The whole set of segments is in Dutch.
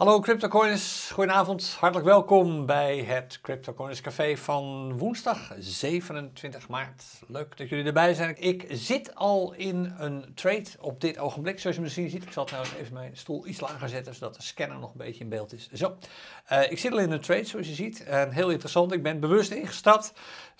Hallo CryptoCoins, goedenavond. Hartelijk welkom bij het CryptoCoins Café van woensdag 27 maart. Leuk dat jullie erbij zijn. Ik zit al in een trade op dit ogenblik, zoals je misschien ziet. Ik zal nou even mijn stoel iets lager zetten, zodat de scanner nog een beetje in beeld is. Zo, eh, ik zit al in een trade, zoals je ziet. En heel interessant, ik ben bewust ingestapt.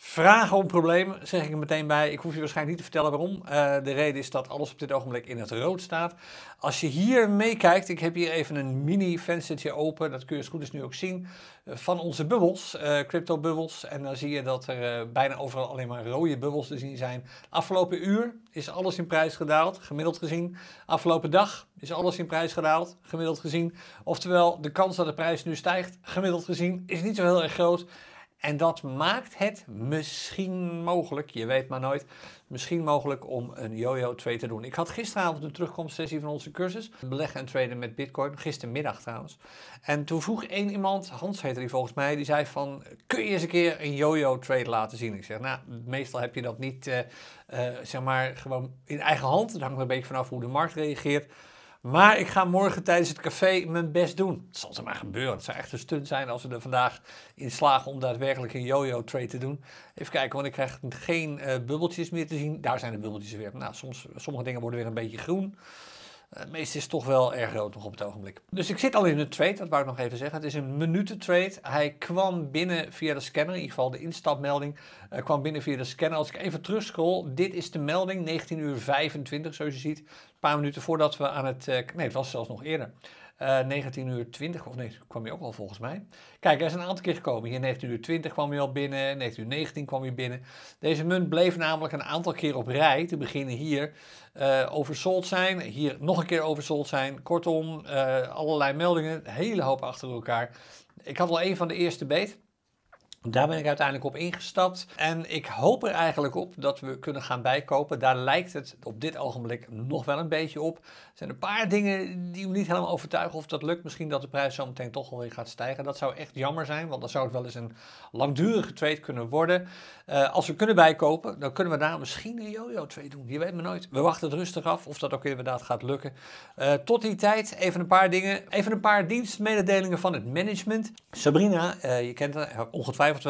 Vragen om problemen, zeg ik er meteen bij. Ik hoef je waarschijnlijk niet te vertellen waarom. Eh, de reden is dat alles op dit ogenblik in het rood staat. Als je hier meekijkt, ik heb hier even een mini venstertje open. Dat kun je als goed is nu ook zien. Eh, van onze bubbels, uh, crypto bubbels. En dan zie je dat er bijna overal alleen maar rode bubbels te zien zijn. Afgelopen uur is alles in prijs gedaald, gemiddeld gezien. Afgelopen dag is alles in prijs gedaald, gemiddeld gezien. Oftewel, de kans dat de prijs nu stijgt, gemiddeld gezien, is niet zo heel erg groot. En dat maakt het misschien mogelijk, je weet maar nooit, misschien mogelijk om een yo-yo trade te doen. Ik had gisteravond een terugkomstsessie van onze cursus, beleggen en traden met bitcoin, gistermiddag trouwens. En toen vroeg één iemand, Hans heette die volgens mij, die zei van, kun je eens een keer een yo-yo trade laten zien? Ik zeg, nou, meestal heb je dat niet, eh, eh, zeg maar, gewoon in eigen hand. Het hangt er een beetje vanaf hoe de markt reageert. Maar ik ga morgen tijdens het café mijn best doen. Het zal ze maar gebeuren. Het zou echt een stunt zijn als we er vandaag in slagen om daadwerkelijk een yo-yo trade te doen. Even kijken, want ik krijg geen eh, bubbeltjes meer te zien. Daar zijn de bubbeltjes weer. Nou, soms, sommige dingen worden weer een beetje groen. Eh, het meeste is toch wel erg groot nog op het ogenblik. Dus ik zit al in een trade, dat wou ik nog even zeggen. Het is een minutentrade. Hij kwam binnen via de scanner, in ieder geval de instapmelding uh, kwam binnen via de scanner. Als ik even terugscroll, dit is de melding, 19:25, uur zoals je ziet. Een paar minuten voordat we aan het, eh, nee het was zelfs nog eerder. 19 eh, uur 20, of nee, kwam je ook al volgens mij. Kijk, hij is een aantal keer gekomen. Hier 19 uur 20 kwam hij al binnen, 19 uur 19 kwam hij binnen. Deze munt bleef namelijk een aantal keer op rij, te beginnen hier, eh, oversold zijn. Hier nog een keer oversold zijn. Kortom, eh, allerlei meldingen, hele hoop achter elkaar. Ik had al een van de eerste beet. Daar ben ik uiteindelijk op ingestapt en ik hoop er eigenlijk op dat we kunnen gaan bijkopen. Daar lijkt het op dit ogenblik nog wel een beetje op. Er zijn een paar dingen die me niet helemaal overtuigen of dat lukt. Misschien dat de prijs zo meteen toch alweer weer gaat stijgen. Dat zou echt jammer zijn, want dan zou het wel eens een langdurige trade kunnen worden. Eh, als we kunnen bijkopen, dan kunnen we daar misschien een yo-yo trade doen. Je weet maar nooit. We wachten het rustig af of dat ook inderdaad gaat lukken. Eh, tot die tijd even een paar dingen, even een paar dienstmededelingen van het management. Sabrina, eh, je kent haar ongetwijfeld ongetwijfeld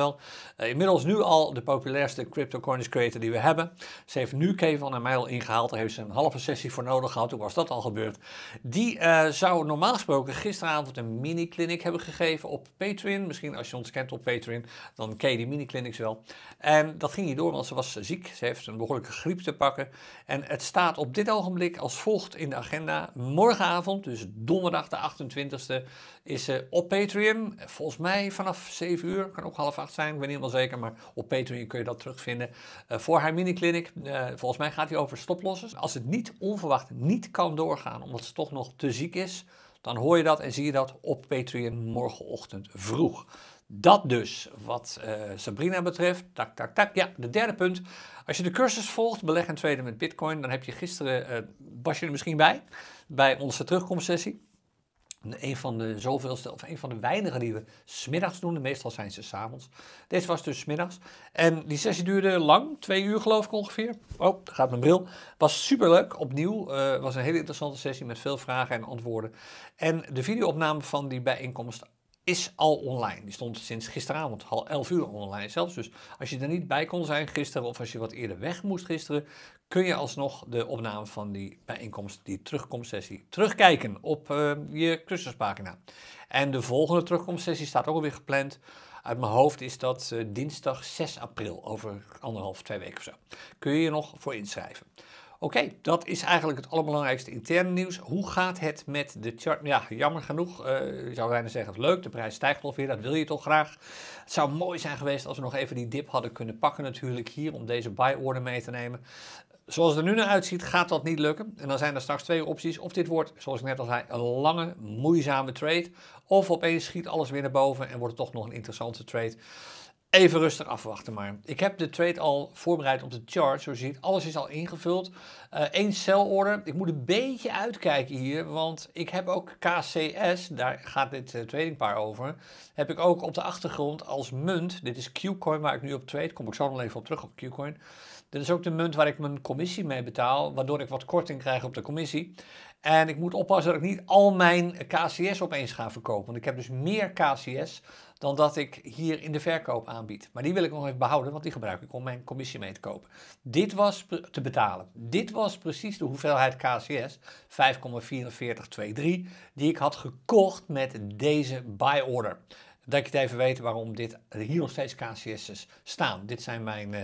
wel. Eh, inmiddels nu al de populairste cryptocurrency creator die we hebben. Ze heeft nu Kevin en mij al ingehaald. Daar heeft ze een halve sessie voor nodig gehad. Toen was dat al gebeurd. Die eh, zou normaal gesproken gisteravond een mini-clinic hebben gegeven op Patreon. Misschien als je ons kent op Patreon, dan ken je die mini-clinics wel. En dat ging niet door, want ze was ziek. Ze heeft een behoorlijke griep te pakken. En het staat op dit ogenblik als volgt in de agenda. Morgenavond, dus donderdag de 28e, is ze op Patreon. Volgens mij vanaf 7 uur, kan ook half zijn, ik weet niet helemaal zeker, maar op Patreon kun je dat terugvinden. Eh, voor haar mini-clinic, eh, volgens mij gaat hij over stoplossen. Als het niet onverwacht niet kan doorgaan, omdat ze toch nog te ziek is, dan hoor je dat en zie je dat op Patreon morgenochtend vroeg. Dat dus wat eh, Sabrina betreft. Tak, tak, tak. Ja, de derde punt. Als je de cursus volgt, beleggen en tweede met bitcoin, dan heb je gisteren, was je er misschien bij, bij onze terugkomstsessie. Een van de zoveelste, of een van de weinige die we smiddags doen. Meestal zijn ze s'avonds. Deze was dus smiddags. En die sessie duurde lang, twee uur geloof ik ongeveer. Oh, daar gaat mijn bril. Was superleuk, opnieuw. Uh, was een hele interessante sessie met veel vragen en antwoorden. En de videoopname van die bijeenkomst is al online. Die stond sinds gisteravond al 11 uur online zelfs. Dus als je er niet bij kon zijn gisteren of als je wat eerder weg moest gisteren, kun je alsnog de opname van die bijeenkomst, die terugkomstsessie, terugkijken op eh, je cursuspagina. En de volgende terugkomstsessie staat ook alweer gepland. Uit mijn hoofd is dat eh, dinsdag 6 april, over anderhalf, twee weken of zo. Kun je je nog voor inschrijven. Oké, dat is eigenlijk het allerbelangrijkste interne nieuws. Hoe gaat het met de chart? Ja, jammer genoeg. Uh, zou bijna zeggen, leuk, de prijs stijgt alweer, dat wil je toch graag. Het zou mooi zijn geweest als we nog even die dip hadden kunnen pakken natuurlijk hier, om deze buy order mee te nemen. Zoals het er nu naar uitziet, gaat dat niet lukken. En dan zijn er straks twee opties. Of dit wordt, zoals ik net al zei, een lange, moeizame trade. Of opeens schiet alles weer naar boven en wordt het toch nog een interessante trade. Even rustig afwachten maar. Ik heb de trade al voorbereid op de chart, zoals je ziet. Alles is al ingevuld. Eén eh, uh, cell order. Ik moet een beetje uitkijken hier, want ik heb ook KCS, daar gaat dit uh, tradingpaar over, heb ik ook op de achtergrond als munt. Dit is Qcoin waar ik nu op trade, kom ik zo nog even op terug op Qcoin. Dit is ook de munt waar ik mijn commissie mee betaal, waardoor ik wat korting krijg op de commissie. En ik moet oppassen dat ik niet al mijn KCS opeens ga verkopen, want ik heb dus meer KCS dan dat ik hier in de verkoop aanbied. Maar die wil ik nog even behouden, want die gebruik ik om mijn commissie mee te kopen. Dit was te betalen. Dit was precies de hoeveelheid KCS 5,4423 die ik had gekocht met deze buy order. Dat ik het even weet waarom dit, hier nog steeds KCS's staan. Dit zijn mijn,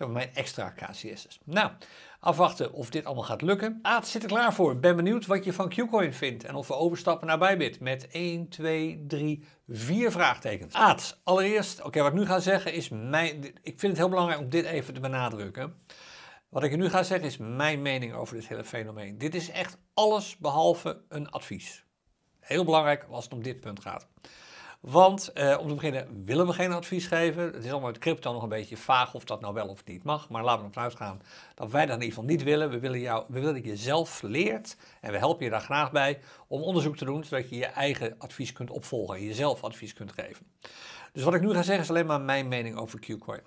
uh, mijn extra KCS's. Nou, Afwachten of dit allemaal gaat lukken. Aad zit er klaar voor. Ben benieuwd wat je van Qcoin vindt en of we overstappen naar Bybit met 1, 2, 3, 4 vraagtekens. Aad, allereerst, oké, wat ik nu ga zeggen is mijn. Ik vind het heel belangrijk om dit even te benadrukken. Wat ik nu ga zeggen is mijn mening over dit hele fenomeen. Dit is echt alles behalve een advies. Heel belangrijk als het om dit punt gaat. Want eh, om te beginnen willen we geen advies geven. Het is allemaal met crypto nog een beetje vaag of dat nou wel of niet mag. Maar laten we ervan uitgaan dat wij dat in ieder geval niet willen. We willen, jou, we willen dat je zelf leert en we helpen je daar graag bij om onderzoek te doen. Zodat je je eigen advies kunt opvolgen en jezelf advies kunt geven. Dus wat ik nu ga zeggen is alleen maar mijn mening over Qcoin.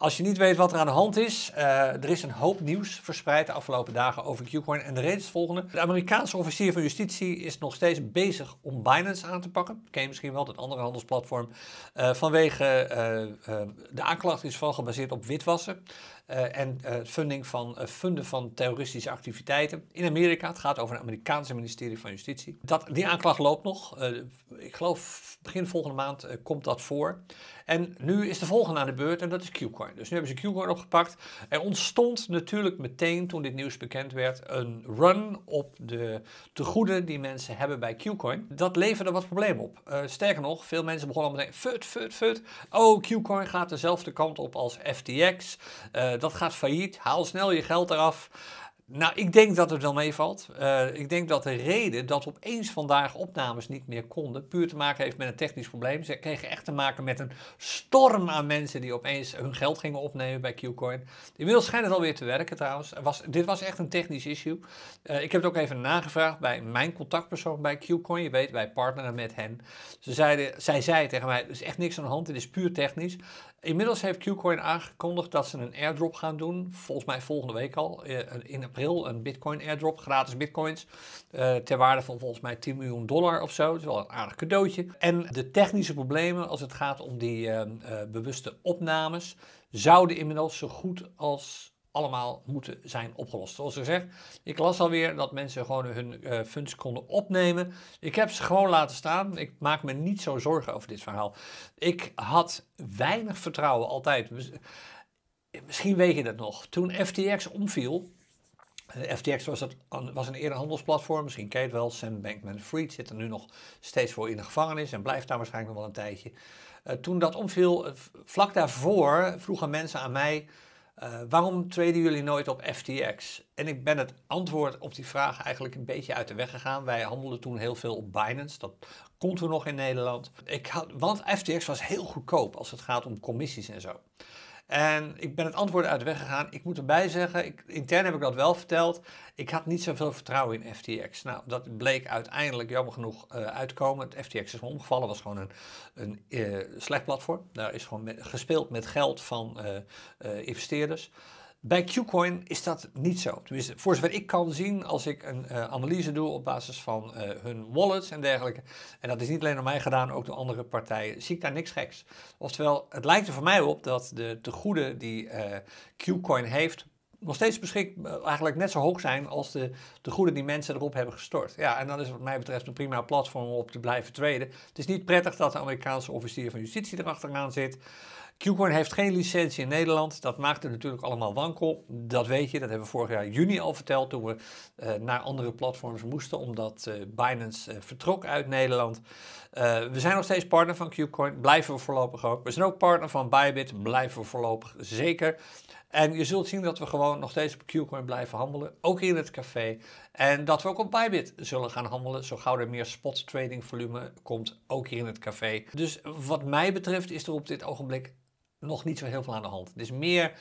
Als je niet weet wat er aan de hand is, uh, er is een hoop nieuws verspreid de afgelopen dagen over Qcoin. En de reden is het volgende. De Amerikaanse officier van justitie is nog steeds bezig om Binance aan te pakken. Ken je misschien wel, dat andere handelsplatform. Eh, vanwege eh, de aanklacht is vooral gebaseerd op witwassen. Eh, en uh, funding van, eh, funden van terroristische activiteiten in Amerika. Het gaat over het Amerikaanse ministerie van Justitie. Dat, die aanklacht loopt nog. ik geloof begin volgende maand komt dat voor. En nu is de volgende aan de beurt en dat is Qcoin. Dus nu hebben ze Qcoin opgepakt. Er ontstond natuurlijk meteen toen dit nieuws bekend werd een run op de tegoeden die mensen hebben bij Qcoin. Dat leverde wat problemen op. sterker nog, veel mensen begonnen meteen fut, fut, fut. Oh, Qcoin gaat dezelfde kant op als FTX. Eh, dat gaat failliet. Haal snel je geld eraf. Nou, ik denk dat het wel meevalt. Eh, ik denk dat de reden dat opeens vandaag opnames niet meer konden, puur te maken heeft met een technisch probleem. Ze kregen echt te maken met een storm aan mensen die opeens hun geld gingen opnemen bij Qcoin. Inmiddels schijnt het alweer te werken trouwens. Was, dit was echt een technisch issue. Eh, ik heb het ook even nagevraagd bij mijn contactpersoon bij Qcoin. Je weet, wij partneren met hen. Ze zeiden, zij zei tegen mij, er is echt niks aan de hand, dit is puur technisch. Inmiddels heeft Qcoin aangekondigd dat ze een airdrop gaan doen. Volgens mij volgende week al, eh, in april, een bitcoin airdrop, gratis bitcoins. Eh, ter waarde van volgens mij 10 miljoen dollar of zo. Dat is wel een aardig cadeautje. En de technische problemen als het gaat om die eh, bewuste opnames, zouden inmiddels zo goed als allemaal moeten zijn opgelost. Zoals zeg, ik las alweer dat mensen gewoon hun uh, funds konden opnemen. Ik heb ze gewoon laten staan. Ik maak me niet zo zorgen over dit verhaal. Ik had weinig vertrouwen altijd. Misschien weet je dat nog. Toen FTX omviel, eh, FTX was, was een eerder handelsplatform, misschien ken je het wel. Sam Bankman-Fried zit er nu nog steeds voor in de gevangenis en blijft daar waarschijnlijk nog wel een tijdje. Eh, toen dat omviel, vlak daarvoor vroegen mensen aan mij eh, waarom traden jullie nooit op FTX? En ik ben het antwoord op die vraag eigenlijk een beetje uit de weg gegaan. Wij handelden toen heel veel op Binance. Dat komt toen nog in Nederland. Ik had, want FTX was heel goedkoop als het gaat om commissies en zo. En ik ben het antwoord uit de weg gegaan. Ik moet erbij zeggen, ik, intern heb ik dat wel verteld. Ik had niet zoveel vertrouwen in FTX. Nou, dat bleek uiteindelijk jammer genoeg eh, uitkomen. FTX is gewoon omgevallen, was gewoon een, een eh, slecht platform. Daar is gewoon gespeeld met geld van eh, investeerders. Bij Qcoin is dat niet zo. Tenminste, voor zover ik kan zien, als ik een eh, analyse doe op basis van eh, hun wallets en dergelijke. En dat is niet alleen door mij gedaan, ook door andere partijen, zie ik daar niks geks. Oftewel, het lijkt er voor mij op dat de tegoeden die eh, Qcoin heeft, nog steeds beschikbaar, eigenlijk net zo hoog zijn als de, de goede die mensen erop hebben gestort. Ja, en dan is wat mij betreft een prima platform om op te blijven treden. Het is niet prettig dat de Amerikaanse officier van justitie erachteraan zit. Qcoin heeft geen licentie in Nederland. Dat maakt het natuurlijk allemaal wankel. Dat weet je, dat hebben we vorig jaar juni al verteld toen we eh, naar andere platforms moesten, omdat eh, Binance eh, vertrok uit Nederland. we zijn nog steeds partner van Qcoin, blijven we voorlopig ook. We zijn ook partner van Bybit, blijven we voorlopig zeker. En je zult zien dat we gewoon nog steeds op Qcoin blijven handelen, ook in het café. En dat we ook op Bybit zullen gaan handelen, zo gauw er meer spot trading volume komt, ook hier in het café. Dus wat mij betreft is er op dit ogenblik nog niet zo heel veel aan de hand. Het is meer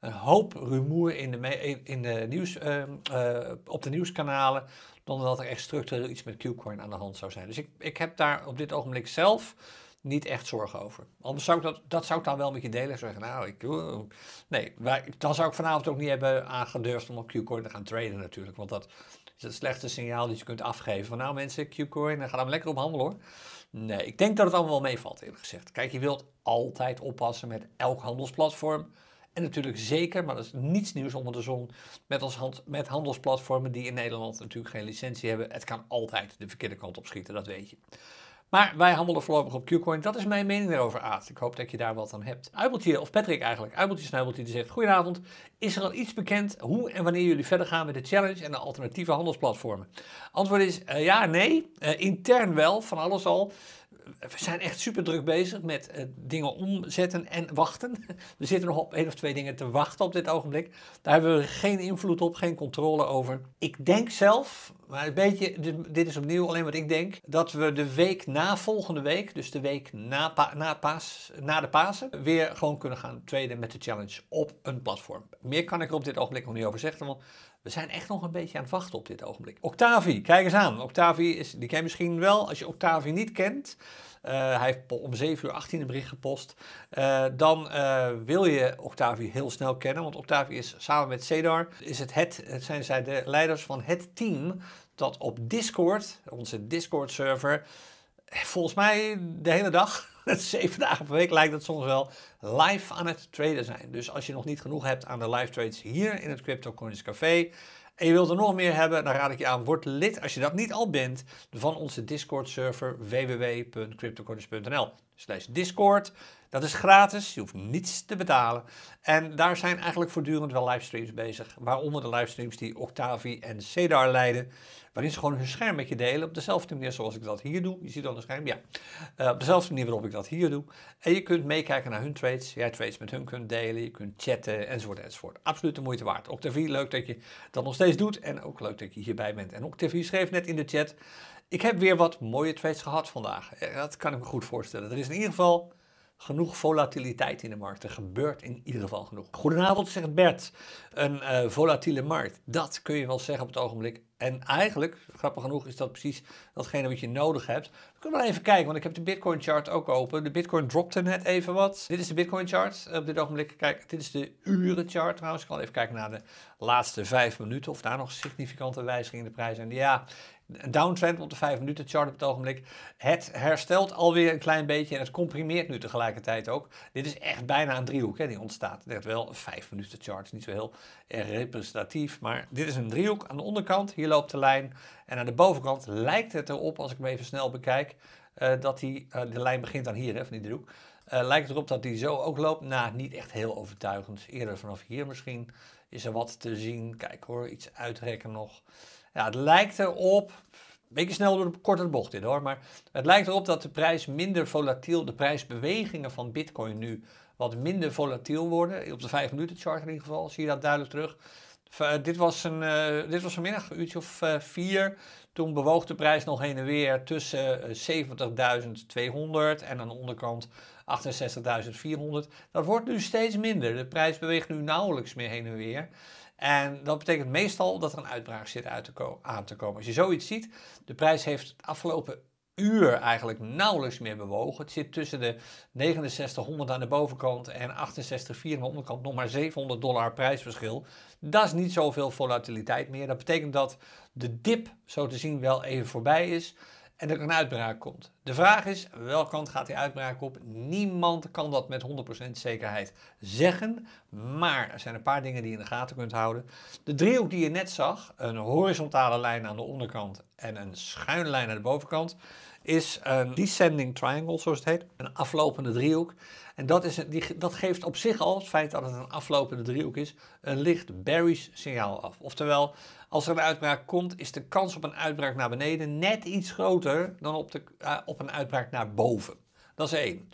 een hoop rumoer in de, in de nieuws, ehm, eh, op de nieuwskanalen dan dat er echt structureel iets met Qcoin aan de hand zou zijn. Dus ik, ik heb daar op dit ogenblik zelf niet echt zorgen over. Anders zou ik dat, dat zou ik dan wel met je delen. Zeggen, nou, ik, nee, maar, dan zou ik vanavond ook niet hebben aangedurfd om op Qcoin te gaan traden natuurlijk. Want dat is het slechtste signaal dat je kunt afgeven. Van nou mensen, Qcoin, gaan we lekker op handelen hoor. Nee, ik denk dat het allemaal wel meevalt, eerlijk gezegd. Kijk, je wilt altijd oppassen met elk handelsplatform. En natuurlijk zeker, maar dat is niets nieuws onder de zon, met, als hand, met handelsplatformen die in Nederland natuurlijk geen licentie hebben. Het kan altijd de verkeerde kant op schieten, dat weet je. Maar wij handelen voorlopig op Qcoin. Dat is mijn mening daarover, Aad. Ik hoop dat je daar wat aan hebt. Uibeltje, of Patrick eigenlijk, Uibeltje Snuibeltje, die zegt... Goedenavond, is er al iets bekend hoe en wanneer jullie verder gaan met de challenge en de alternatieve handelsplatformen? Antwoord is uh, ja, nee. Eh, intern wel, van alles al we zijn echt super druk bezig met eh, dingen omzetten en wachten. We zitten nog op één of twee dingen te wachten op dit ogenblik. Daar hebben we geen invloed op, geen controle over. Ik denk zelf, maar een beetje, dit, is opnieuw alleen wat ik denk, dat we de week na volgende week, dus de week na, na, paas, na de Pasen, weer gewoon kunnen gaan tweede met de challenge op een platform. Meer kan ik er op dit ogenblik nog niet over zeggen, want we zijn echt nog een beetje aan het wachten op dit ogenblik. Octavi, kijk eens aan. Octavi is, die ken je misschien wel. Als je Octavi niet kent, eh, hij heeft om 7 uur 18 een bericht gepost. Eh, dan eh, wil je Octavi heel snel kennen, want Octavi is samen met Cedar, is het het, het zijn zij de leiders van het team dat op Discord, onze Discord server, volgens mij de hele dag zeven dagen per week lijkt dat soms wel live aan het traden zijn. Dus als je nog niet genoeg hebt aan de live trades hier in het Crypto Coins Café en je wilt er nog meer hebben, dan raad ik je aan, word lid als je dat niet al bent van onze Discord server www.cryptocoins.nl slash Discord. Dat is gratis, je hoeft niets te betalen. En daar zijn eigenlijk voortdurend wel livestreams bezig, waaronder de livestreams die Octavi en Cedar leiden. Waarin ze gewoon hun scherm met je delen op dezelfde manier zoals ik dat hier doe. Je ziet dan een scherm, ja. Eh, op dezelfde manier waarop ik dat hier doe. En je kunt meekijken naar hun trades. Jij trades met hun kunt delen, je kunt chatten enzovoort enzovoort. Absoluut de moeite waard. Ook TV, leuk dat je dat nog steeds doet en ook leuk dat je hierbij bent. En ook TV schreef net in de chat, ik heb weer wat mooie trades gehad vandaag. Dat kan ik me goed voorstellen. Er is in ieder geval genoeg volatiliteit in de markt. Er gebeurt in ieder geval genoeg. Goedenavond, zegt Bert. Een uh, volatiele markt, dat kun je wel zeggen op het ogenblik. En eigenlijk, grappig genoeg, is dat precies datgene wat je nodig hebt. We kunnen wel even kijken, want ik heb de Bitcoin chart ook open. De Bitcoin dropte net even wat. Dit is de Bitcoin chart eh, op dit ogenblik. Kijk, dit is de uren chart trouwens. Ik kan even kijken naar de laatste vijf minuten of daar nog significante wijzigingen in de prijs zijn. Ja, een downtrend op de 5 minuten chart op het ogenblik. Het herstelt alweer een klein beetje en het comprimeert nu tegelijkertijd ook. Dit is echt bijna een driehoek hè, die ontstaat. Dit wel 5 minuten chart, niet zo heel representatief. Maar dit is een driehoek aan de onderkant. Hier loopt de lijn. En aan de bovenkant lijkt het erop, als ik hem even snel bekijk, eh, dat die, eh, de lijn begint dan hier hè, van die driehoek. Uh, lijkt erop dat die zo ook loopt. Nou, niet echt heel overtuigend. Eerder vanaf hier misschien is er wat te zien. Kijk hoor, iets uitrekken nog. Ja, het lijkt erop, een beetje snel door de korte bocht in hoor, maar het lijkt erop dat de prijs minder volatiel, de prijsbewegingen van Bitcoin nu wat minder volatiel worden. Op de 5 minuten chart in ieder geval zie je dat duidelijk terug. Eh, dit, was een, eh, dit was vanmiddag, een uurtje of eh, vier. Toen bewoog de prijs nog heen en weer tussen 70.200 en aan de onderkant 68.400. Dat wordt nu steeds minder. De prijs beweegt nu nauwelijks meer heen en weer. En dat betekent meestal dat er een uitbraak zit uit te aan te komen. Als je zoiets ziet, de prijs heeft het afgelopen uur eigenlijk nauwelijks meer bewogen. Het zit tussen de 6900 aan de bovenkant en 68,4 aan de onderkant. Nog maar 700 dollar prijsverschil. Dat is niet zoveel volatiliteit meer. Dat betekent dat de dip zo te zien wel even voorbij is en er een uitbraak komt. De vraag is, welke kant gaat die uitbraak op? Niemand kan dat met 100% zekerheid zeggen, maar er zijn een paar dingen die je in de gaten kunt houden. De driehoek die je net zag, een horizontale lijn aan de onderkant en een schuine lijn aan de bovenkant, is een descending triangle, zoals het heet, een aflopende driehoek. En dat, is, die, dat geeft op zich al, het feit dat het een aflopende driehoek is, een licht bearish signaal af. Oftewel, als er een uitbraak komt, is de kans op een uitbraak naar beneden net iets groter dan op, de, eh, op een uitbraak naar boven. Dat is één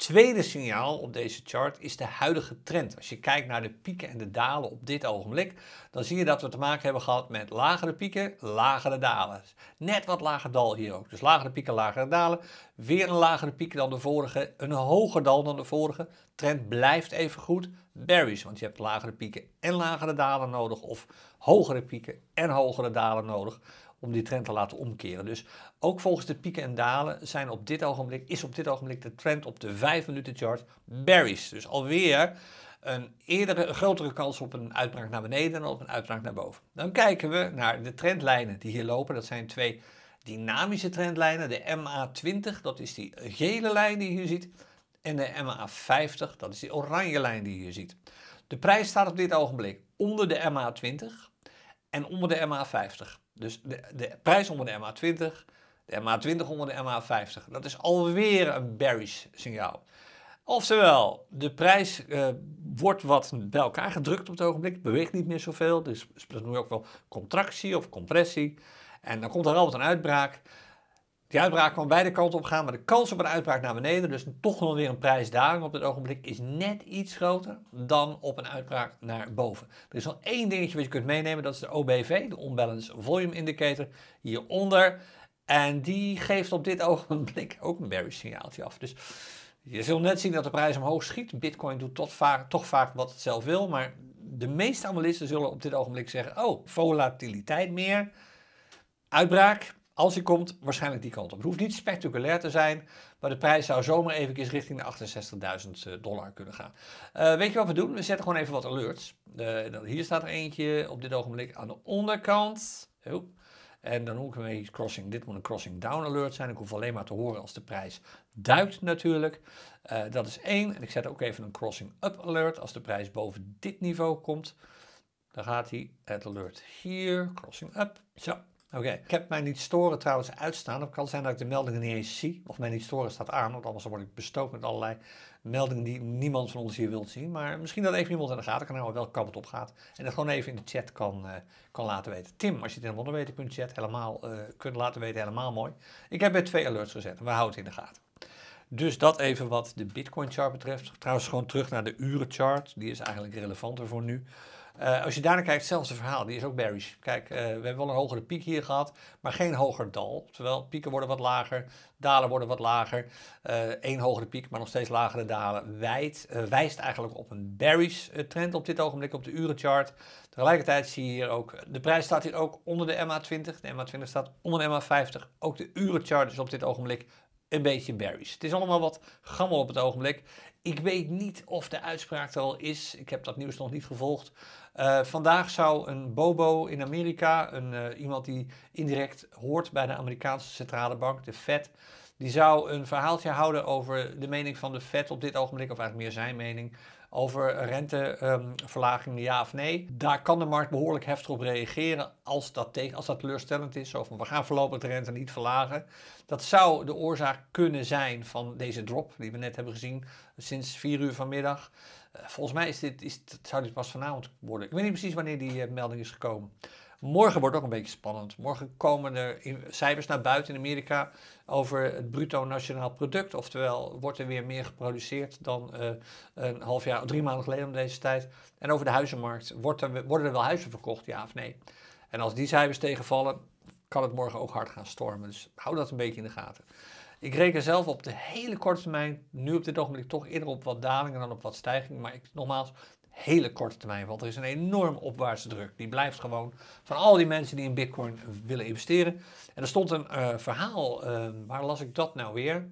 tweede signaal op deze chart is de huidige trend. Als je kijkt naar de pieken en de dalen op dit ogenblik, dan zie je dat we te maken hebben gehad met lagere pieken, lagere dalen. Net wat lager dal hier ook. Dus lagere pieken, lagere dalen. Weer een lagere piek dan de vorige, een hoger dal dan de vorige. Trend blijft even goed. Berries, want je hebt lagere pieken en lagere dalen nodig, of hogere pieken en hogere dalen nodig om die trend te laten omkeren. Dus ook volgens de pieken en dalen zijn op dit ogenblik, is op dit ogenblik de trend op de 5 minuten chart bearish. Dus alweer een eerdere, grotere kans op een uitbraak naar beneden dan op een uitbraak naar boven. Dan kijken we naar de trendlijnen die hier lopen. Dat zijn twee dynamische trendlijnen. De MA20, dat is die gele lijn die je hier ziet. En de MA50, dat is die oranje lijn die je hier ziet. De prijs staat op dit ogenblik onder de MA20 en onder de MA50. Dus de, de prijs onder de MA20, de MA20 onder de MA50. Dat is alweer een bearish signaal. Oftewel, de prijs eh, wordt wat bij elkaar gedrukt op het ogenblik. Het beweegt niet meer zoveel. Dus dat noem je ook wel contractie of compressie. En dan komt er altijd een uitbraak. Die uitbraak kan beide kanten op gaan, maar de kans op een uitbraak naar beneden, dus toch nog weer een prijsdaling op dit ogenblik, is net iets groter dan op een uitbraak naar boven. Er is al één dingetje wat je kunt meenemen, dat is de OBV, de Unbalanced Volume Indicator, hieronder. En die geeft op dit ogenblik ook een bearish signaaltje af. Dus je zult net zien dat de prijs omhoog schiet. Bitcoin doet tot vaak, toch vaak wat het zelf wil, maar de meeste analisten zullen op dit ogenblik zeggen, oh, volatiliteit meer, uitbraak, als hij komt, waarschijnlijk die kant op. Het hoeft niet spectaculair te zijn, maar de prijs zou zomaar even richting de 68.000 eh, dollar kunnen gaan. Eh, weet je wat we doen? We zetten gewoon even wat alerts. Eh, hier staat er eentje op dit ogenblik aan de onderkant. En dan hoef ik een crossing, dit moet een crossing down alert zijn. Ik hoef alleen maar te horen als de prijs duikt natuurlijk. dat is één. En ik zet ook even een crossing up alert als de prijs boven dit niveau komt. Dan gaat hij, het alert hier, crossing up. Zo, Oké, ik heb mij niet storen trouwens uitstaan. Het kan zijn dat ik de meldingen niet eens zie. Of mij niet storen staat aan, want anders word ik bestookt met allerlei meldingen die niemand van ons hier wilt zien. Maar misschien dat even iemand in de gaten kan houden wel kant het op gaat. En dat gewoon even in de chat kan, eh, kan laten weten. Tim, als je het in de wonderweten.chat helemaal eh, kunt laten weten, helemaal mooi. Ik heb weer twee alerts gezet we houden het in de gaten. Dus dat even wat de Bitcoin chart betreft. Trouwens gewoon terug naar de urenchart. Die is eigenlijk relevanter voor nu. Eh, als je daarna kijkt, zelfs de verhaal. Die is ook bearish. Kijk, eh, we hebben wel een hogere piek hier gehad, maar geen hoger dal. Terwijl pieken worden wat lager, dalen worden wat lager. Eén eh, hogere piek, maar nog steeds lagere dalen. Wijd, wijst eigenlijk op een bearish trend op dit ogenblik op de urenchart. Tegelijkertijd zie je hier ook, de prijs staat hier ook onder de MA20. De MA20 staat onder de MA50. Ook de urenchart is op dit ogenblik een beetje bearish. Het is allemaal wat gammel op het ogenblik. Ik weet niet of de uitspraak er al is. Ik heb dat nieuws nog niet gevolgd. Eh, vandaag zou een Bobo in Amerika, een, eh, iemand die indirect hoort bij de Amerikaanse centrale bank, de Fed, die zou een verhaaltje houden over de mening van de Fed op dit ogenblik, of eigenlijk meer zijn mening, over renteverlagingen, ehm, ja of nee. Daar kan de markt behoorlijk heftig op reageren als dat, tegen, als dat teleurstellend is. Zo van we gaan voorlopig de rente niet verlagen. Dat zou de oorzaak kunnen zijn van deze drop die we net hebben gezien sinds 4 uur vanmiddag. Eh, volgens mij is dit, is, zou dit pas vanavond worden. Ik weet niet precies wanneer die eh, melding is gekomen. Morgen wordt ook een beetje spannend. Morgen komen er cijfers naar buiten in Amerika over het bruto nationaal product. Oftewel, wordt er weer meer geproduceerd dan eh, een half jaar, drie maanden geleden om deze tijd. En over de huizenmarkt, wordt er, worden er wel huizen verkocht, ja of nee? En als die cijfers tegenvallen, kan het morgen ook hard gaan stormen. Dus hou dat een beetje in de gaten. Ik reken zelf op de hele korte termijn, nu op dit ogenblik toch eerder op wat dalingen dan op wat stijgingen. Maar ik, nogmaals, hele korte termijn, want er is een enorm opwaartse druk. Die blijft gewoon van al die mensen die in Bitcoin willen investeren. En er stond een eh, verhaal, ehm, waar las ik dat nou weer?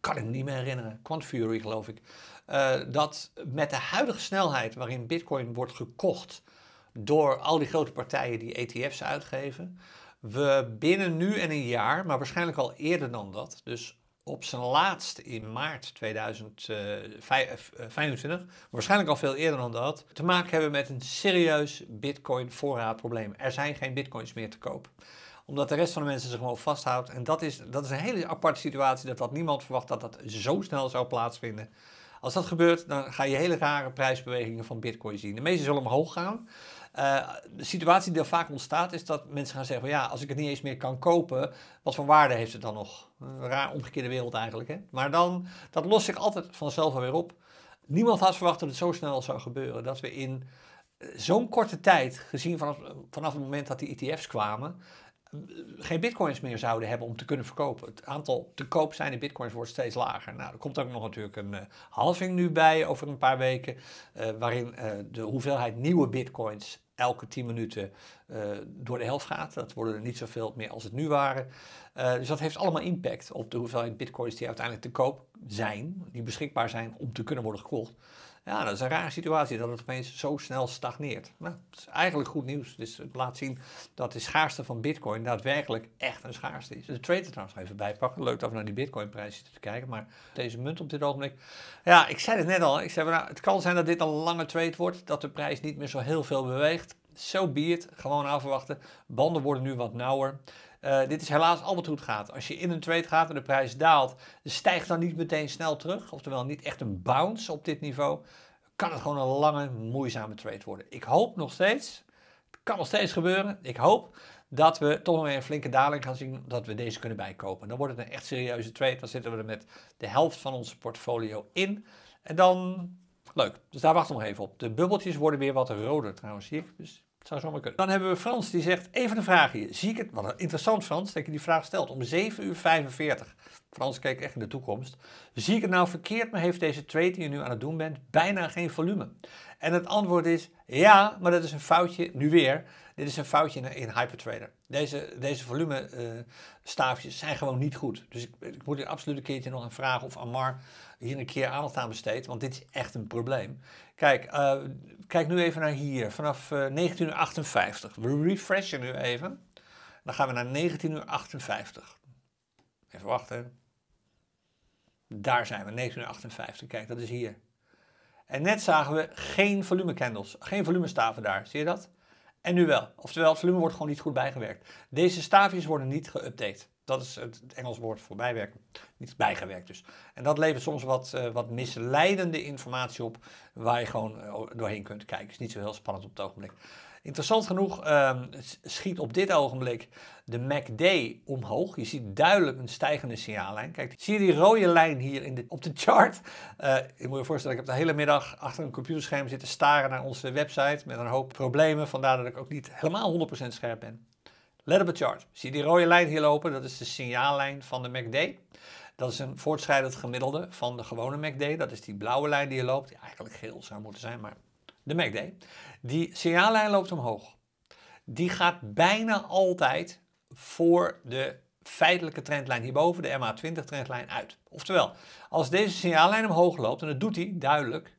Kan ik niet meer herinneren, Quant Fury geloof ik. Eh, dat met de huidige snelheid waarin Bitcoin wordt gekocht door al die grote partijen die ETF's uitgeven, we binnen nu en een jaar, maar waarschijnlijk al eerder dan dat, dus op zijn laatst in maart 2025, eh, eh, eh, waarschijnlijk al veel eerder dan dat, te maken hebben met een serieus bitcoin voorraadprobleem. Er zijn geen bitcoins meer te koop omdat de rest van de mensen zich gewoon vasthoudt. En dat is, dat is een hele aparte situatie, dat dat niemand verwacht dat dat zo snel zou plaatsvinden. Als dat gebeurt, dan ga je hele rare prijsbewegingen van bitcoin zien. De meeste zullen omhoog gaan, eh, de situatie die er vaak ontstaat is dat mensen gaan zeggen van ja, als ik het niet eens meer kan kopen, wat voor waarde heeft het dan nog? Een raar omgekeerde wereld eigenlijk. Hè? Maar dan, dat lost zich altijd vanzelf weer op. Niemand had verwacht dat het zo snel zou gebeuren. Dat we in eh, zo'n korte tijd, gezien vanaf, het moment dat die ETF's kwamen, eh, geen bitcoins meer zouden hebben om te kunnen verkopen. Het aantal te koop zijnde bitcoins wordt steeds lager. Nou, er komt ook nog natuurlijk een halving nu bij over een paar weken, waarin de hoeveelheid nieuwe bitcoins elke 10 minuten eh, door de helft gaat. Dat worden er niet zoveel meer als het nu waren. Eh, dus dat heeft allemaal impact op de hoeveelheid bitcoins die uiteindelijk te koop zijn, die beschikbaar zijn om te kunnen worden gekocht. Ja, dat is een rare situatie dat het opeens zo snel stagneert. nou, het is eigenlijk goed nieuws. Dus het laat zien dat de schaarste van bitcoin daadwerkelijk echt een schaarste is. Dus de trade er trouwens even bijpakken. Leuk dat we naar die bitcoin zitten te kijken. Maar deze munt op dit ogenblik. Ja, ik zei het net al. Ik zei, nou, het kan zijn dat dit een lange trade wordt. Dat de prijs niet meer zo heel veel beweegt. Zo so be Gewoon afwachten. Banden worden nu wat nauwer. Eh, dit is helaas altijd hoe het gaat. Als je in een trade gaat en de prijs daalt, stijgt dan niet meteen snel terug. Oftewel niet echt een bounce op dit niveau. Kan het gewoon een lange, moeizame trade worden. Ik hoop nog steeds, het kan nog steeds gebeuren, ik hoop dat we toch nog weer een flinke daling gaan zien, dat we deze kunnen bijkopen. Dan wordt het een echt serieuze trade. Dan zitten we er met de helft van onze portfolio in. En dan, leuk. Dus daar wachten we nog even op. De bubbeltjes worden weer wat roder trouwens, zie ik. Dus zou zomaar kunnen. Dan hebben we Frans die zegt, even een vraagje. Zie ik het, wat interessant Frans, dat je die vraag stelt, om 7.45 uur 45. Frans kijkt echt in de toekomst. Zie ik het nou verkeerd, maar heeft deze trade die je nu aan het doen bent bijna geen volume? En het antwoord is ja, maar dat is een foutje, nu weer. Dit is een foutje in, Hypertrader. Deze, deze volume eh, staafjes zijn gewoon niet goed. Dus ik, ik moet hier absoluut een keertje nog een vragen of Amar hier een keer aandacht aan besteedt, want dit is echt een probleem. Kijk, eh, kijk nu even naar hier, vanaf 1958. Eh, we refreshen nu even. Dan gaan we naar 1958. Even wachten. Daar zijn we, 1958. Kijk, dat is hier. En net zagen we geen volume candles, geen volumestaven daar. Zie je dat? En nu wel. Oftewel, het volume wordt gewoon niet goed bijgewerkt. Deze staafjes worden niet geüpdate. Dat is het Engels woord voor bijwerken. Niet bijgewerkt dus. En dat levert soms wat, eh, wat misleidende informatie op waar je gewoon eh, doorheen kunt kijken. Is niet zo heel spannend op het ogenblik. Interessant genoeg ehm, schiet op dit ogenblik de MACD omhoog. Je ziet duidelijk een stijgende signaallijn. Kijk, zie je die rode lijn hier in de, op de chart? Eh, ik moet je voorstellen, ik heb de hele middag achter een computerscherm zitten staren naar onze website met een hoop problemen. Vandaar dat ik ook niet helemaal 100% scherp ben. Let op de chart. Zie je die rode lijn hier lopen? Dat is de signaallijn van de MACD. Dat is een voortschrijdend gemiddelde van de gewone MACD. Dat is die blauwe lijn die hier loopt, die eigenlijk geel zou moeten zijn, maar de MACD, die signaallijn loopt omhoog. Die gaat bijna altijd voor de feitelijke trendlijn hierboven, de MA20 trendlijn, uit. Oftewel, als deze signaallijn omhoog loopt, en dat doet hij duidelijk,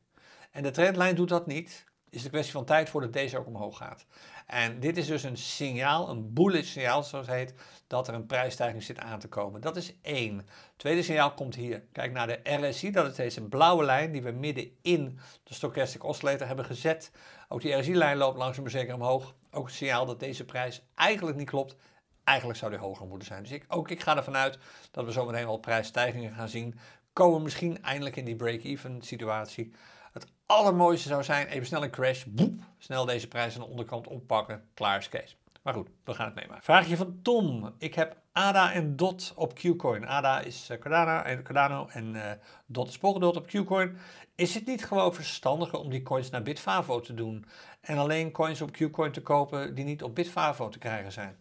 en de trendlijn doet dat niet, is de kwestie van tijd voordat deze ook omhoog gaat. En dit is dus een signaal, een bullish signaal, zoals het heet, dat er een prijsstijging zit aan te komen. Dat is één. Tweede signaal komt hier. Kijk naar de RSI, dat is deze blauwe lijn die we midden in de stochastic oscillator hebben gezet. Ook die RSI-lijn loopt langzaam maar zeker omhoog. Ook het signaal dat deze prijs eigenlijk niet klopt. Eigenlijk zou die hoger moeten zijn. Dus ik, ook ik ga ervan uit dat we zometeen wel prijsstijgingen gaan zien. Komen misschien eindelijk in die break-even situatie. Het allermooiste zou zijn, even snel een crash, boep, snel deze prijs aan de onderkant oppakken, klaar is Kees. Maar goed, we gaan het meemaken. Vraagje van Tom. Ik heb ADA en DOT op Qcoin. ADA is eh, eh, Cardano en, Cardano eh, en DOT is Polkadot op Qcoin. Is het niet gewoon verstandiger om die coins naar Bitfavo te doen? En alleen coins op Qcoin te kopen die niet op Bitfavo te krijgen zijn?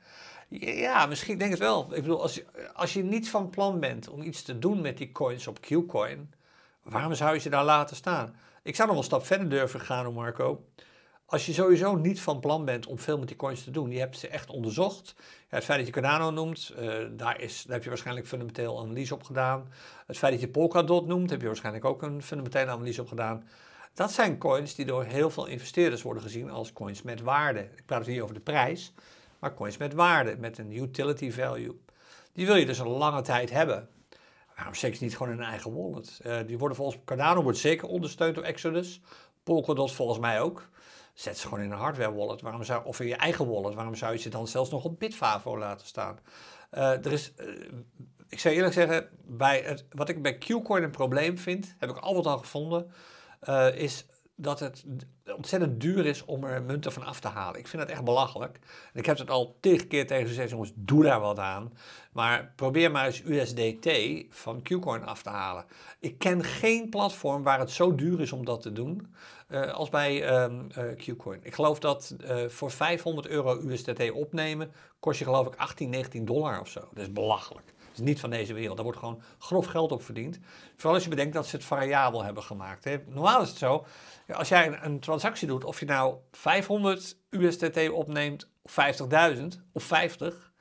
Ja, misschien denk ik het wel. Ik bedoel, als je, als je niet van plan bent om iets te doen met die coins op Qcoin, waarom zou je ze daar laten staan? Ik zou nog een stap verder durven gaan, Marco als je sowieso niet van plan bent om veel met die coins te doen, je hebt ze echt onderzocht. het feit dat je Cardano noemt, eh, daar, is, heb je waarschijnlijk fundamenteel analyse op gedaan. Het feit dat je Polkadot noemt, heb je waarschijnlijk ook een fundamentele analyse op gedaan. Dat zijn coins die door heel veel investeerders worden gezien als coins met waarde. Ik praat hier dus over de prijs, maar coins met waarde, met een utility value. Die wil je dus een lange tijd hebben. Waarom zeker niet gewoon in een eigen wallet? Eh, die worden volgens Cardano wordt zeker ondersteund door Exodus. Polkadot volgens mij ook. Zet ze gewoon in een hardware wallet. Waarom zou, of in je eigen wallet. Waarom zou je ze dan zelfs nog op Bitfavo laten staan? Eh, er is, eh, ik zou eerlijk zeggen, bij het, wat ik bij Qcoin een probleem vind, heb ik altijd al gevonden, eh, is dat het ontzettend duur is om er munten van af te halen. Ik vind dat echt belachelijk. En ik heb het al tig keer tegen gezegd, jongens, doe daar wat aan. Maar probeer maar eens USDT van Qcoin af te halen. Ik ken geen platform waar het zo duur is om dat te doen eh, als bij um, ehm, eh, Qcoin. Ik geloof dat eh, voor 500 euro USDT opnemen kost je geloof ik 18, 19 dollar of zo. Dat is belachelijk is niet van deze wereld. Daar wordt gewoon grof geld op verdiend. Vooral als je bedenkt dat ze het variabel hebben gemaakt. Hè. Normaal is het zo, als jij een, transactie doet, of je nou 500 USDT opneemt, of 50.000 of 50,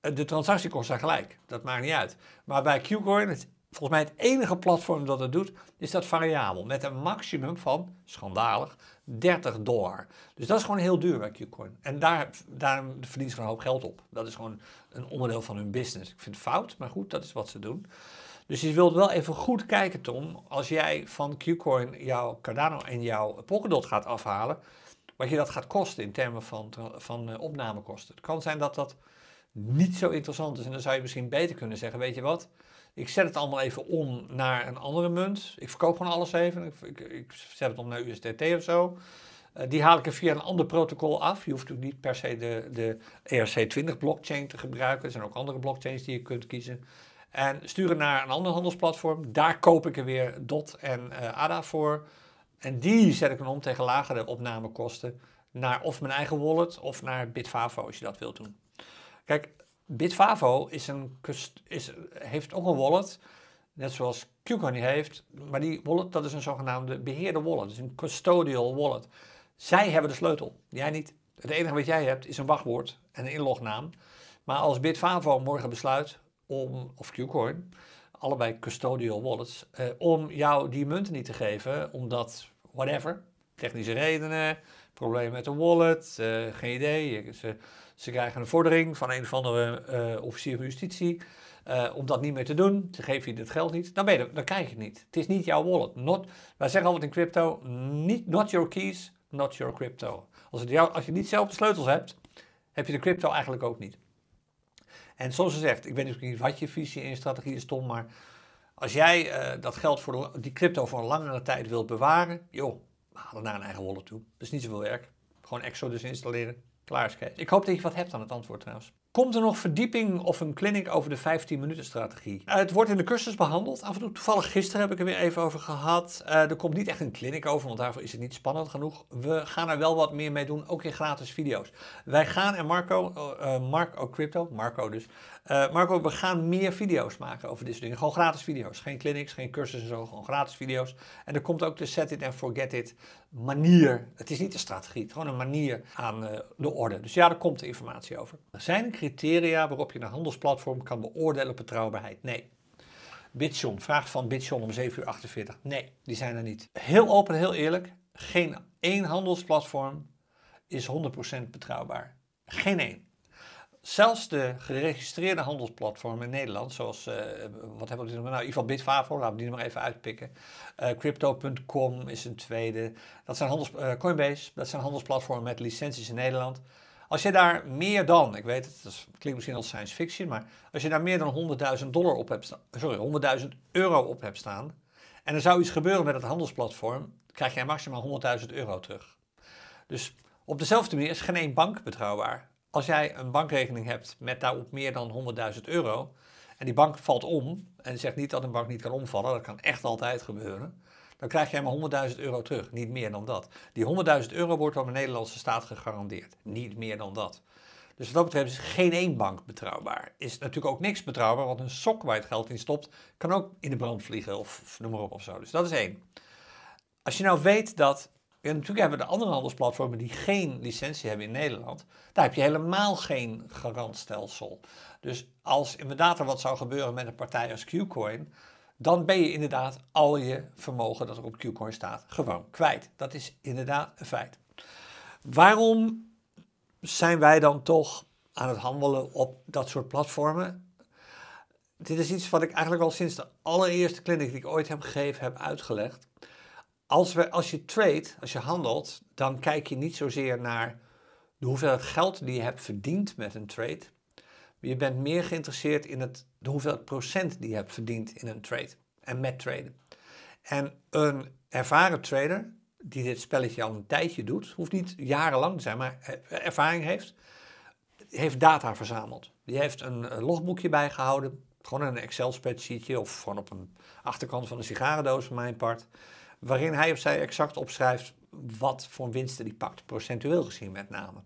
eh, de transactiekosten zijn gelijk. Dat maakt niet uit. Maar bij Qcoin, het, volgens mij het enige platform dat het doet, is dat variabel. Met een maximum van, schandalig, 30 dollar. Dus dat is gewoon heel duur bij Qcoin. En daar, daar verdienen ze een hoop geld op. Dat is gewoon een onderdeel van hun business. Ik vind het fout, maar goed, dat is wat ze doen. Dus je wilt wel even goed kijken, Tom, als jij van Qcoin jouw Cardano en jouw Polkadot gaat afhalen, wat je dat gaat kosten in termen van, van eh, opnamekosten. Het kan zijn dat dat niet zo interessant is en dan zou je misschien beter kunnen zeggen, weet je wat, ik zet het allemaal even om naar een andere munt. Ik verkoop gewoon alles even. Ik, ik, zet het om naar USDT of zo. Eh, die haal ik er via een ander protocol af. Je hoeft natuurlijk niet per se de, de ERC20 blockchain te gebruiken. Er zijn ook andere blockchains die je kunt kiezen. En sturen naar een ander handelsplatform. Daar koop ik er weer DOT en eh, ADA voor. En die zet ik dan om tegen lagere opnamekosten. Naar of mijn eigen wallet of naar Bitfavo als je dat wilt doen. Kijk, Bitfavo is een, is, heeft ook een wallet, net zoals KuCoin heeft, maar die wallet dat is een zogenaamde beheerde wallet, dus een custodial wallet. Zij hebben de sleutel, jij niet. Het enige wat jij hebt is een wachtwoord en een inlognaam. Maar als Bitfavo morgen besluit om, of KuCoin, allebei custodial wallets, eh, om jou die munten niet te geven, omdat whatever, technische redenen, problemen met de wallet, eh, geen idee, ze ze krijgen een vordering van een of andere eh, officier van justitie eh, om dat niet meer te doen. Ze geven je het geld niet. Dan, ben je, dan krijg je het niet. Het is niet jouw wallet. Not, wij zeggen altijd in crypto, niet, not your keys, not your crypto. Als, het als je niet zelf de sleutels hebt, heb je de crypto eigenlijk ook niet. En zoals gezegd, ik weet natuurlijk niet wat je visie en je strategie is, Tom, maar als jij eh, dat geld voor die crypto voor een langere tijd wilt bewaren, joh, haal het naar een eigen wallet toe. Dat is niet zoveel werk. Gewoon Exodus installeren. Klaar is Ik hoop dat je wat hebt aan het antwoord trouwens. Komt er nog verdieping of een clinic over de 15-minuten strategie? Eh, het wordt in de cursus behandeld. Af en toe toevallig gisteren heb ik er weer even over gehad. Eh, er komt niet echt een clinic over, want daarvoor is het niet spannend genoeg. We gaan er wel wat meer mee doen, ook in gratis video's. Wij gaan en Marco, eh, Marco Crypto, Marco dus. Marco, we gaan meer video's maken over dit soort dingen. Gewoon gratis video's. Geen clinics, geen cursussen zo. Gewoon gratis video's. En er komt ook de set it and forget it manier. Het is niet een strategie, het gewoon een manier aan de orde. Dus ja, er komt de informatie over. Zijn criteria waarop je een handelsplatform kan beoordelen op betrouwbaarheid. Nee. Bitjon, vraagt van Bitjon om 7 uur 48. Nee, die zijn er niet. Heel open, heel eerlijk. Geen één handelsplatform is 100% betrouwbaar. Geen één. Zelfs de geregistreerde handelsplatformen in Nederland, zoals, eh, wat hebben we dit Nou, geval Bitfavo, laten we die nog maar even uitpikken. Eh, Crypto.com is een tweede. Dat zijn handels, eh, Coinbase, dat zijn handelsplatformen met licenties in Nederland. Als je daar meer dan, ik weet het, dat klinkt misschien als science fiction, maar als je daar meer dan 100.000 dollar op hebt eh, sorry, 100.000 euro op hebt staan, en er zou iets gebeuren met het handelsplatform, krijg jij maximaal 100.000 euro terug. Dus op dezelfde manier is geen één bank betrouwbaar. Als jij een bankrekening hebt met daarop meer dan 100.000 euro en die bank valt om, en zegt niet dat een bank niet kan omvallen, dat kan echt altijd gebeuren, dan krijg jij maar 100.000 euro terug. Niet meer dan dat. Die 100.000 euro wordt door de Nederlandse staat gegarandeerd. Niet meer dan dat. Dus wat dat betreft is geen één bank betrouwbaar. Is natuurlijk ook niks betrouwbaar, want een sok waar je het geld in stopt, kan ook in de brand vliegen of, noem maar op of zo. Dus dat is één. Als je nou weet dat en natuurlijk hebben we de andere handelsplatformen die geen licentie hebben in Nederland. Daar heb je helemaal geen garantstelsel. Dus als inderdaad er wat zou gebeuren met een partij als Qcoin, dan ben je inderdaad al je vermogen dat er op Qcoin staat gewoon kwijt. Dat is inderdaad een feit. Waarom zijn wij dan toch aan het handelen op dat soort platformen? Dit is iets wat ik eigenlijk al sinds de allereerste clinic die ik ooit heb gegeven heb uitgelegd. Als, we, als je trade, als je handelt, dan kijk je niet zozeer naar de hoeveelheid geld die je hebt verdiend met een trade, je bent meer geïnteresseerd in het, de hoeveelheid procent die je hebt verdiend in een trade en met traden. En een ervaren trader die dit spelletje al een tijdje doet, hoeft niet jarenlang te zijn, maar e-, ervaring heeft, heeft data verzameld. Die heeft een logboekje bijgehouden, gewoon een Excel-spreadsheetje of gewoon op een achterkant van een sigarendoos van mijn part, waarin hij of zij exact opschrijft wat voor winsten die pakt, procentueel gezien met name.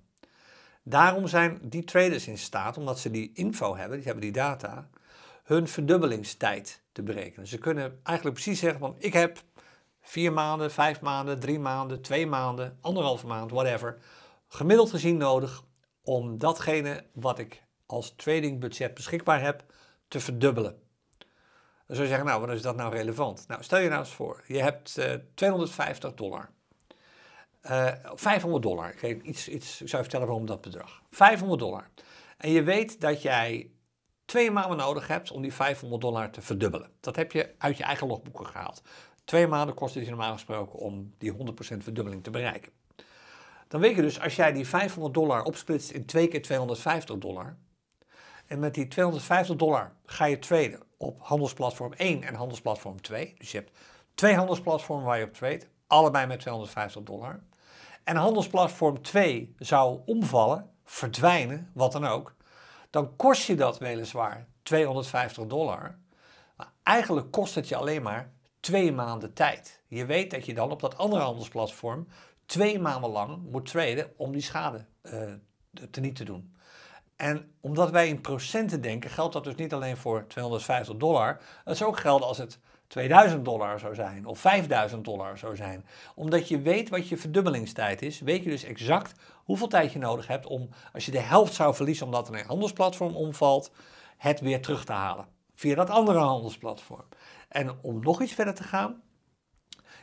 Daarom zijn die traders in staat, omdat ze die info hebben, die hebben die data, hun verdubbelingstijd te berekenen. Ze kunnen eigenlijk precies zeggen van ik heb vier maanden, vijf maanden, drie maanden, twee maanden, anderhalve maand, whatever, gemiddeld gezien nodig om datgene wat ik als tradingbudget beschikbaar heb te verdubbelen. Dan zou je zeggen, nou, wat is dat nou relevant? Nou, stel je nou eens voor, je hebt 250 eh, dollar. 500 eh, dollar. Ik, geef iets, iets, ik zou vertellen waarom dat bedrag. 500 dollar. En je weet dat jij twee maanden nodig hebt om die 500 dollar te verdubbelen. Dat heb je uit je eigen logboeken gehaald. Twee maanden kost het je normaal gesproken om die 100% verdubbeling te bereiken. Dan weet je dus, als jij die 500 dollar opsplitst in twee keer 250 dollar. En met die 250 dollar ga je traden op handelsplatform 1 en handelsplatform 2. Dus je hebt twee handelsplatformen waar je op trade, allebei met 250 dollar en handelsplatform 2 zou omvallen, verdwijnen, wat dan ook, dan kost je dat weliswaar 250 dollar. Maar eigenlijk kost het je alleen maar twee maanden tijd. Je weet dat je dan op dat andere handelsplatform twee maanden lang moet traden om die schade uh, te niet te doen. En omdat wij in procenten denken, geldt dat dus niet alleen voor 250 dollar. Het zou ook gelden als het 2000 dollar zou zijn of 5000 dollar zou zijn. Omdat je weet wat je verdubbelingstijd is, weet je dus exact hoeveel tijd je nodig hebt om, als je de helft zou verliezen omdat er een handelsplatform omvalt, het weer terug te halen via dat andere handelsplatform. En om nog iets verder te gaan,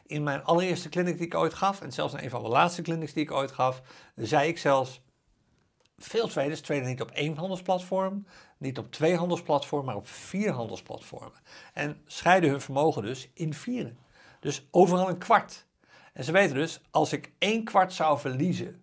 in mijn allereerste clinic die ik ooit gaf, en zelfs in een van de laatste clinics die ik ooit gaf, zei ik zelfs, veel traders traden niet op één handelsplatform, niet op twee handelsplatformen, maar op vier handelsplatformen. En scheiden hun vermogen dus in vieren. Dus overal een kwart. En ze weten dus, als ik één kwart zou verliezen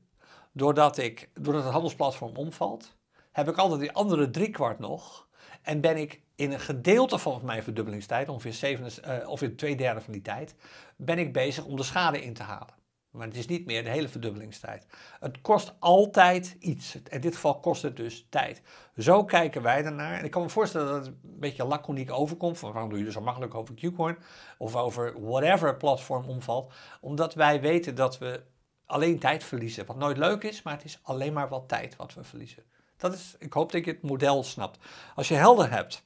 doordat, ik, doordat het handelsplatform omvalt, heb ik altijd die andere drie kwart nog. En ben ik in een gedeelte van mijn verdubbelingstijd, ongeveer, 7, uh, eh, ongeveer twee derde van die tijd, ben ik bezig om de schade in te halen. Maar het is niet meer de hele verdubbelingstijd. Het kost altijd iets. In dit geval kost het dus tijd. Zo kijken wij ernaar. En ik kan me voorstellen dat het een beetje laconiek overkomt. Van waarom doe je er zo makkelijk over Qcoin? Of over whatever platform omvalt. Omdat wij weten dat we alleen tijd verliezen. Wat nooit leuk is, maar het is alleen maar wat tijd wat we verliezen. Dat is, ik hoop dat je het model snapt. Als je helder hebt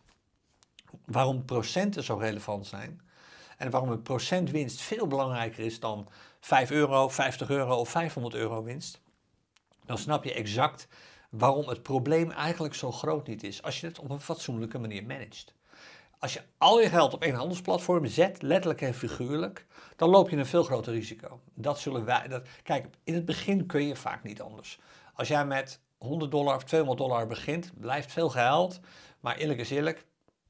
waarom procenten zo relevant zijn. En waarom een procentwinst veel belangrijker is dan 5 euro, 50 euro of 500 euro winst, dan snap je exact waarom het probleem eigenlijk zo groot niet is als je het op een fatsoenlijke manier managt. Als je al je geld op één handelsplatform zet, letterlijk en figuurlijk, dan loop je een veel groter risico. Dat zullen wij. Dat, kijk, in het begin kun je vaak niet anders. Als jij met 100 dollar of 200 dollar begint, blijft veel geld, Maar eerlijk is eerlijk,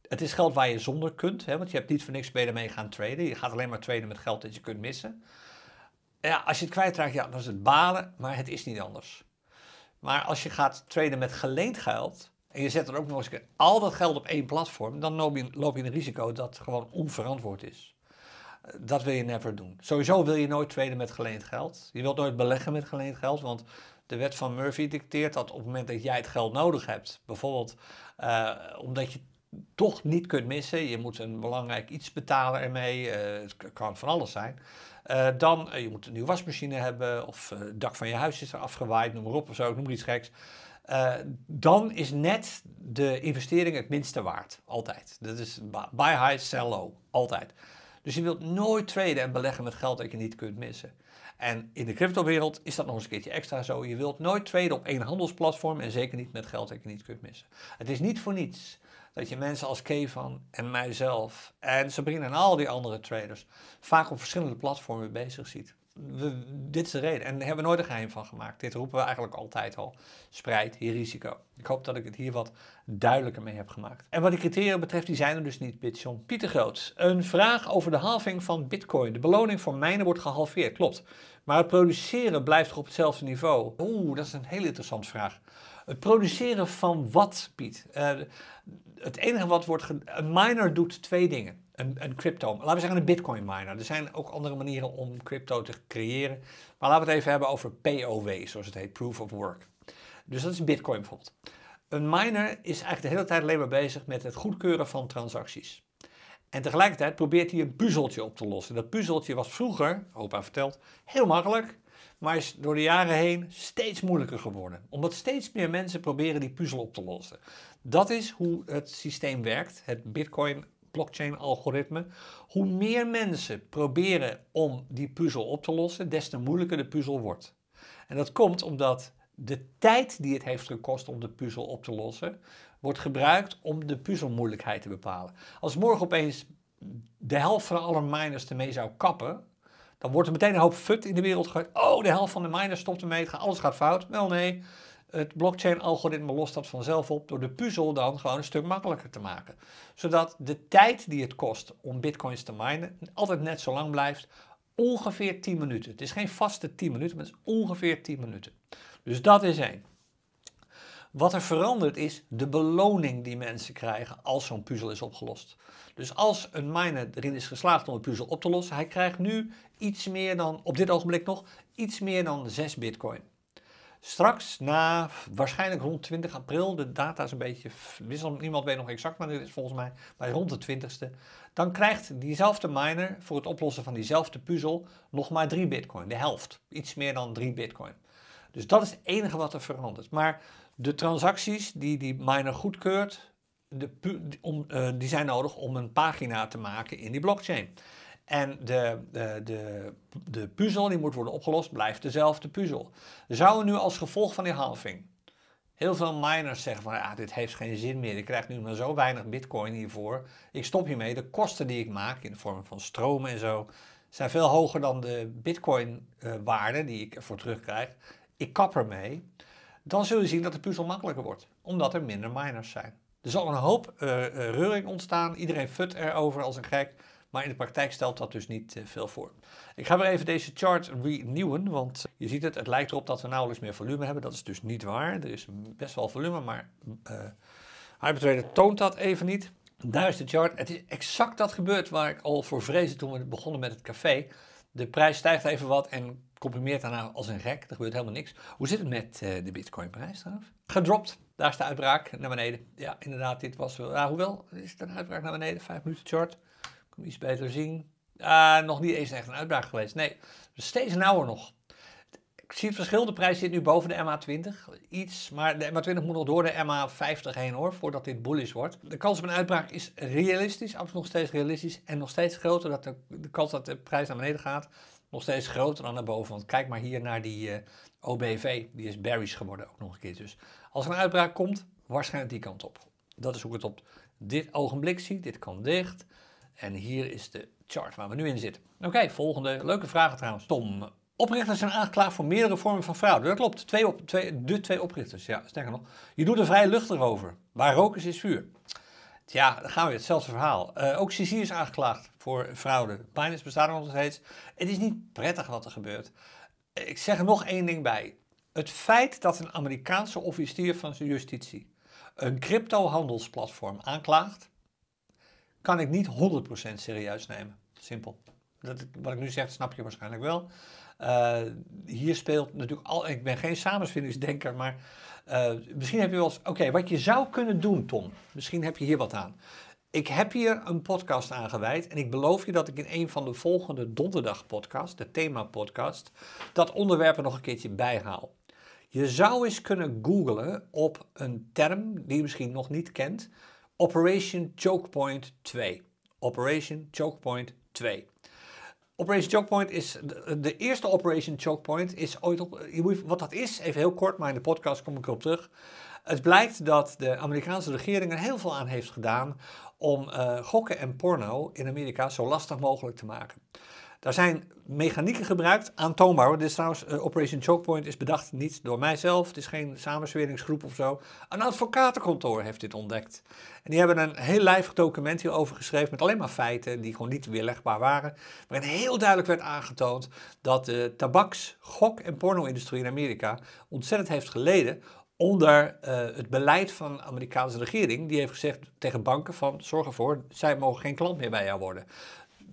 het is geld waar je zonder kunt. Hè, want je hebt niet voor niks mee mee gaan traden. Je gaat alleen maar traden met geld dat je kunt missen ja, als je het kwijtraakt, ja, dan is het balen, maar het is niet anders. Maar als je gaat traden met geleend geld en je zet er ook nog eens al dat geld op één platform, dan loop je, een risico dat gewoon onverantwoord is. Dat wil je never doen. Sowieso wil je nooit traden met geleend geld. Je wilt nooit beleggen met geleend geld, want de wet van Murphy dicteert dat op het moment dat jij het geld nodig hebt, bijvoorbeeld eh, omdat je toch niet kunt missen, je moet een belangrijk iets betalen ermee, eh, het kan van alles zijn, eh, dan, uh, je moet een nieuwe wasmachine hebben of eh, het dak van je huis is er afgewaaid, noem maar op of zo, noem maar iets geks. dan is net de investering het minste waard. Altijd. Dat is buy high, sell low. Altijd. Dus je wilt nooit traden en beleggen met geld dat je niet kunt missen. En in de cryptowereld is dat nog eens een keertje extra zo. Je wilt nooit traden op één handelsplatform en zeker niet met geld dat je niet kunt missen. Het is niet voor niets dat je mensen als Kevan en mijzelf en Sabrina en al die andere traders vaak op verschillende platformen bezig ziet. We, dit is de reden. En daar hebben we nooit een geheim van gemaakt. Dit roepen we eigenlijk altijd al. Spreid je risico. Ik hoop dat ik het hier wat duidelijker mee heb gemaakt. En wat die criteria betreft, die zijn er dus niet, Bitson. Pieter Groots. Een vraag over de halving van bitcoin. De beloning voor mijnen wordt gehalveerd, klopt. Maar het produceren blijft toch op hetzelfde niveau? Oeh, dat is een heel interessante vraag. Het produceren van wat, Piet? Eh, het enige wat wordt. Een miner doet twee dingen. Een, een, crypto, laten we zeggen een bitcoin miner. Er zijn ook andere manieren om crypto te creëren. Maar laten we het even hebben over POW, zoals het heet, Proof of Work. Dus dat is bitcoin bijvoorbeeld. Een miner is eigenlijk de hele tijd alleen maar bezig met het goedkeuren van transacties. En tegelijkertijd probeert hij een puzzeltje op te lossen. Dat puzzeltje was vroeger, aan verteld, heel makkelijk maar is door de jaren heen steeds moeilijker geworden. Omdat steeds meer mensen proberen die puzzel op te lossen. Dat is hoe het systeem werkt, het Bitcoin blockchain algoritme. Hoe meer mensen proberen om die puzzel op te lossen, des te moeilijker de puzzel wordt. En dat komt omdat de tijd die het heeft gekost om de puzzel op te lossen, wordt gebruikt om de puzzelmoeilijkheid te bepalen. Als morgen opeens de helft van alle miners ermee zou kappen, dan wordt er meteen een hoop fut in de wereld gegooid. Oh, de helft van de miners stopt ermee, alles gaat fout. Wel nee, het blockchain-algoritme lost dat vanzelf op door de puzzel dan gewoon een stuk makkelijker te maken. Zodat de tijd die het kost om bitcoins te minen altijd net zo lang blijft, ongeveer 10 minuten. Het is geen vaste 10 minuten, maar het is ongeveer 10 minuten. Dus dat is één. Wat er verandert is de beloning die mensen krijgen als zo'n puzzel is opgelost. Dus als een miner erin is geslaagd om een puzzel op te lossen, hij krijgt nu iets meer dan, op dit ogenblik nog, iets meer dan 6 bitcoin. Straks na waarschijnlijk rond 20 april, de data is een beetje, niemand weet nog exact, maar dit is volgens mij bij rond de 20ste, dan krijgt diezelfde miner voor het oplossen van diezelfde puzzel nog maar 3 bitcoin, de helft, iets meer dan 3 bitcoin. Dus dat is het enige wat er verandert. Maar de transacties die die miner goedkeurt, de, om, eh, die zijn nodig om een pagina te maken in die blockchain. En de, de, eh, de, de puzzel die moet worden opgelost, blijft dezelfde puzzel. Zouden nu als gevolg van die halving heel veel miners zeggen van dit heeft geen zin meer, ik krijg nu maar zo weinig bitcoin hiervoor, ik stop hiermee, de kosten die ik maak in de vorm van stroom en zo, zijn veel hoger dan de bitcoin eh, waarde die ik ervoor terugkrijg, ik kap ermee dan zul je zien dat de puzzel makkelijker wordt, omdat er minder miners zijn. Er zal een hoop uh, reuring ontstaan, iedereen fut erover als een gek, maar in de praktijk stelt dat dus niet eh, veel voor. Ik ga weer even deze chart renewen, want je ziet het, het lijkt erop dat we nauwelijks meer volume hebben. Dat is dus niet waar, er is best wel volume, maar uh, Hypertrader toont dat even niet. Daar is de chart. Het is exact dat gebeurd waar ik al voor vreesde toen we begonnen met het café. De prijs stijgt even wat en comprimeert daarna als een gek. Er gebeurt helemaal niks. Hoe zit het met uh, de prijs trouwens? Gedropt. Daar is de uitbraak naar beneden. Ja, inderdaad, dit was wel. Nou, hoewel, is het een uitbraak naar beneden? Vijf minuten short. Kan iets beter zien. Ah, nog niet eens echt een uitbraak geweest. Nee, dus steeds nauwer nog. Ik zie het verschil. De prijs zit nu boven de MA20. Iets, maar de MA20 moet nog door de MA50 heen hoor, voordat dit bullish wordt. De kans op een uitbraak is realistisch, absoluut nog steeds realistisch. En nog steeds groter dat de kans dat de prijs naar beneden gaat nog steeds groter dan naar boven. Want kijk maar hier naar die eh, OBV. Die is bearish geworden ook nog een keer. Dus als er een uitbraak komt, waarschijnlijk die kant op. Dat is hoe ik het op dit ogenblik zie. Dit kan dicht. En hier is de chart waar we nu in zitten. Oké, volgende. Leuke vraag trouwens. Tom, Oprichters zijn aangeklaagd voor meerdere vormen van fraude. Dat klopt. Twee op, twee, de twee oprichters, ja, sterker nog. Je doet er vrij lucht over. Waar rook is, is vuur. Ja, dan gaan we weer. Hetzelfde verhaal. Eh, ook Sisi is aangeklaagd voor fraude. Binance bestaat nog steeds. Het is niet prettig wat er gebeurt. Ik zeg er nog één ding bij. Het feit dat een Amerikaanse officier van justitie een crypto-handelsplatform aanklaagt, kan ik niet 100% serieus nemen. Simpel. Dat, wat ik nu zeg, snap je waarschijnlijk wel. Eh, hier speelt natuurlijk al. Ik ben geen samensvindingsdenker, maar eh, misschien heb je wel eens, oké, wat je zou kunnen doen, Tom, misschien heb je hier wat aan. Ik heb hier een podcast aangewijd en ik beloof je dat ik in een van de volgende donderdag podcast, de thema podcast, dat onderwerp er nog een keertje bijhaal. Je zou eens kunnen googlen op een term die je misschien nog niet kent, Operation Chokepoint 2. Operation Chokepoint 2. Operation Chokepoint is, de, eerste Operation Chokepoint is ooit op, wat dat is, even heel kort, maar in de podcast kom ik erop terug. Het blijkt dat de Amerikaanse regering er heel veel aan heeft gedaan om eh, gokken en porno in Amerika zo lastig mogelijk te maken. Daar zijn mechanieken gebruikt, aantoonbaar. Dit trouwens, eh, Operation Chokepoint is bedacht niet door mijzelf. Het is geen samensweringsgroep of zo. Een advocatenkantoor heeft dit ontdekt. En die hebben een heel lijvig document hierover geschreven met alleen maar feiten die gewoon niet weerlegbaar waren. Waarin heel duidelijk werd aangetoond dat de tabaks-, gok- en porno-industrie in Amerika ontzettend heeft geleden onder eh, het beleid van de Amerikaanse regering. Die heeft gezegd tegen banken van zorg ervoor, zij mogen geen klant meer bij jou worden.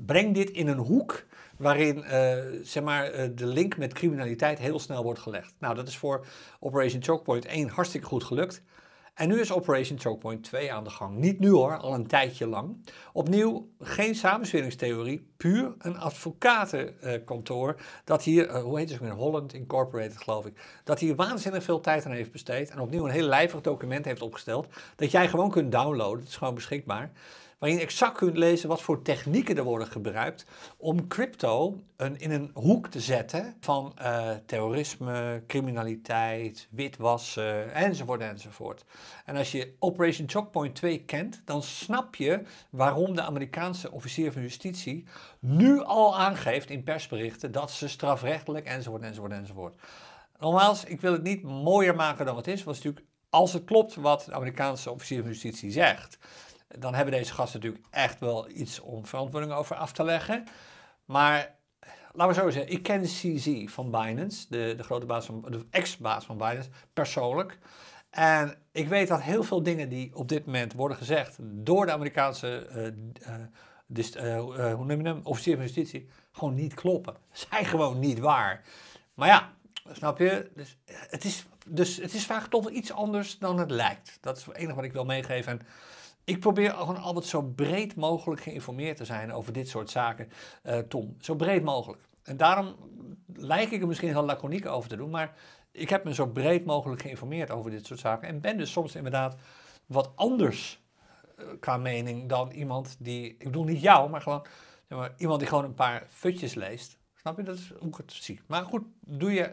Breng dit in een hoek waarin eh, zeg maar, eh, de link met criminaliteit heel snel wordt gelegd. Nou, dat is voor Operation Chokepoint 1 hartstikke goed gelukt. En nu is Operation Chokepoint 2 aan de gang. Niet nu hoor, al een tijdje lang. Opnieuw geen samenzweringstheorie, puur een advocatenkantoor uh, dat hier, eh, hoe heet het ook Holland Incorporated geloof ik, dat hier waanzinnig veel tijd aan heeft besteed en opnieuw een heel lijvig document heeft opgesteld dat jij gewoon kunt downloaden. Het is gewoon beschikbaar waarin je exact kunt lezen wat voor technieken er worden gebruikt om crypto een, in een hoek te zetten van eh, terrorisme, criminaliteit, witwassen enzovoort enzovoort. En als je Operation Chockpoint 2 kent, dan snap je waarom de Amerikaanse officier van justitie nu al aangeeft in persberichten dat ze strafrechtelijk enzovoort enzovoort enzovoort. Nogmaals, ik wil het niet mooier maken dan het is, want het is natuurlijk als het klopt wat de Amerikaanse officier van justitie zegt, dan hebben deze gasten natuurlijk echt wel iets om verantwoording over af te leggen. Maar laten we zo zeggen, ik ken CZ van Binance, de, de grote baas van, de ex-baas van Binance, persoonlijk. En ik weet dat heel veel dingen die op dit moment worden gezegd door de Amerikaanse, eh, eh, dis, uh, hoe officier van justitie, gewoon niet kloppen. Zijn gewoon niet waar. Maar ja, snap je? Dus het is, dus het is vaak toch iets anders dan het lijkt. Dat is het enige wat ik wil meegeven. En ik probeer gewoon altijd zo breed mogelijk geïnformeerd te zijn over dit soort zaken, eh, Tom. Zo breed mogelijk. En daarom lijk ik er misschien heel laconiek over te doen, maar ik heb me zo breed mogelijk geïnformeerd over dit soort zaken. En ben dus soms inderdaad wat anders eh, qua mening dan iemand die, ik bedoel niet jou, maar gewoon zeg maar, iemand die gewoon een paar futjes leest. Snap je? Dat is hoe ik het zie. Maar goed, doe je,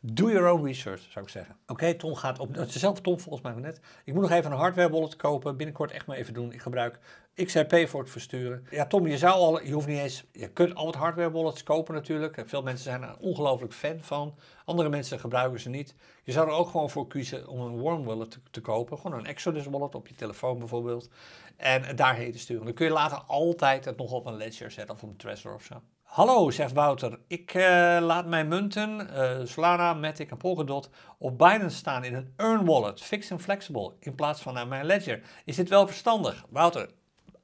do your own research, zou ik zeggen. Oké, Tom gaat op. Dat is zelf Tom volgens mij net. Ik moet nog even een hardware wallet kopen. Binnenkort echt maar even doen. Ik gebruik XRP voor het versturen. Ja, Tom, je zou al, je hoeft niet eens, je kunt al het hardware wallets kopen natuurlijk. Veel mensen zijn er ongelooflijk fan van. Andere mensen gebruiken ze niet. Je zou er ook gewoon voor kiezen om een warm wallet te, kopen. Gewoon een Exodus wallet op je telefoon bijvoorbeeld. En daarheen te sturen. Dan kun je later altijd het nog op een ledger zetten of op een Trezor of zo. Hallo, zegt Wouter. Ik eh, laat mijn munten, uh, Solana, Matic en Polkadot, op Binance staan in een Earn Wallet, fixed en flexible, in plaats van naar mijn ledger. Is dit wel verstandig? Wouter,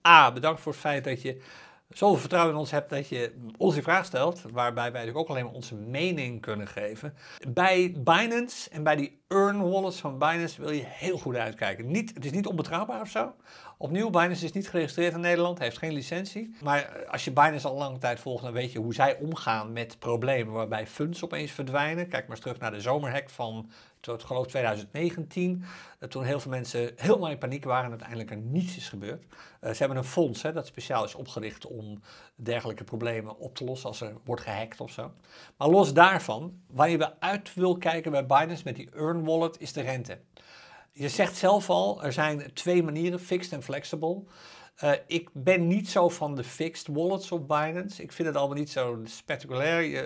A, bedankt voor het feit dat je zoveel vertrouwen in ons hebt dat je ons die vraag stelt, waarbij wij natuurlijk ook alleen maar onze mening kunnen geven. Bij Binance en bij die earn wallets van Binance wil je heel goed uitkijken. Niet, het is niet onbetrouwbaar of zo. Opnieuw, Binance is niet geregistreerd in Nederland, heeft geen licentie. Maar eh, als je Binance al lange tijd volgt, dan weet je hoe zij omgaan met problemen waarbij funds opeens verdwijnen. Kijk maar eens terug naar de zomerhack van tot geloof 2019, eh, toen heel veel mensen helemaal in paniek waren en uiteindelijk er niets is gebeurd. Eh, ze hebben een fonds hè, dat speciaal is opgericht om dergelijke problemen op te lossen als er wordt gehackt of zo. Maar los daarvan, waar je uit wil kijken bij Binance met die Earn Wallet is de rente. Je zegt zelf al, er zijn twee manieren, fixed en flexible. Eh, ik ben niet zo van de fixed wallets op Binance. Ik vind het allemaal niet zo spectaculair.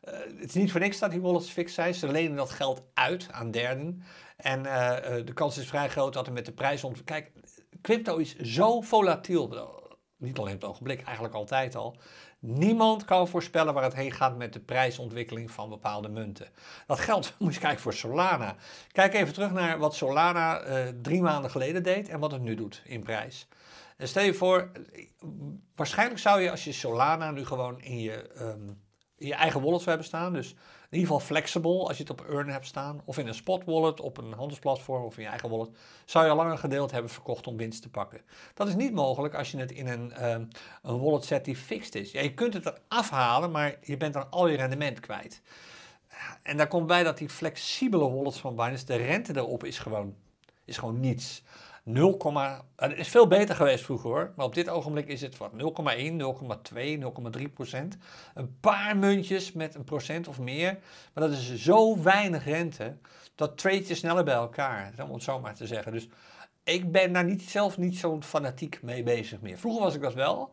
Eh, het is niet voor niks dat die wallets fixed zijn. Ze lenen dat geld uit aan derden. En eh, de kans is vrij groot dat er met de prijs... Kijk, crypto is zo volatiel. Niet alleen op het ogenblik, eigenlijk altijd al. Niemand kan voorspellen waar het heen gaat met de prijsontwikkeling van bepaalde munten. Dat geldt, moet je kijken, voor Solana. Kijk even terug naar wat Solana eh, drie maanden geleden deed en wat het nu doet in prijs. En stel je voor, waarschijnlijk zou je als je Solana nu gewoon in je, ehm, in je eigen wallet zou hebben staan, dus in ieder geval flexibel als je het op Earn hebt staan. Of in een spot wallet, op een handelsplatform of in je eigen wallet. Zou je al lang een gedeelte hebben verkocht om winst te pakken. Dat is niet mogelijk als je het in een, ehm, een wallet zet die fixed is. Ja, je kunt het eraf halen, maar je bent dan al je rendement kwijt. En daar komt bij dat die flexibele wallets van Binance, de rente erop is gewoon, is gewoon niets. 0, het nou, is veel beter geweest vroeger hoor, maar op dit ogenblik is het wat 0,1, 0,2, 0,3 procent. Een paar muntjes met een procent of meer, maar dat is zo weinig rente, dat trade je sneller bij elkaar, om het zo maar te zeggen. Dus ik ben daar niet, zelf niet zo'n fanatiek mee bezig meer. Vroeger was ik dat wel.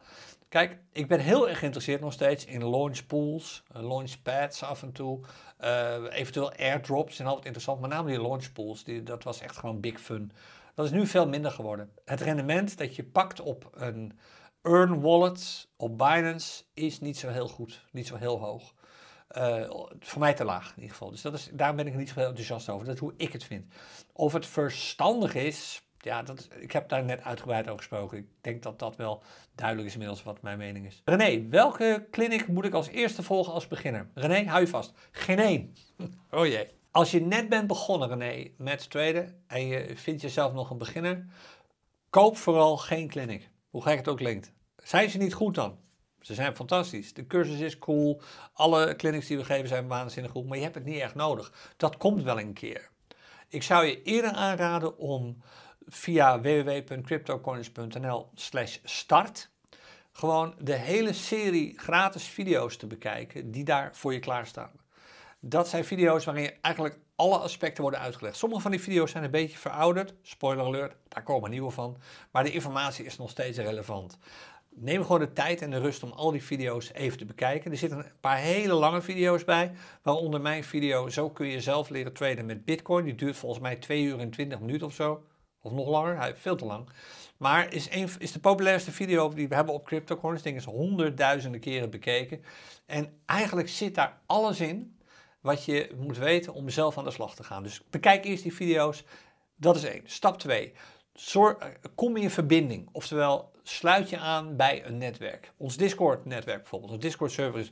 Kijk, ik ben heel erg geïnteresseerd nog steeds in launch pools, eh, launch pads af en toe, eh, eventueel airdrops zijn altijd interessant, maar name die launch pools, die, dat was echt gewoon big fun. Dat is nu veel minder geworden. Het rendement dat je pakt op een earn wallet op Binance is niet zo heel goed, niet zo heel hoog. Eh, voor mij te laag in ieder geval. Dus dat is, daar ben ik niet zo heel enthousiast over. Dat is hoe ik het vind. Of het verstandig is, ja, dat, ik heb daar net uitgebreid over gesproken. Ik denk dat dat wel duidelijk is inmiddels wat mijn mening is. René, welke clinic moet ik als eerste volgen als beginner? René, hou je vast. Geen één. Oh jee. Als je net bent begonnen, René, met traden en je vindt jezelf nog een beginner, koop vooral geen clinic. Hoe gek het ook klinkt. Zijn ze niet goed dan? Ze zijn fantastisch. De cursus is cool. Alle clinics die we geven zijn waanzinnig goed. Maar je hebt het niet echt nodig. Dat komt wel een keer. Ik zou je eerder aanraden om via www.cryptocoins.nl slash start gewoon de hele serie gratis video's te bekijken die daar voor je klaarstaan. Dat zijn video's waarin eigenlijk alle aspecten worden uitgelegd. Sommige van die video's zijn een beetje verouderd. Spoiler alert, daar komen nieuwe van. Maar de informatie is nog steeds relevant. Neem gewoon de tijd en de rust om al die video's even te bekijken. Er zitten een paar hele lange video's bij, waaronder mijn video Zo kun je zelf leren traden met Bitcoin. Die duurt volgens mij 2 uur en 20 minuten of zo. Of nog langer, hij veel te lang. Maar is, een, is de populairste video die we hebben op CryptoCoins. Ding is honderdduizenden keren bekeken. En eigenlijk zit daar alles in wat je moet weten om zelf aan de slag te gaan. Dus bekijk eerst die video's. Dat is één. Stap twee: eh, kom in verbinding. Oftewel, sluit je aan bij een netwerk. Ons Discord-netwerk bijvoorbeeld. Ons Discord-server is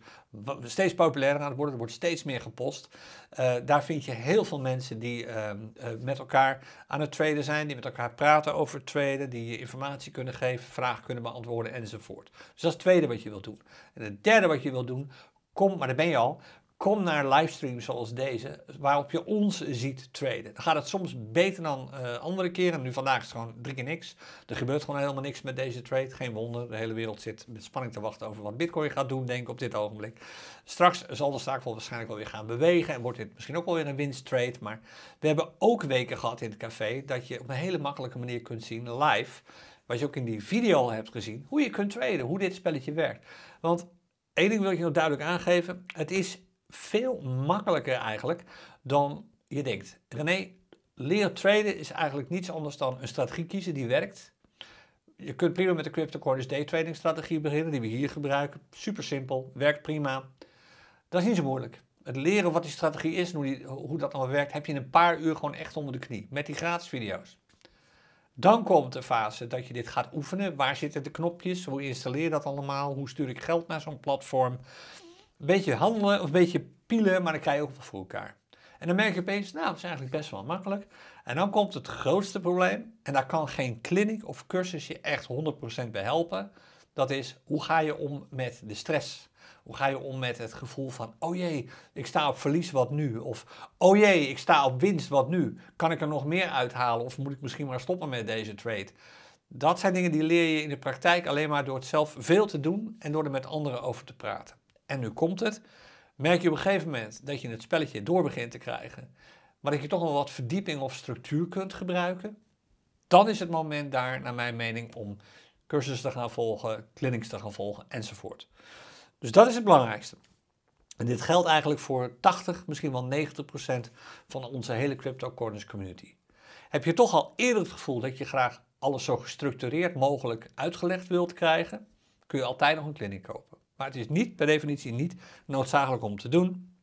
steeds populairder aan het worden. Er wordt steeds meer gepost. Eh, daar vind je heel veel mensen die ehm, eh, met elkaar aan het traden zijn. Die met elkaar praten over traden. Die je informatie kunnen geven, vragen kunnen beantwoorden enzovoort. Dus dat is het tweede wat je wilt doen. En het derde wat je wilt doen, kom, maar daar ben je al, Kom naar livestreams zoals deze, waarop je ons ziet traden. Dan gaat het soms beter dan eh, andere keren. Nu vandaag is het gewoon drie keer niks. Er gebeurt gewoon helemaal niks met deze trade. Geen wonder. De hele wereld zit met spanning te wachten over wat Bitcoin gaat doen, denk ik, op dit ogenblik. Straks zal de zaak wel waarschijnlijk wel weer gaan bewegen. En wordt dit misschien ook wel weer een winsttrade. Maar we hebben ook weken gehad in het café dat je op een hele makkelijke manier kunt zien live. Wat je ook in die video al hebt gezien. Hoe je kunt traden, hoe dit spelletje werkt. Want één ding wil ik je nog duidelijk aangeven. Het is veel makkelijker eigenlijk dan je denkt. René, leren traden is eigenlijk niets anders dan een strategie kiezen die werkt. Je kunt prima met de CryptoCoins dus day trading strategie beginnen, die we hier gebruiken. Super simpel, werkt prima. Dat is niet zo moeilijk. Het leren wat die strategie is en hoe, hoe dat allemaal werkt, heb je in een paar uur gewoon echt onder de knie. Met die gratis video's. Dan komt de fase dat je dit gaat oefenen. Waar zitten de knopjes? Hoe installeer je dat allemaal? Hoe stuur ik geld naar zo'n platform? beetje handelen of een beetje pielen, maar dan krijg je ook wat voor elkaar. En dan merk je opeens, nou, dat is eigenlijk best wel makkelijk. En dan komt het grootste probleem, en daar kan geen kliniek of cursus je echt 100% bij helpen. Dat is, hoe ga je om met de stress? Hoe ga je om met het gevoel van, oh jee, ik sta op verlies, wat nu? Of, oh jee, ik sta op winst, wat nu? Kan ik er nog meer uithalen? Of moet ik misschien maar stoppen met deze trade? Dat zijn dingen die leer je in de praktijk alleen maar door het zelf veel te doen en door er met anderen over te praten en nu komt het, merk je op een gegeven moment dat je het spelletje door begint te krijgen, maar dat je toch nog wat verdieping of structuur kunt gebruiken, dan is het moment daar, naar mijn mening, om cursussen te gaan volgen, clinics te gaan volgen enzovoort. Dus dat is het belangrijkste. En dit geldt eigenlijk voor 80, misschien wel 90% van onze hele cryptocurrency community. Heb je toch al eerder het gevoel dat je graag alles zo gestructureerd mogelijk uitgelegd wilt krijgen, kun je altijd nog een clinic kopen. Maar het is niet, per definitie niet noodzakelijk om te doen.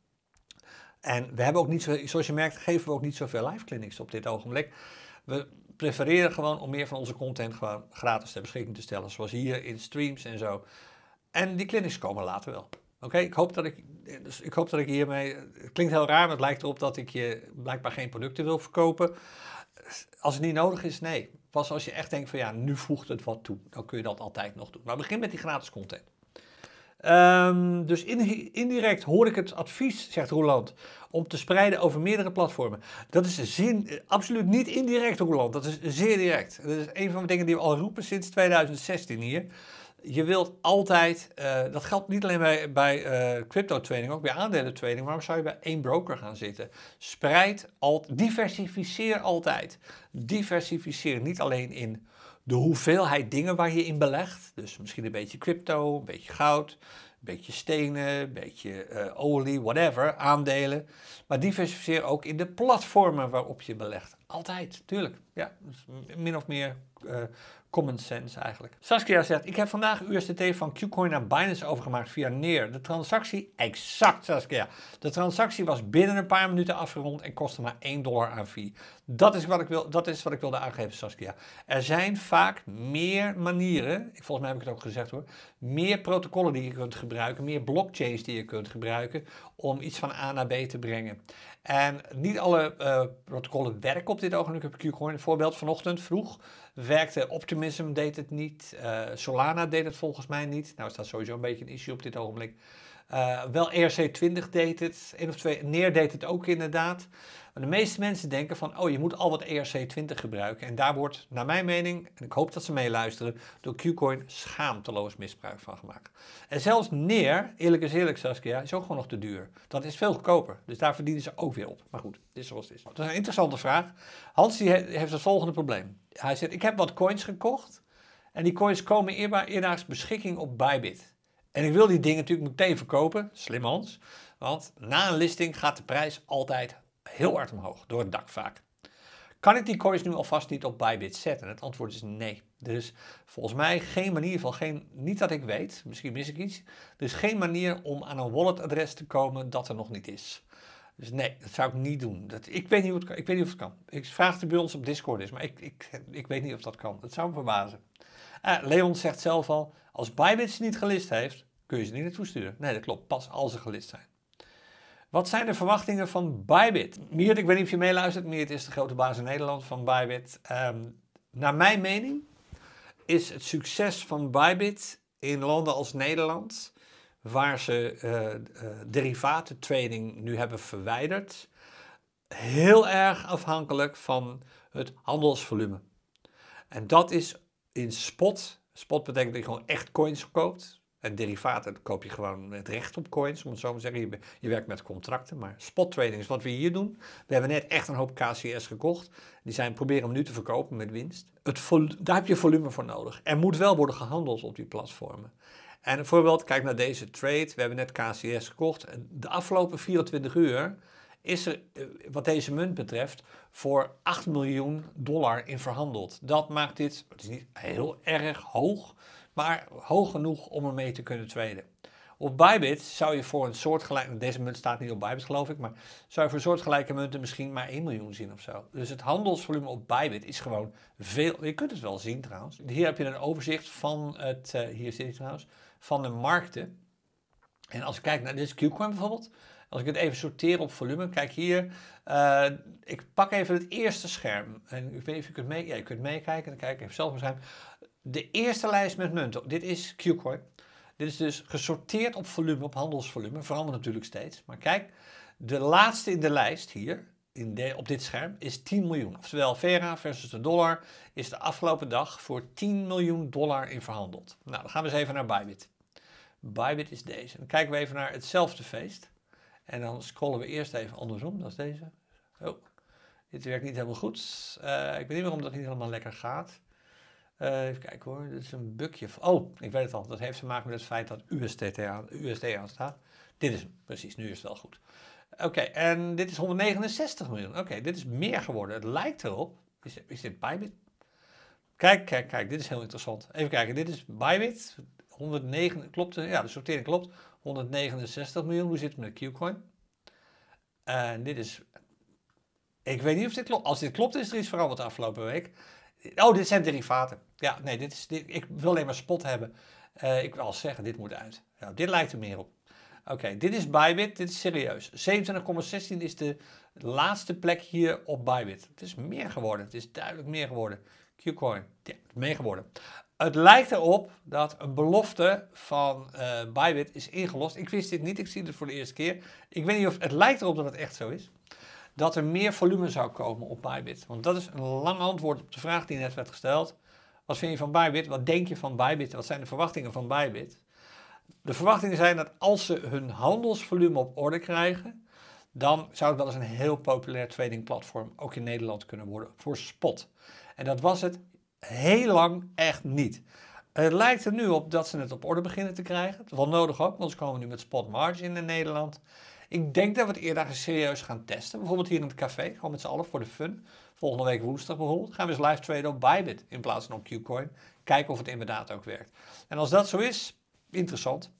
En we hebben ook niet zo, zoals je merkt, geven we ook niet zoveel live clinics op dit ogenblik. We prefereren gewoon om meer van onze content gewoon gratis ter beschikking te stellen. Zoals hier in streams en zo. En die clinics komen later wel. Oké, ik hoop dat ik, dus ik hoop dat ik hiermee. Het klinkt heel raar, maar het lijkt erop dat ik je blijkbaar geen producten wil verkopen. Als het niet nodig is, nee. Pas als je echt denkt van ja, nu voegt het wat toe, dan kun je dat altijd nog doen. Maar begin met die gratis content. Ehm, dus indirect hoor ik het advies, zegt Roland, om te spreiden over meerdere platformen. Dat is zin, absoluut niet indirect, Roland. Dat is zeer direct. Dat is een van de dingen die we al roepen sinds 2016 hier. Je wilt altijd, eh, dat geldt niet alleen bij, bij eh, crypto trading, ook bij aandelen trading. Waarom zou je bij één broker gaan zitten? Spreid, al, diversificeer altijd. Diversificeer niet alleen in de hoeveelheid dingen waar je in belegt. Dus misschien een beetje crypto, een beetje goud, een beetje stenen, een beetje uh, olie, whatever, aandelen. Maar diversificeer ook in de platformen waarop je belegt. Altijd, tuurlijk. Ja, dus min of meer eh, common sense eigenlijk. Saskia zegt, ik heb vandaag USDT van Qcoin naar Binance overgemaakt via Neer. De transactie, exact Saskia, de transactie was binnen een paar minuten afgerond en kostte maar 1 dollar aan fee. Dat is wat ik, wil, dat is wat ik wilde aangeven Saskia. Er zijn vaak meer manieren, volgens mij heb ik het ook gezegd hoor, meer protocollen die je kunt gebruiken, meer blockchains die je kunt gebruiken om iets van A naar B te brengen. En niet alle eh, protocollen werken op dit ogenblik Ik op Een Voorbeeld vanochtend vroeg werkte Optimism, deed het niet. Eh, Solana deed het volgens mij niet. Nou is dat sowieso een beetje een issue op dit ogenblik. Eh, wel ERC20 deed het, of twee, Neer deed het ook inderdaad. Maar de meeste mensen denken van, oh je moet al wat ERC20 gebruiken. En daar wordt, naar mijn mening, en ik hoop dat ze meeluisteren, door Qcoin schaamteloos misbruik van gemaakt. En zelfs Neer, eerlijk is eerlijk Saskia, is ook gewoon nog te duur. Dat is veel goedkoper, dus daar verdienen ze ook weer op. Maar goed, dit is zoals het is. Dat is een interessante vraag. Hans die heeft het volgende probleem. Hij zegt, ik heb wat coins gekocht en die coins komen eerder beschikking op Bybit. En ik wil die dingen natuurlijk meteen verkopen, slim ons. Want na een listing gaat de prijs altijd heel hard omhoog, door het dak vaak. Kan ik die coins nu alvast niet op Bybit zetten? Het antwoord is nee. Dus volgens mij geen manier van, geen, niet dat ik weet, misschien mis ik iets. Er is dus geen manier om aan een walletadres te komen dat er nog niet is. Dus nee, dat zou ik niet doen. Dat, ik, weet niet hoe het, ik weet niet of het kan. Ik vraag het bij ons op Discord is, maar ik, ik, ik weet niet of dat kan. Dat zou me verbazen. Eh, Leon zegt zelf al, als Bybit ze niet gelist heeft, kun je ze niet naartoe sturen. Nee, dat klopt, pas als ze gelist zijn. Wat zijn de verwachtingen van Bybit? Miert, ik weet niet of je meeluistert. Miert is de grote baas in Nederland van Bybit. Ehm, naar mijn mening is het succes van Bybit in landen als Nederland, waar ze uh, uh, derivatentraining nu hebben verwijderd, heel erg afhankelijk van het handelsvolume. En dat is in spot. Spot betekent dat je gewoon echt coins koopt. En derivaten koop je gewoon het recht op coins, om het zo te zeggen. Je, werkt met contracten, maar spot trading is wat we hier doen. We hebben net echt een hoop KCS gekocht. Die zijn proberen hem nu te verkopen met winst. Het daar heb je volume voor nodig. Er moet wel worden gehandeld op die platformen. En bijvoorbeeld, kijk naar deze trade. We hebben net KCS gekocht. De afgelopen 24 uur is er, eh, wat deze munt betreft, voor 8 miljoen dollar in verhandeld. Dat maakt dit, het is niet heel erg hoog, maar hoog genoeg om ermee te kunnen traden. Op Bybit zou je voor een soortgelijke, deze munt staat niet op Bybit geloof ik, maar zou je voor soortgelijke munten misschien maar 1 miljoen zien of zo. Dus het handelsvolume op Bybit is gewoon veel, je kunt het wel zien trouwens. Hier heb je een overzicht van het, eh, hier zit trouwens, van de markten. En als ik kijk naar dit is QCoin bijvoorbeeld, als ik het even sorteer op volume, kijk hier. Eh, ik pak even het eerste scherm. En ik weet niet of je kunt, mee, ja, je kunt meekijken. Dan kijk even zelf mijn scherm. De eerste lijst met munten. Dit is Qcoin. Dit is dus gesorteerd op volume, op handelsvolume. Verandert natuurlijk steeds. Maar kijk, de laatste in de lijst hier, in op dit scherm, is 10 miljoen. Oftewel, Vera versus de dollar is de afgelopen dag voor 10 miljoen dollar in verhandeld. Nou, dan gaan we eens even naar Bybit. Bybit is deze. Dan kijken we even naar hetzelfde feest. En dan scrollen we eerst even andersom, dat is deze. Oh, dit werkt niet helemaal goed. Eh, ik weet niet waarom dat niet helemaal lekker gaat. Eh, even kijken hoor, dit is een bukje. Oh, ik weet het al. Dat heeft te maken met het feit dat USD aan, USD aan staat. Dit is precies. Nu is het wel goed. Oké, en dit is 169 miljoen. Oké, dit is meer geworden. Het lijkt erop. Is, is dit Bybit? Kijk, kijk, kijk. Dit is heel interessant. Even kijken. Dit is Bybit. 109, klopt, eh, ja, de sortering klopt. 169 miljoen. Hoe zit het met Qcoin? En dit is. Ik weet niet of dit klopt. Als dit klopt, is er iets veranderd de afgelopen week. Oh, dit zijn derivaten. Ja, nee, dit is, ik wil alleen maar spot hebben. Eh, ik wil al zeggen, dit moet uit. dit lijkt er meer op. Oké, dit is Bybit, dit is serieus. 27,16 is de laatste plek hier op Bybit. Het is meer geworden, het is duidelijk meer geworden. Qcoin, ja, meer geworden. Het lijkt erop dat een belofte van uh, eh, Bybit is ingelost. Ik wist dit niet, ik zie dit voor de eerste keer. Ik weet niet of het lijkt erop dat het echt zo is. Dat er meer volume zou komen op Bybit. Want dat is een lang antwoord op de vraag die net werd gesteld. Wat vind je van Bybit? Wat denk je van Bybit? Wat zijn de verwachtingen van Bybit? De verwachtingen zijn dat als ze hun handelsvolume op orde krijgen, dan zou het wel eens een heel populair tradingplatform ook in Nederland kunnen worden voor spot. En dat was het heel lang echt niet. Het lijkt er nu op dat ze het op orde beginnen te krijgen. Wel nodig ook, want ze komen nu met spot margin in Nederland. Ik denk dat we het eerder serieus gaan testen. Bijvoorbeeld hier in het café, gewoon met z'n allen voor de fun. Volgende week woensdag bijvoorbeeld gaan we eens live traden op Bybit in plaats van op Qcoin. Kijken of het inderdaad ook werkt. En als dat zo is, interessant.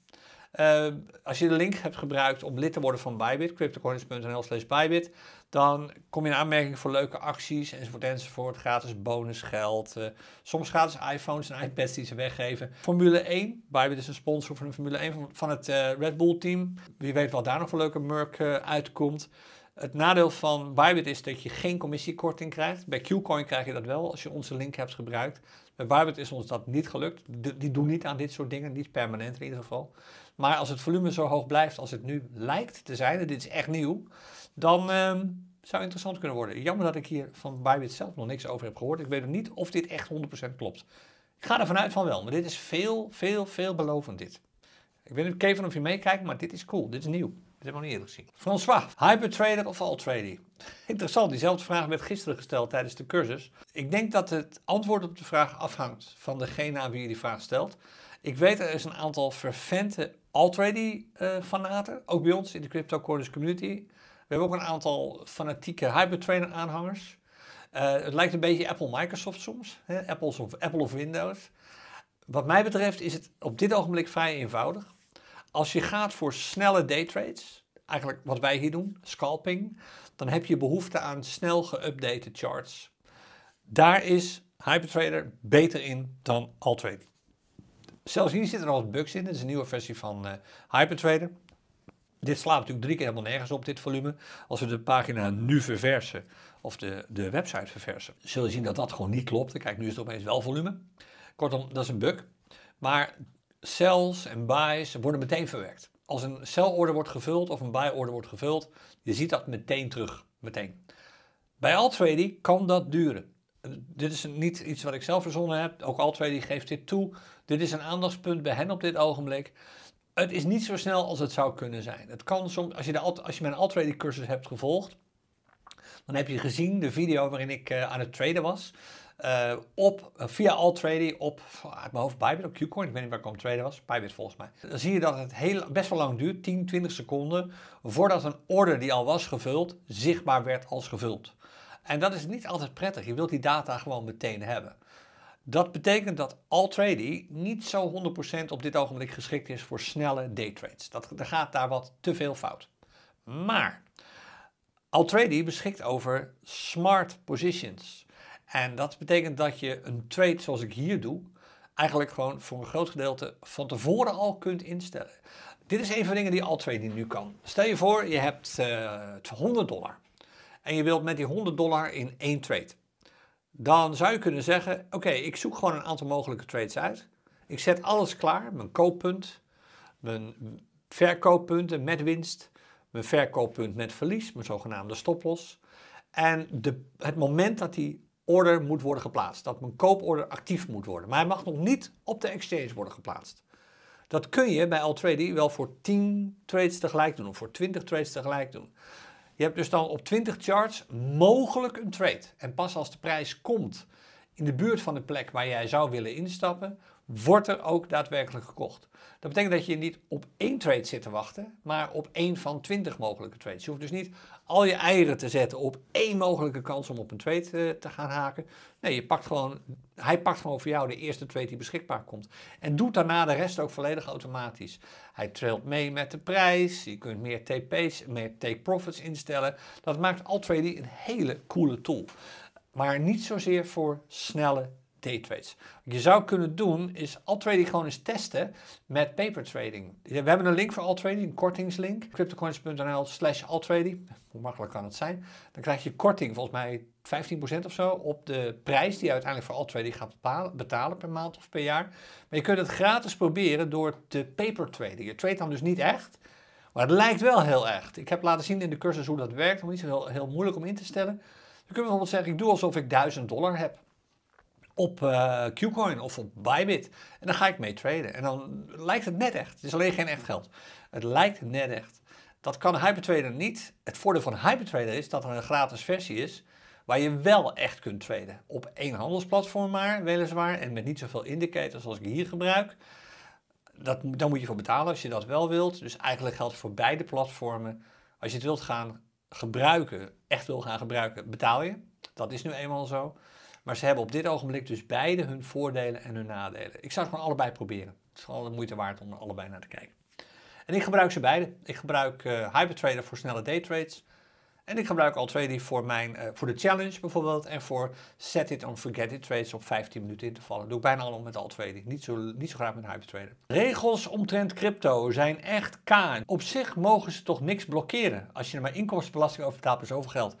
Eh, als je de link hebt gebruikt om lid te worden van Bybit, cryptocoins.nl slash Bybit, dan kom je in aanmerking voor leuke acties enzovoort enzovoort. Gratis bonusgeld. Uh, soms gratis iPhones en iPads die ze weggeven. Formule 1. Bybit is dus een sponsor van de Formule 1 van, het eh, Red Bull team. Wie weet wat daar nog voor leuke merk uh, uitkomt. Het nadeel van Bybit is dat je geen commissiekorting krijgt. Bij Qcoin krijg je dat wel als je onze link hebt gebruikt. Bij Bybit is ons dat niet gelukt. Die doen niet aan dit soort dingen, niet permanent in ieder geval. Maar als het volume zo hoog blijft als het nu lijkt te zijn, en dit is echt nieuw, dan zou ehm, zou interessant kunnen worden. Jammer dat ik hier van Bybit zelf nog niks over heb gehoord. Ik weet nog niet of dit echt 100% klopt. Ik ga er vanuit van wel, maar dit is veel, veel, veel belovend dit. Ik weet niet, of je meekijkt, maar dit is cool. Dit is nieuw. Dit hebben we nog niet eerder gezien. François, hypertrader of alt-trader? Interessant, diezelfde vraag werd gisteren gesteld tijdens de cursus. Ik denk dat het antwoord op de vraag afhangt van degene aan wie je die vraag stelt. Ik weet, er is een aantal vervente alt-trader-fanaten, eh, ook bij ons in de Crypto Corners community. We hebben ook een aantal fanatieke HyperTrader aanhangers. Eh, het lijkt een beetje Apple-Microsoft soms, hè? of, Apple of Windows. Wat mij betreft is het op dit ogenblik vrij eenvoudig. Als je gaat voor snelle daytrades, eigenlijk wat wij hier doen, scalping, dan heb je behoefte aan snel geüpdate charts. Daar is Hypertrader beter in dan Altrade. Zelfs hier zitten er al wat bugs in. Dit is een nieuwe versie van uh, eh, Hypertrader. Dit slaapt natuurlijk drie keer helemaal nergens op, dit volume. Als we de pagina nu verversen, of de, de website verversen, zul je zien dat dat gewoon niet klopt. Kijk, nu is het opeens wel volume. Kortom, dat is een bug. Maar cells en buys worden meteen verwerkt. Als een celorder order wordt gevuld of een buy-order wordt gevuld, je ziet dat meteen terug. Meteen. Bij Altrady kan dat duren. Dit is niet iets wat ik zelf verzonnen heb. Ook Altrady geeft dit toe. Dit is een aandachtspunt bij hen op dit ogenblik het is niet zo snel als het zou kunnen zijn. Het kan soms, als je, de, als je mijn alt-trading cursus hebt gevolgd, dan heb je gezien de video waarin ik eh, aan het traden was. Eh, op, eh, via alt-trading op, ah, uit mijn hoofd, Bybit, op Qcoin. Ik weet niet waar ik aan het traden was. Bybit volgens mij. Dan zie je dat het heel, best wel lang duurt, 10, 20 seconden, voordat een order die al was gevuld, zichtbaar werd als gevuld. En dat is niet altijd prettig. Je wilt die data gewoon meteen hebben. Dat betekent dat AllTrady niet zo 100% op dit ogenblik geschikt is voor snelle daytrades. Dat, er gaat daar wat te veel fout. Maar AllTrady beschikt over smart positions. En dat betekent dat je een trade zoals ik hier doe, eigenlijk gewoon voor een groot gedeelte van tevoren al kunt instellen. Dit is een van de dingen die AllTrady nu kan. Stel je voor, je hebt 100 eh, dollar. En je wilt met die 100 dollar in één trade dan zou je kunnen zeggen: Oké, ik zoek gewoon een aantal mogelijke trades uit. Ik zet alles klaar: mijn kooppunt, mijn verkooppunten met winst, mijn verkooppunt met verlies, mijn zogenaamde stoploss. En de, het moment dat die order moet worden geplaatst, dat mijn kooporder actief moet worden. Maar hij mag nog niet op de exchange worden geplaatst. Dat kun je bij l wel voor 10 trades tegelijk doen of voor 20 trades tegelijk doen. Je hebt dus dan op 20 charts mogelijk een trade. En pas als de prijs komt in de buurt van de plek waar jij zou willen instappen, wordt er ook daadwerkelijk gekocht. Dat betekent dat je niet op één trade zit te wachten, maar op één van twintig mogelijke trades. Je hoeft dus niet al je eieren te zetten op één mogelijke kans om op een trade eh, te, gaan haken. Nee, je pakt gewoon, hij pakt gewoon voor jou de eerste trade die beschikbaar komt. En doet daarna de rest ook volledig automatisch. Hij trailt mee met de prijs, je kunt meer TP's, meer take profits instellen. Dat maakt AllTrading een hele coole tool. Maar niet zozeer voor snelle day trades. Wat je zou kunnen doen is alt gewoon eens testen met paper trading. We hebben een link voor alt trading, een kortingslink. cryptocoins.nl slash alt Hoe makkelijk kan het zijn? Dan krijg je korting, volgens mij 15% of zo, op de prijs die je uiteindelijk voor alt gaat betalen per maand of per jaar. Maar je kunt het gratis proberen door te paper trading. Je trade dan dus niet echt. Maar het lijkt wel heel echt. Ik heb laten zien in de cursus hoe dat werkt. Het is niet zo heel, heel moeilijk om in te stellen. Je kunt bijvoorbeeld zeggen, ik doe alsof ik 1000 dollar heb op uh, Qcoin of op Bybit. En dan ga ik mee traden. En dan lijkt het net echt. Het is alleen geen echt geld. Het lijkt net echt. Dat kan Hypertrader niet. Het voordeel van Hypertrader is dat er een gratis versie is waar je wel echt kunt traden. Op één handelsplatform maar, weliswaar, en met niet zoveel indicators als ik hier gebruik. Dat, daar moet je voor betalen als je dat wel wilt. Dus eigenlijk geldt voor beide platformen. Als je het wilt gaan gebruiken, echt wil gaan gebruiken, betaal je. Dat is nu eenmaal zo. Maar ze hebben op dit ogenblik dus beide hun voordelen en hun nadelen. Ik zou het gewoon allebei proberen. Het is gewoon de moeite waard om er allebei naar te kijken. En ik gebruik ze beide. Ik gebruik uh, Hypertrader voor snelle daytrades. En ik gebruik al voor, mijn, eh, voor de challenge bijvoorbeeld. En voor set it on forget it trades op 15 minuten intervallen. Dat doe ik bijna allemaal met Alt Niet zo, niet zo graag met Hypertrader. Regels omtrent crypto zijn echt kaan. Op zich mogen ze toch niks blokkeren. Als je er maar inkomstenbelasting over betaalt, is over geld.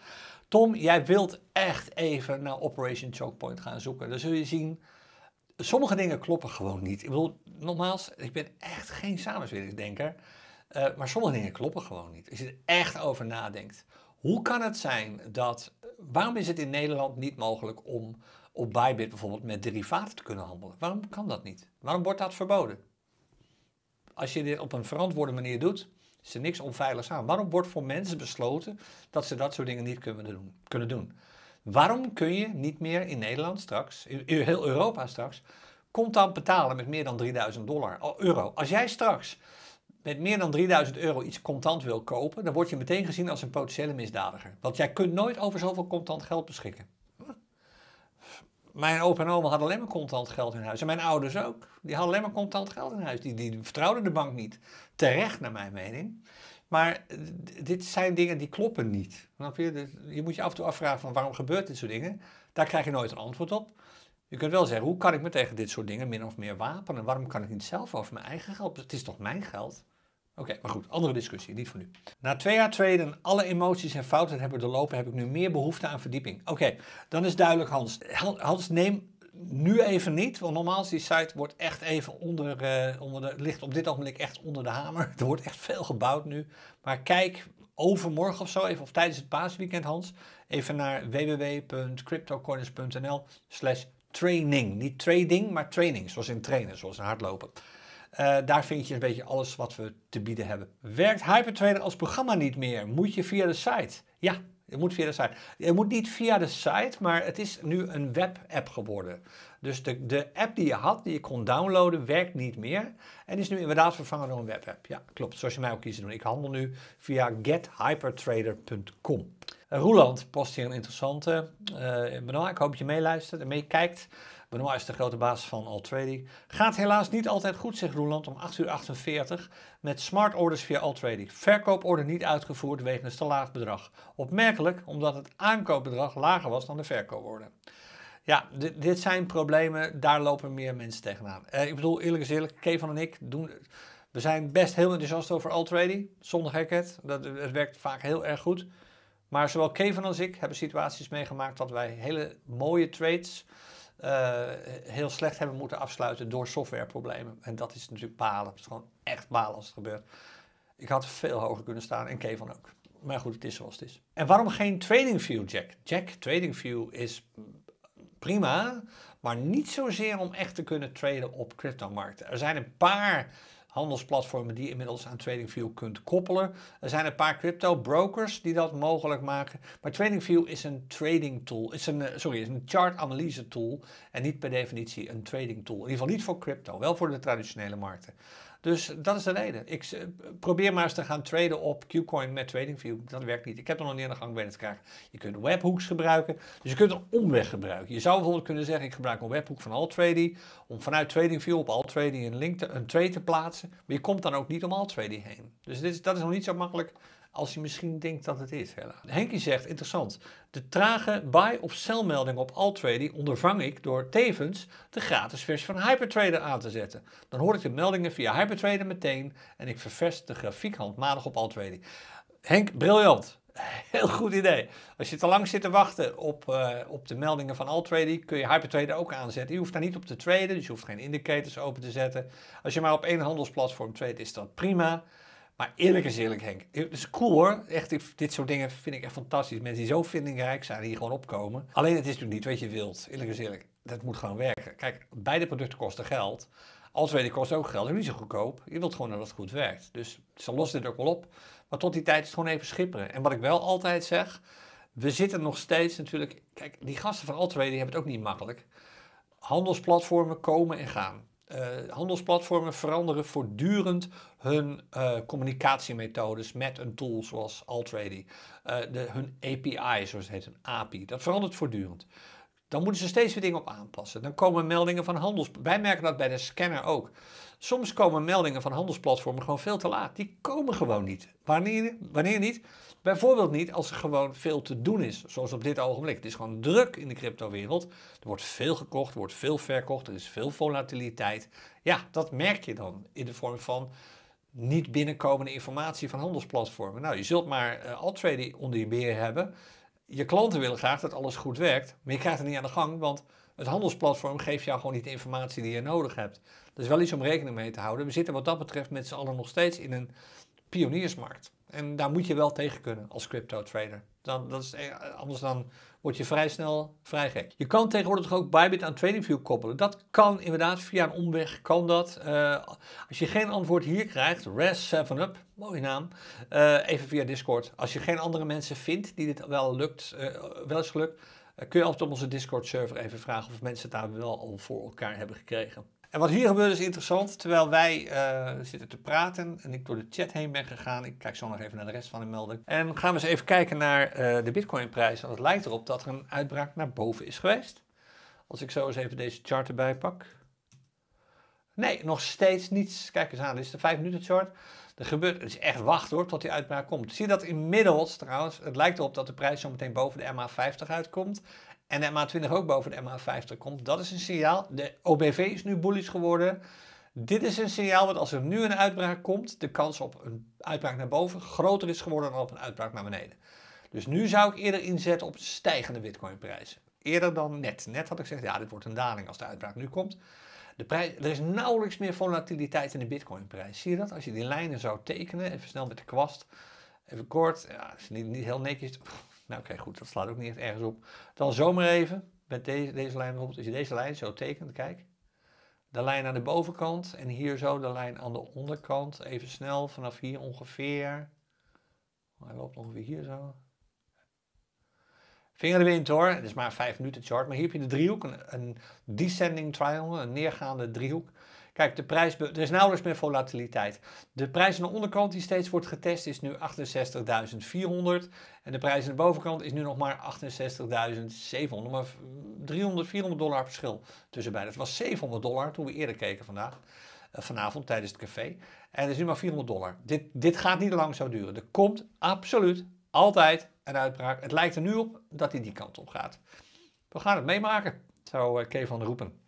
Tom, jij wilt echt even naar Operation Chokepoint gaan zoeken. Dan zul je zien, sommige dingen kloppen gewoon niet. Ik bedoel, nogmaals, ik ben echt geen samensweringsdenker. Uh, eh, maar sommige dingen kloppen gewoon niet. Als je er echt over nadenkt. Hoe kan het zijn dat, waarom is het in Nederland niet mogelijk om op Bybit bijvoorbeeld met derivaten te kunnen handelen? Waarom kan dat niet? Waarom wordt dat verboden? Als je dit op een verantwoorde manier doet, er niks onveiligs aan. Waarom wordt voor mensen besloten dat ze dat soort dingen niet kunnen doen? Waarom kun je niet meer in Nederland straks, in heel Europa straks, contant betalen met meer dan 3000 dollar, oh, euro? Als jij straks met meer dan 3000 euro iets contant wil kopen, dan word je meteen gezien als een potentiële misdadiger. Want jij kunt nooit over zoveel contant geld beschikken mijn opa en oma hadden alleen maar contant geld in huis. En mijn ouders ook. Die hadden alleen maar contant geld in huis. Die, die vertrouwden de bank niet. Terecht, naar mijn mening. Maar eh, dit zijn dingen die kloppen niet. Dus je? moet je af en toe afvragen van waarom gebeurt dit soort dingen. Daar krijg je nooit een antwoord op. Je kunt wel zeggen, hoe kan ik me tegen dit soort dingen min of meer wapenen? Waarom kan ik niet zelf over mijn eigen geld? Het is toch mijn geld? Oké, maar goed, andere discussie, niet voor nu. Na twee jaar traden en alle emoties en fouten hebben doorlopen, heb ik nu meer behoefte aan verdieping. Oké, dan is duidelijk Hans. Hans, neem nu even niet, want normaal is die site wordt echt even onder, eh, onder de, ligt op dit ogenblik echt onder de hamer. Er wordt echt veel gebouwd nu. Maar kijk overmorgen of zo, even of tijdens het paasweekend Hans, even naar www.cryptocorners.nl slash training. Niet trading, maar training, zoals in trainen, zoals in hardlopen. Eh, daar vind je een beetje alles wat we te bieden hebben. Werkt Hypertrader als programma niet meer? Moet je via de site? Ja, je moet via de site. Je moet niet via de site, maar het is nu een web-app geworden. Dus de, de app die je had, die je kon downloaden, werkt niet meer. En is nu inderdaad vervangen door een webapp. Ja, klopt. Zoals je mij ook kiezen doen. Ik handel nu via gethypertrader.com. Roeland post hier een interessante. Uh, eh, ik hoop dat je meeluistert en meekijkt. Benoit is de grote baas van Trading, Gaat helaas niet altijd goed, zegt Roeland, om 8 uur 48 met smart orders via Trading Verkooporder niet uitgevoerd wegens te laag bedrag. Opmerkelijk, omdat het aankoopbedrag lager was dan de verkooporder. Ja, dit zijn problemen, daar lopen meer mensen tegenaan. Eh, ik bedoel, eerlijk is eerlijk, Kevin en ik doen... We zijn best heel enthousiast over Trading. zonder gekheid. Dat, het werkt vaak heel erg goed. Maar zowel Kevin als ik hebben situaties meegemaakt dat wij hele mooie trades eh, heel slecht hebben moeten afsluiten door softwareproblemen. En dat is natuurlijk balen. Het is gewoon echt balen als het gebeurt. Ik had veel hoger kunnen staan en Kevin ook. Maar goed, het is zoals het is. En waarom geen TradingView, Jack? Jack, TradingView is prima, maar niet zozeer om echt te kunnen traden op crypto markten. Er zijn een paar handelsplatformen die je inmiddels aan TradingView kunt koppelen. Er zijn een paar crypto brokers die dat mogelijk maken. Maar TradingView is een trading tool, is een, eh, sorry, is een chart analyse tool en niet per definitie een trading tool. In ieder geval niet voor crypto, wel voor de traditionele markten. Dus dat is de reden. Ik eh, probeer maar eens te gaan traden op Qcoin met TradingView. Dat werkt niet. Ik heb er nog niet aan de gang weten te krijgen. Je kunt webhooks gebruiken. Dus je kunt een omweg gebruiken. Je zou bijvoorbeeld kunnen zeggen, ik gebruik een webhook van AllTrady. Om vanuit TradingView op AllTrady een, link te, een trade te plaatsen. Maar je komt dan ook niet om AllTrady heen. Dus dit is, dat is nog niet zo makkelijk als je misschien denkt dat het is. Hela. Henkie zegt, interessant, de trage buy- of sell-melding op AllTrading ondervang ik door tevens de gratis versie van Hypertrader aan te zetten. Dan hoor ik de meldingen via Hypertrader meteen en ik vervest de grafiek handmatig op AllTrading. Henk, briljant. Heel goed idee. Als je te lang zit te wachten op, eh, op de meldingen van AllTrader, kun je HyperTrader ook aanzetten. Je hoeft daar niet op te traden, dus je hoeft geen indicators open te zetten. Als je maar op één handelsplatform trade, is dat prima. Maar eerlijk is eerlijk, Henk. Het is cool hoor. Echt, dit soort dingen vind ik echt fantastisch. Mensen die zo vindingrijk zijn, die gewoon opkomen. Alleen het is natuurlijk niet wat je wilt. Eerlijk is eerlijk. Dat moet gewoon werken. Kijk, beide producten kosten geld. Als weet kost ook geld. Het niet zo goedkoop. Je wilt gewoon dat het goed werkt. Dus ze lossen dit ook wel op. Maar tot die tijd is het gewoon even schipperen. En wat ik wel altijd zeg. We zitten nog steeds natuurlijk. Kijk, die gasten van Altwee hebben het ook niet makkelijk. Handelsplatformen komen en gaan. Eh, handelsplatformen veranderen voortdurend hun eh, communicatiemethodes met een tool zoals Altrady. Eh, de, hun API, zoals het heet, een API. Dat verandert voortdurend. Dan moeten ze steeds weer dingen op aanpassen. Dan komen meldingen van handels... Wij merken dat bij de scanner ook. Soms komen meldingen van handelsplatformen gewoon veel te laat. Die komen gewoon niet. Wanneer, wanneer niet? Bijvoorbeeld niet als er gewoon veel te doen is, zoals op dit ogenblik. Het is gewoon druk in de cryptowereld. Er wordt veel gekocht, er wordt veel verkocht, er is veel volatiliteit. Ja, dat merk je dan in de vorm van niet binnenkomende informatie van handelsplatformen. Nou, je zult maar uh, onder je beer hebben. Je klanten willen graag dat alles goed werkt, maar je krijgt het niet aan de gang, want het handelsplatform geeft jou gewoon niet de informatie die je nodig hebt. Dat is wel iets om rekening mee te houden. We zitten wat dat betreft met z'n allen nog steeds in een pioniersmarkt. En daar moet je wel tegen kunnen als crypto trader. Dan, dat is, eh, anders dan word je vrij snel vrij gek. Je kan tegenwoordig ook Bybit aan TradingView koppelen. Dat kan inderdaad via een omweg. Kan dat. Eh, als je geen antwoord hier krijgt, RES 7UP, mooie naam, eh, even via Discord. Als je geen andere mensen vindt die dit wel lukt, wel is gelukt, kun je altijd op onze Discord server even vragen of mensen het daar wel al voor elkaar hebben gekregen. En wat hier gebeurt is interessant. Terwijl wij eh, zitten te praten en ik door de chat heen ben gegaan. Ik kijk zo nog even naar de rest van de melding. En gaan we eens even kijken naar eh, de Bitcoin-prijs. Want het lijkt erop dat er een uitbraak naar boven is geweest. Als ik zo eens even deze chart erbij pak. Nee, nog steeds niets. Kijk eens aan, dit is de 5 minuten chart. Er gebeurt, het is echt wachten hoor, tot die uitbraak komt. Zie je dat inmiddels trouwens, het lijkt erop dat de prijs zo meteen boven de MA50 uitkomt en de MA20 ook boven de MA50 komt, dat is een signaal. De OBV is nu bullish geworden. Dit is een signaal dat als er nu een uitbraak komt, de kans op een uitbraak naar boven groter is geworden dan op een uitbraak naar beneden. Dus nu zou ik eerder inzetten op stijgende bitcoinprijzen. Eerder dan net. Net had ik gezegd, ja, dit wordt een daling als de uitbraak nu komt. De prijs, er is nauwelijks meer volatiliteit in de Bitcoin-prijs. Zie je dat? Als je die lijnen zou tekenen, even snel met de kwast, even kort, ja, is niet, niet heel netjes. Nou, oké, goed, dat slaat ook niet ergens op. Dan zomaar even, met deze, deze lijn bijvoorbeeld, als je deze lijn zo tekent, kijk. De lijn aan de bovenkant en hier zo de lijn aan de onderkant. Even snel, vanaf hier ongeveer. Hij loopt ongeveer hier zo. Vinger de wind hoor, het is maar een 5 minuten chart. Maar hier heb je de driehoek, een, een descending triangle, een neergaande driehoek. Kijk, de prijs, er is nauwelijks meer volatiliteit. De prijs aan de onderkant die steeds wordt getest is nu 68.400 en de prijs aan de bovenkant is nu nog maar 68.700, maar 300, 400 dollar verschil tussen beide. Het was 700 dollar toen we eerder keken vandaag eh, vanavond tijdens het café. En het is nu maar 400 dollar. Dit, dit gaat niet lang zo duren. Er komt absoluut altijd een uitbraak. Het lijkt er nu op dat hij die kant op gaat. We gaan het meemaken, zou eh, Kevin roepen.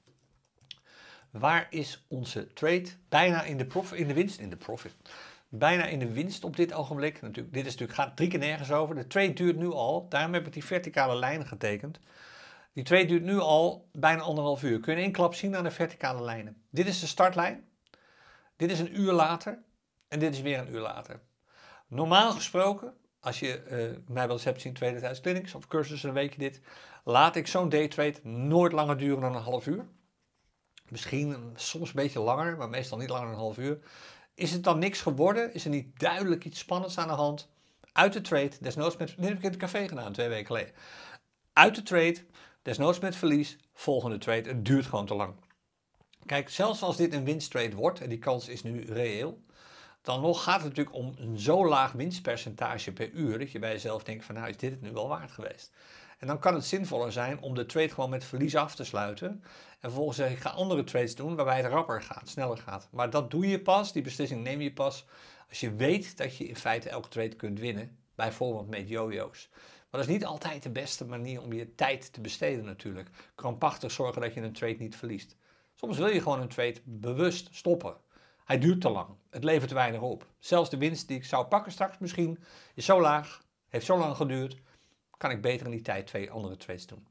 Waar is onze trade? Bijna in de, prof, in de winst. In de profit. Bijna in de winst op dit ogenblik. Natuurlijk, dit is natuurlijk, gaat drie keer nergens over. De trade duurt nu al. Daarom heb ik die verticale lijn getekend. Die trade duurt nu al bijna anderhalf uur. Kun je één klap zien aan de verticale lijnen. Dit is de startlijn. Dit is een uur later. En dit is weer een uur later. Normaal gesproken, als je eh, mij wel eens hebt zien tweede tijdens clinics of cursussen, dan weet je dit. Laat ik zo'n daytrade nooit langer duren dan een half uur misschien soms een beetje langer, maar meestal niet langer dan een half uur. Is het dan niks geworden? Is er niet duidelijk iets spannends aan de hand? Uit de trade, desnoods met. Dit heb ik in het café gedaan twee weken geleden. Uit de trade, desnoods met verlies, volgende trade. Het duurt gewoon te lang. Kijk, zelfs als dit een winsttrade wordt, en die kans is nu reëel, dan nog gaat het natuurlijk om een zo laag winstpercentage per uur dat je bij jezelf denkt: van nou is dit het nu wel waard geweest? En dan kan het zinvoller zijn om de trade gewoon met verlies af te sluiten. En vervolgens zeg ik, ga andere trades doen waarbij het rapper gaat, sneller gaat. Maar dat doe je pas, die beslissing neem je pas als je weet dat je in feite elke trade kunt winnen. Bijvoorbeeld met jojo's. Maar dat is niet altijd de beste manier om je tijd te besteden natuurlijk. Krampachtig zorgen dat je een trade niet verliest. Soms wil je gewoon een trade bewust stoppen. Hij duurt te lang. Het levert weinig op. Zelfs de winst die ik zou pakken straks misschien is zo laag, heeft zo lang geduurd kan ik beter in die tijd twee andere trades doen.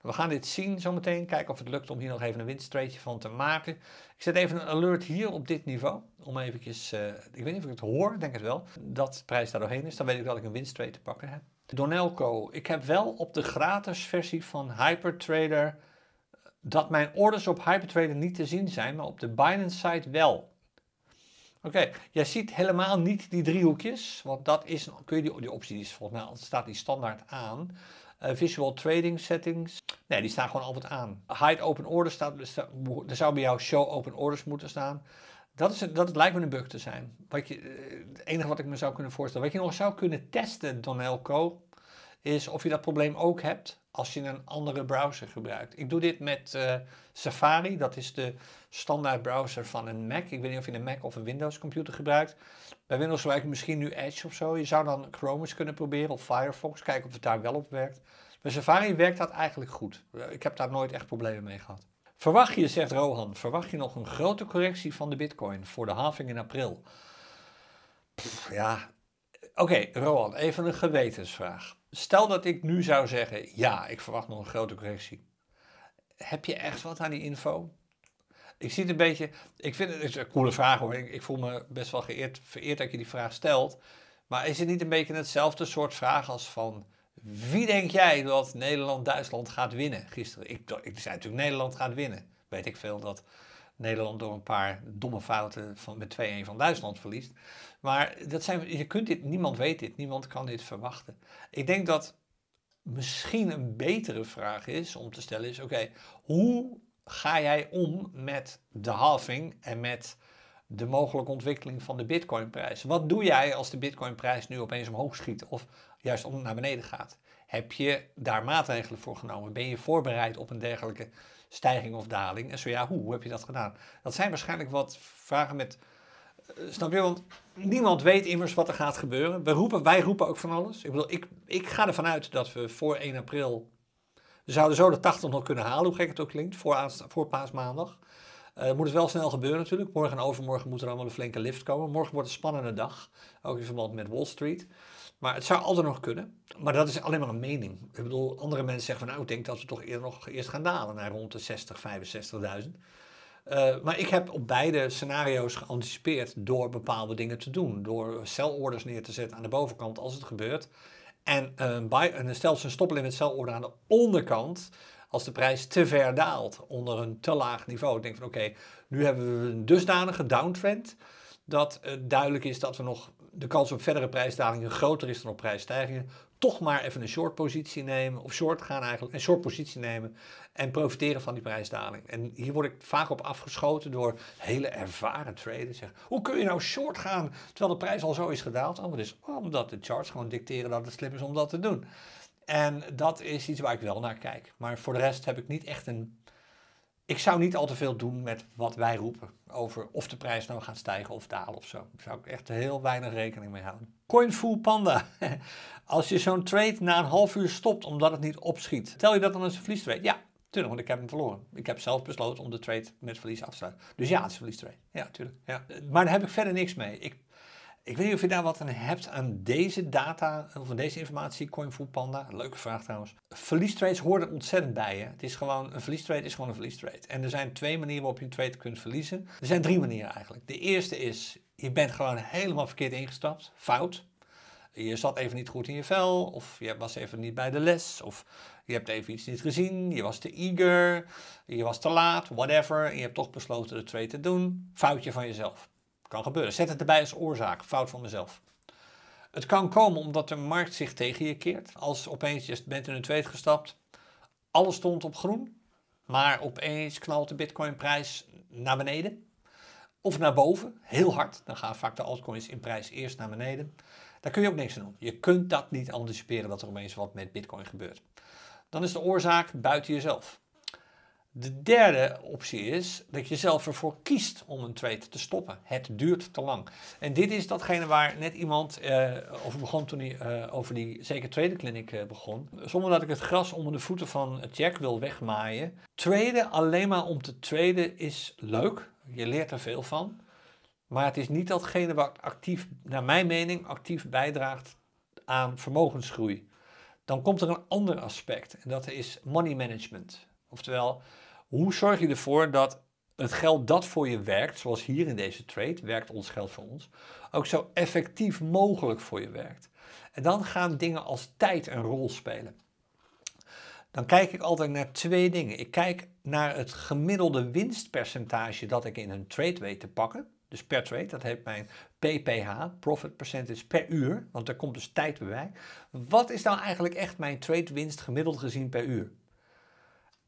We gaan dit zien zometeen. Kijken of het lukt om hier nog even een winsttrade van te maken. Ik zet even een alert hier op dit niveau. Om eventjes, eh, ik weet niet of ik het hoor, denk het wel. Dat de prijs daar doorheen is. Dan weet ik dat ik een winsttrade te pakken heb. Donelco. Ik heb wel op de gratis versie van Hypertrader... dat mijn orders op Hypertrader niet te zien zijn, maar op de Binance site wel. Oké, okay. jij ziet helemaal niet die driehoekjes, want dat is, kun je die, die optie die is volgens mij, staat die standaard aan. Eh, visual trading settings, nee die staan gewoon altijd aan. Hide open orders, staat, er dus zou bij jou show open orders moeten staan. Dat, is, dat lijkt me een bug te zijn. Wat je, eh, het enige wat ik me zou kunnen voorstellen. Wat je nog zou kunnen testen, Donelco, is of je dat probleem ook hebt als je een andere browser gebruikt. Ik doe dit met eh, Safari, dat is de standaard browser van een Mac. Ik weet niet of je een Mac of een Windows computer gebruikt. Bij Windows gebruik je misschien nu Edge of zo. Je zou dan Chrome eens kunnen proberen of Firefox, kijken of het daar wel op werkt. Bij Safari werkt dat eigenlijk goed. Ik heb daar nooit echt problemen mee gehad. Verwacht je, zegt Rohan, verwacht je nog een grote correctie van de bitcoin voor de halving in april? ja, oké, Rohan, even een gewetensvraag stel dat ik nu zou zeggen: ja, ik verwacht nog een grote correctie. Heb je echt wat aan die info? Ik zie het een beetje. Ik vind het, is een coole vraag hoor. Ik, ik, voel me best wel geëerd, vereerd dat je die vraag stelt. Maar is het niet een beetje hetzelfde soort vraag als van. Wie denk jij dat Nederland-Duitsland gaat winnen gisteren? Ik, ik zei natuurlijk Nederland gaat winnen. Weet ik veel dat Nederland door een paar domme fouten van, met 2-1 van Duitsland verliest. Maar dat zijn, je kunt dit, niemand weet dit, niemand kan dit verwachten. Ik denk dat misschien een betere vraag is om te stellen is, oké, hoe ga jij om met de halving en met de mogelijke ontwikkeling van de bitcoinprijs? Wat doe jij als de bitcoinprijs nu opeens omhoog schiet of juist om naar beneden gaat? Heb je daar maatregelen voor genomen? Ben je voorbereid op een dergelijke stijging of daling? En zo ja, hoe, heb je dat gedaan? Dat zijn waarschijnlijk wat vragen met. Eh, snap je? Want niemand weet immers wat er gaat gebeuren. We roepen, wij roepen ook van alles. Ik bedoel, ik, ik ga ervan uit dat we voor 1 april. We zouden zo de 80 nog kunnen halen, hoe gek het ook klinkt, voor, voor paasmaandag. Eh, moet het wel snel gebeuren natuurlijk. Morgen en overmorgen moet er allemaal een flinke lift komen. Morgen wordt een spannende dag, ook in verband met Wall Street. Maar het zou altijd nog kunnen. Maar dat is alleen maar een mening. Ik bedoel, andere mensen zeggen van nou, ik denk dat we toch eerder nog eerst gaan dalen naar rond de 60, 65.000. Eh, maar ik heb op beide scenario's geanticipeerd door bepaalde dingen te doen. Door celorders neer te zetten aan de bovenkant als het gebeurt. En een, eh, buy, een stelsel een stoplimit celorder aan de onderkant als de prijs te ver daalt onder een te laag niveau. Ik denk van oké, nu hebben we een dusdanige downtrend dat duidelijk is dat we nog de kans op verdere prijsdalingen groter is dan op prijsstijgingen, toch maar even een short positie nemen, of short gaan eigenlijk, een short positie nemen en profiteren van die prijsdaling. En hier word ik vaak op afgeschoten door hele ervaren traders. Zeggen, hoe kun je nou short gaan terwijl de prijs al zo is gedaald? Oh, is omdat de charts gewoon dicteren dat het slim is om dat te doen. En dat is iets waar ik wel naar kijk. Maar voor de rest heb ik niet echt een. Ik zou niet al te veel doen met wat wij roepen over of de prijs nou gaat stijgen of dalen of zo. Daar zou ik echt heel weinig rekening mee houden. CoinFool Panda. Als je zo'n trade na een half uur stopt omdat het niet opschiet, tel je dat dan als een verliestrade? Ja, tuurlijk, want ik heb hem verloren. Ik heb zelf besloten om de trade met verlies af te sluiten. Dus ja, het is een verliestrade. Ja, tuurlijk. Ja. Maar daar heb ik verder niks mee. Ik ik weet niet of je daar wat aan hebt aan deze data, of aan deze informatie, Panda. Leuke vraag trouwens. Verliestrades hoorden ontzettend bij. je. Het is gewoon, een verliestrade is gewoon een verliestrade. En er zijn twee manieren waarop je een trade kunt verliezen. Er zijn drie manieren eigenlijk. De eerste is, je bent gewoon helemaal verkeerd ingestapt. Fout. Je zat even niet goed in je vel, of je was even niet bij de les, of je hebt even iets niet gezien, je was te eager, je was te laat, whatever. En je hebt toch besloten de trade te doen. Foutje van jezelf. Kan gebeuren. Zet het erbij als oorzaak. Fout van mezelf. Het kan komen omdat de markt zich tegen je keert. Als opeens je bent in een tweet gestapt, alles stond op groen, maar opeens knalt de bitcoinprijs naar beneden. Of naar boven, heel hard. Dan gaan vaak de altcoins in prijs eerst naar beneden. Daar kun je ook niks aan doen. Je kunt dat niet anticiperen dat er opeens wat met bitcoin gebeurt. Dan is de oorzaak buiten jezelf. De derde optie is dat je zelf ervoor kiest om een trade te stoppen. Het duurt te lang. En dit is datgene waar net iemand uh, over begon toen hij eh, over die zeker trade kliniek eh, begon. Zonder dat ik het gras onder de voeten van Jack wil wegmaaien. Traden alleen maar om te traden is leuk. Je leert er veel van. Maar het is niet datgene wat actief, naar mijn mening, actief bijdraagt aan vermogensgroei. Dan komt er een ander aspect en dat is money management. Oftewel, hoe zorg je ervoor dat het geld dat voor je werkt, zoals hier in deze trade, werkt ons geld voor ons, ook zo effectief mogelijk voor je werkt? En dan gaan dingen als tijd een rol spelen. Dan kijk ik altijd naar twee dingen. Ik kijk naar het gemiddelde winstpercentage dat ik in een trade weet te pakken. Dus per trade, dat heet mijn PPH, profit percentage per uur, want daar komt dus tijd bij. Wat is nou eigenlijk echt mijn trade winst gemiddeld gezien per uur?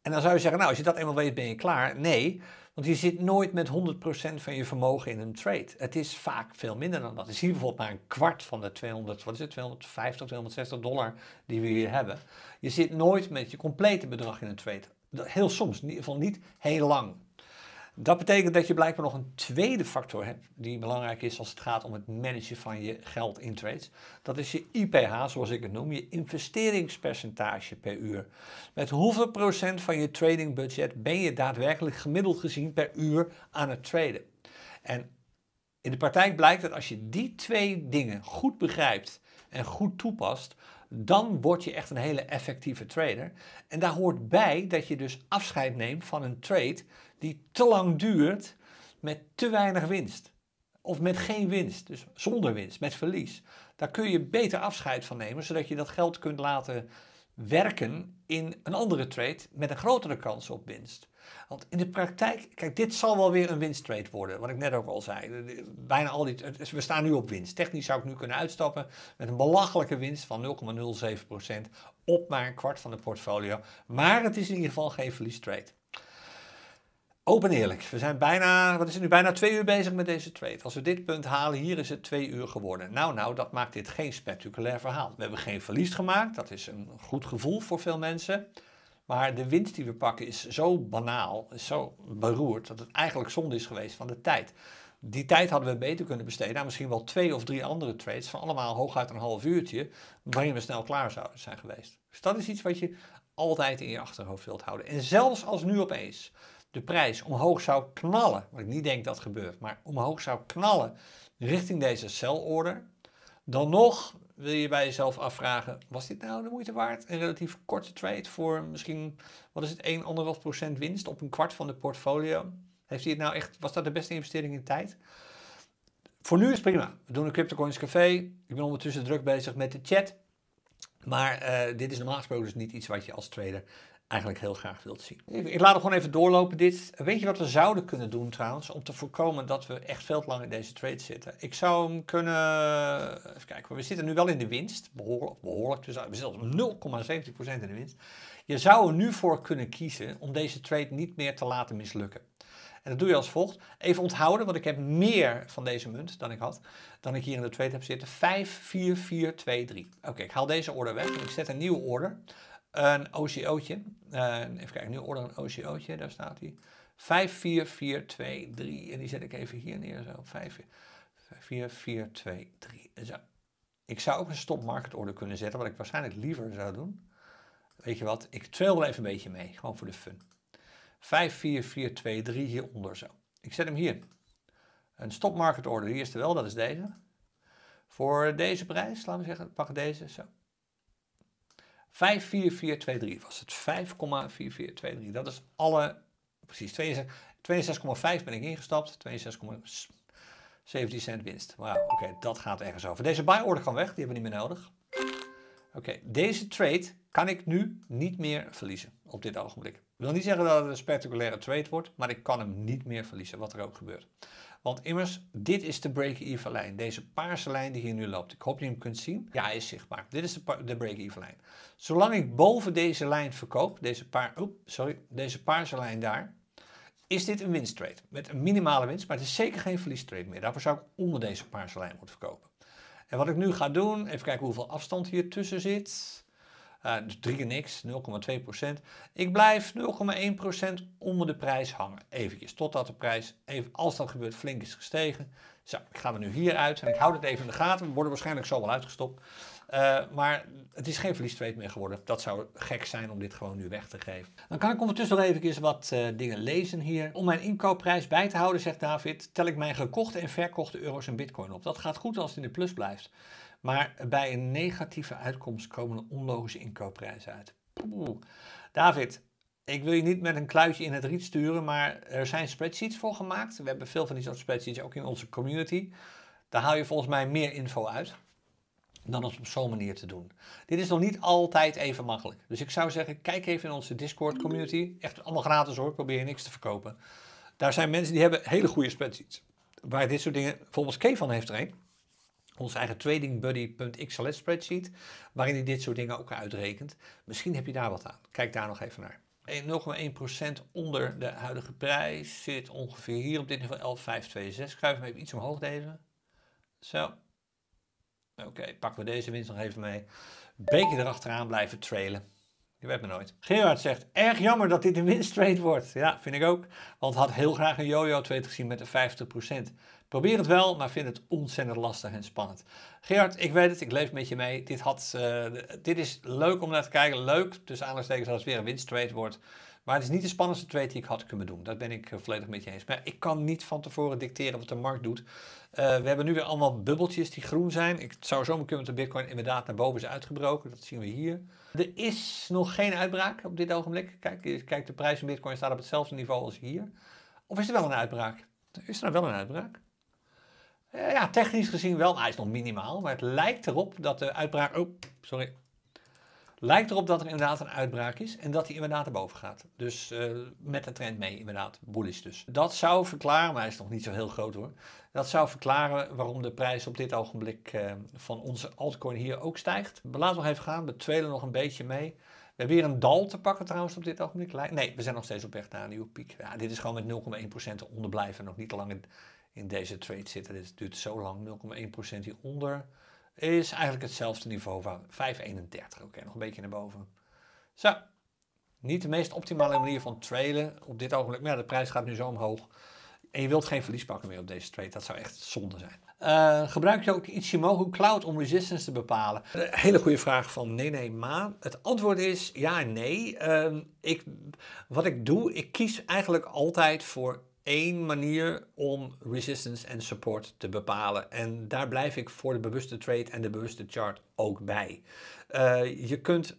En dan zou je zeggen, nou, als je dat eenmaal weet, ben je klaar. Nee, want je zit nooit met 100% van je vermogen in een trade. Het is vaak veel minder dan dat. Het is hier bijvoorbeeld maar een kwart van de 200, wat is het, 250, 260 dollar die we hier hebben. Je zit nooit met je complete bedrag in een trade. Heel soms, in ieder geval niet heel lang. Dat betekent dat je blijkbaar nog een tweede factor hebt die belangrijk is als het gaat om het managen van je geld in trades. Dat is je IPH, zoals ik het noem, je investeringspercentage per uur. Met hoeveel procent van je trading budget ben je daadwerkelijk gemiddeld gezien per uur aan het traden? En in de praktijk blijkt dat als je die twee dingen goed begrijpt en goed toepast, dan word je echt een hele effectieve trader. En daar hoort bij dat je dus afscheid neemt van een trade die te lang duurt met te weinig winst. Of met geen winst, dus zonder winst, met verlies. Daar kun je beter afscheid van nemen, zodat je dat geld kunt laten werken in een andere trade met een grotere kans op winst. Want in de praktijk, kijk, dit zal wel weer een winsttrade worden, wat ik net ook al zei. Bijna al die, we staan nu op winst. Technisch zou ik nu kunnen uitstappen met een belachelijke winst van 0,07% op maar een kwart van de portfolio. Maar het is in ieder geval geen verliestrade. Open eerlijk, we zijn bijna, wat is nu, bijna twee uur bezig met deze trade. Als we dit punt halen, hier is het twee uur geworden. Nou, nou, dat maakt dit geen spectaculair verhaal. We hebben geen verlies gemaakt, dat is een goed gevoel voor veel mensen. Maar de winst die we pakken is zo banaal, is zo beroerd, dat het eigenlijk zonde is geweest van de tijd. Die tijd hadden we beter kunnen besteden aan misschien wel twee of drie andere trades, van allemaal hooguit een half uurtje, waarin we snel klaar zouden zijn geweest. Dus dat is iets wat je altijd in je achterhoofd wilt houden. En zelfs als nu opeens de prijs omhoog zou knallen, wat ik niet denk dat gebeurt, maar omhoog zou knallen richting deze celorder. order dan nog wil je bij jezelf afvragen, was dit nou de moeite waard? Een relatief korte trade voor misschien, wat is het, 1,5% winst op een kwart van de portfolio? Heeft hij het nou echt, was dat de beste investering in tijd? Voor nu is het prima. We doen een CryptoCoins Café. Ik ben ondertussen druk bezig met de chat. Maar eh, dit is normaal gesproken dus niet iets wat je als trader eigenlijk heel graag wilt zien. Ik, laat hem gewoon even doorlopen dit. Weet je wat we zouden kunnen doen trouwens om te voorkomen dat we echt veel te lang in deze trade zitten? Ik zou hem kunnen... Even kijken, we zitten nu wel in de winst. Behoorlijk, behoorlijk we zitten 0,70% in de winst. Je zou er nu voor kunnen kiezen om deze trade niet meer te laten mislukken. En dat doe je als volgt. Even onthouden, want ik heb meer van deze munt dan ik had, dan ik hier in de trade heb zitten. 5, 4, 4, 2, 3. Oké, ik haal deze order weg en ik zet een nieuwe order. Een OCO'tje. Uh, eh, even kijken, nu order een OCO'tje. Daar staat hij. 54423. En die zet ik even hier neer zo. 54423. Zo. Ik zou ook een stop order kunnen zetten, wat ik waarschijnlijk liever zou doen. Weet je wat, ik trail er even een beetje mee, gewoon voor de fun. 54423 hieronder zo. Ik zet hem hier. Een stop market order, die is er wel, dat is deze. Voor deze prijs, laten we zeggen, pak deze zo. 54423 was het. 5,4423. Dat is alle, precies, 62,5 ben ik ingestapt. 62,17 cent winst. oké, dat gaat ergens over. Deze buy order kan weg, die hebben we niet meer nodig. Oké, deze trade kan ik nu niet meer verliezen op dit ogenblik. Ik wil niet zeggen dat het een spectaculaire trade wordt, maar ik kan hem niet meer verliezen, wat er ook gebeurt. Want immers, dit is de break-even lijn. Deze paarse lijn die hier nu loopt. Ik hoop je hem kunt zien. Ja, hij is zichtbaar. Dit is de, de break-even lijn. Zolang ik boven deze lijn verkoop, deze, sorry, deze paarse lijn daar, is dit een winsttrade. Met een minimale winst, maar het is zeker geen verliestrade meer. Daarvoor zou ik onder deze paarse lijn moeten verkopen. En wat ik nu ga doen, even kijken hoeveel afstand hier tussen zit. Uh, dus drie keer niks, 0,2%. Ik blijf 0,1% onder de prijs hangen. Eventjes, totdat de prijs, even, als dat gebeurt, flink is gestegen. Zo, ik ga er nu hier uit en ik houd het even in de gaten. We worden waarschijnlijk zo wel uitgestopt. Eh, maar het is geen verliestweet meer geworden. Dat zou gek zijn om dit gewoon nu weg te geven. Dan kan ik ondertussen nog even wat eh, dingen lezen hier. Om mijn inkoopprijs bij te houden, zegt David, tel ik mijn gekochte en verkochte euro's en bitcoin op. Dat gaat goed als het in de plus blijft. Maar bij een negatieve uitkomst komen onlogische inkoopprijzen uit. Poeh. David, ik wil je niet met een kluitje in het riet sturen, maar er zijn spreadsheets voor gemaakt. We hebben veel van die soort spreadsheets ook in onze community. Daar haal je volgens mij meer info uit dan het op zo'n manier te doen. Dit is nog niet altijd even makkelijk. Dus ik zou zeggen, kijk even in onze Discord community. Echt allemaal gratis hoor, ik probeer je niks te verkopen. Daar zijn mensen die hebben hele goede spreadsheets. Waar dit soort dingen, bijvoorbeeld Kevin heeft er een onze eigen tradingbuddy.xls spreadsheet, waarin hij dit soort dingen ook uitrekent. Misschien heb je daar wat aan. Kijk daar nog even naar. 0,1% onder de huidige prijs zit ongeveer hier op dit niveau 11,526. Schuif hem even iets omhoog deze. Zo. Oké, pakken we deze winst nog even mee. Beetje erachteraan blijven trailen. Je weet me nooit. Gerard zegt, erg jammer dat dit een winsttrade wordt. Ja, vind ik ook. Want had heel graag een yo-yo trade gezien met de 50%. Probeer het wel, maar vind het ontzettend lastig en spannend. Gerard, ik weet het, ik leef met je mee. Dit, had, eh, dit is leuk om naar te kijken. Leuk, tussen aanhalingstekens, als het weer een winsttrade wordt. Maar het is niet de spannendste trade die ik had kunnen doen. Dat ben ik eh, volledig met je eens. Maar ik kan niet van tevoren dicteren wat de markt doet. Eh, we hebben nu weer allemaal bubbeltjes die groen zijn. Ik zou zomaar kunnen dat de bitcoin inderdaad naar boven is uitgebroken. Dat zien we hier. Er is nog geen uitbraak op dit ogenblik. Kijk, kijk de prijs van bitcoin staat op hetzelfde niveau als hier. Of is er wel een uitbraak? Is er nou wel een uitbraak? Eh, ja, technisch gezien wel. Ah, hij is nog minimaal. Maar het lijkt erop dat de uitbraak... Oh, sorry. Lijkt erop dat er inderdaad een uitbraak is. En dat hij inderdaad naar boven gaat. Dus eh, met de trend mee inderdaad. Bullish dus. Dat zou verklaren... Maar hij is nog niet zo heel groot hoor. Dat zou verklaren waarom de prijs op dit ogenblik eh, van onze altcoin hier ook stijgt. We laten nog even gaan. We tweelen nog een beetje mee. We hebben weer een dal te pakken trouwens op dit ogenblik. Nee, we zijn nog steeds op weg naar een nieuwe piek. Ja, dit is gewoon met 0,1% onderblijven. Nog niet te lang in deze trade zitten. Dit duurt zo lang, 0,1% hieronder. Is eigenlijk hetzelfde niveau van 5,31. Oké, nog een beetje naar boven. Zo, niet de meest optimale manier van trailen op dit ogenblik. Maar nou, de prijs gaat nu zo omhoog. En je wilt geen verlies pakken meer op deze trade. Dat zou echt zonde zijn. Eh, gebruik je ook Ichimoku Cloud om resistance te bepalen? Een hele goede vraag van nee, nee, maar. Het antwoord is ja en nee. Ehm, ik, wat ik doe, ik kies eigenlijk altijd voor één manier om resistance en support te bepalen. En daar blijf ik voor de bewuste trade en de bewuste chart ook bij. Eh, je kunt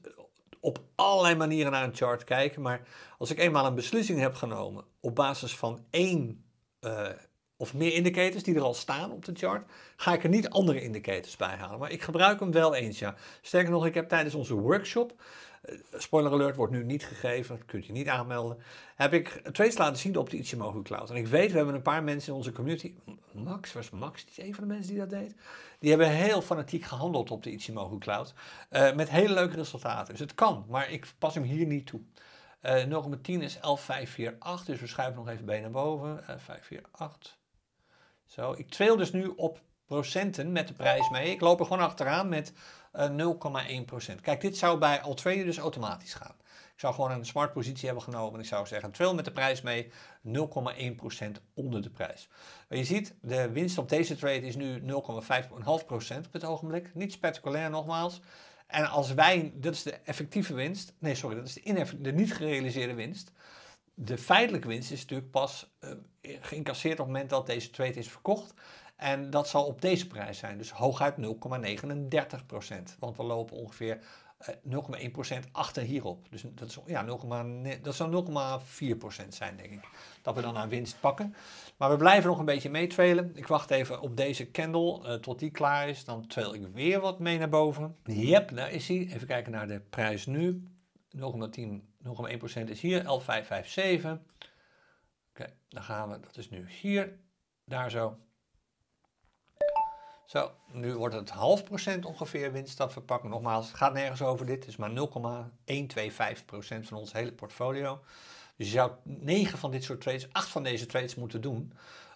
op allerlei manieren naar een chart kijken, maar als ik eenmaal een beslissing heb genomen op basis van één eh, of meer indicators die er al staan op de chart, ga ik er niet andere indicators bij halen. Maar ik gebruik hem wel eens, ja. Sterker nog, ik heb tijdens onze workshop, eh, spoiler alert wordt nu niet gegeven, dat kunt je niet aanmelden, heb ik trades laten zien op de Ichimoku Cloud. En ik weet, we hebben een paar mensen in onze community, Max, was Max is een van de mensen die dat deed? Die hebben heel fanatiek gehandeld op de Ichimoku Cloud, eh, met hele leuke resultaten. Dus het kan, maar ik pas hem hier niet toe. een eh, 0,10 is 11,548, dus we schuiven nog even bij naar boven. Uh, 548. Zo, ik trail dus nu op procenten met de prijs mee. Ik loop er gewoon achteraan met uh, eh, 0,1%. Kijk, dit zou bij al twee dus automatisch gaan. Ik zou gewoon een smart positie hebben genomen. ik zou zeggen, trail met de prijs mee, 0,1% onder de prijs. je ziet, de winst op deze trade is nu 0,5% op het ogenblik. Niet spectaculair nogmaals. En als wij, dat is de effectieve winst, nee sorry, dat is de, de niet gerealiseerde winst de feitelijke winst is natuurlijk pas uh, geïncasseerd op het moment dat deze trade is verkocht. En dat zal op deze prijs zijn, dus hooguit 0,39%. Want we lopen ongeveer 0,1% eh, achter hierop. Dus dat, is, ja, 0, dat zou 0,4% zijn, denk ik. Dat we dan aan winst pakken. Maar we blijven nog een beetje meetrailen. Ik wacht even op deze candle eh, tot die klaar is. Dan trail ik weer wat mee naar boven. Yep, daar is hij. Even kijken naar de prijs nu. 0,10 0,1% is hier, L557. Oké, dan gaan we, dat is nu hier, daar zo. Zo, nu wordt het half procent ongeveer winst dat pakken. Nogmaals, het gaat nergens over dit. Het is maar 0,125% van ons hele portfolio. Dus je zou 9 van dit soort trades, 8 van deze trades moeten doen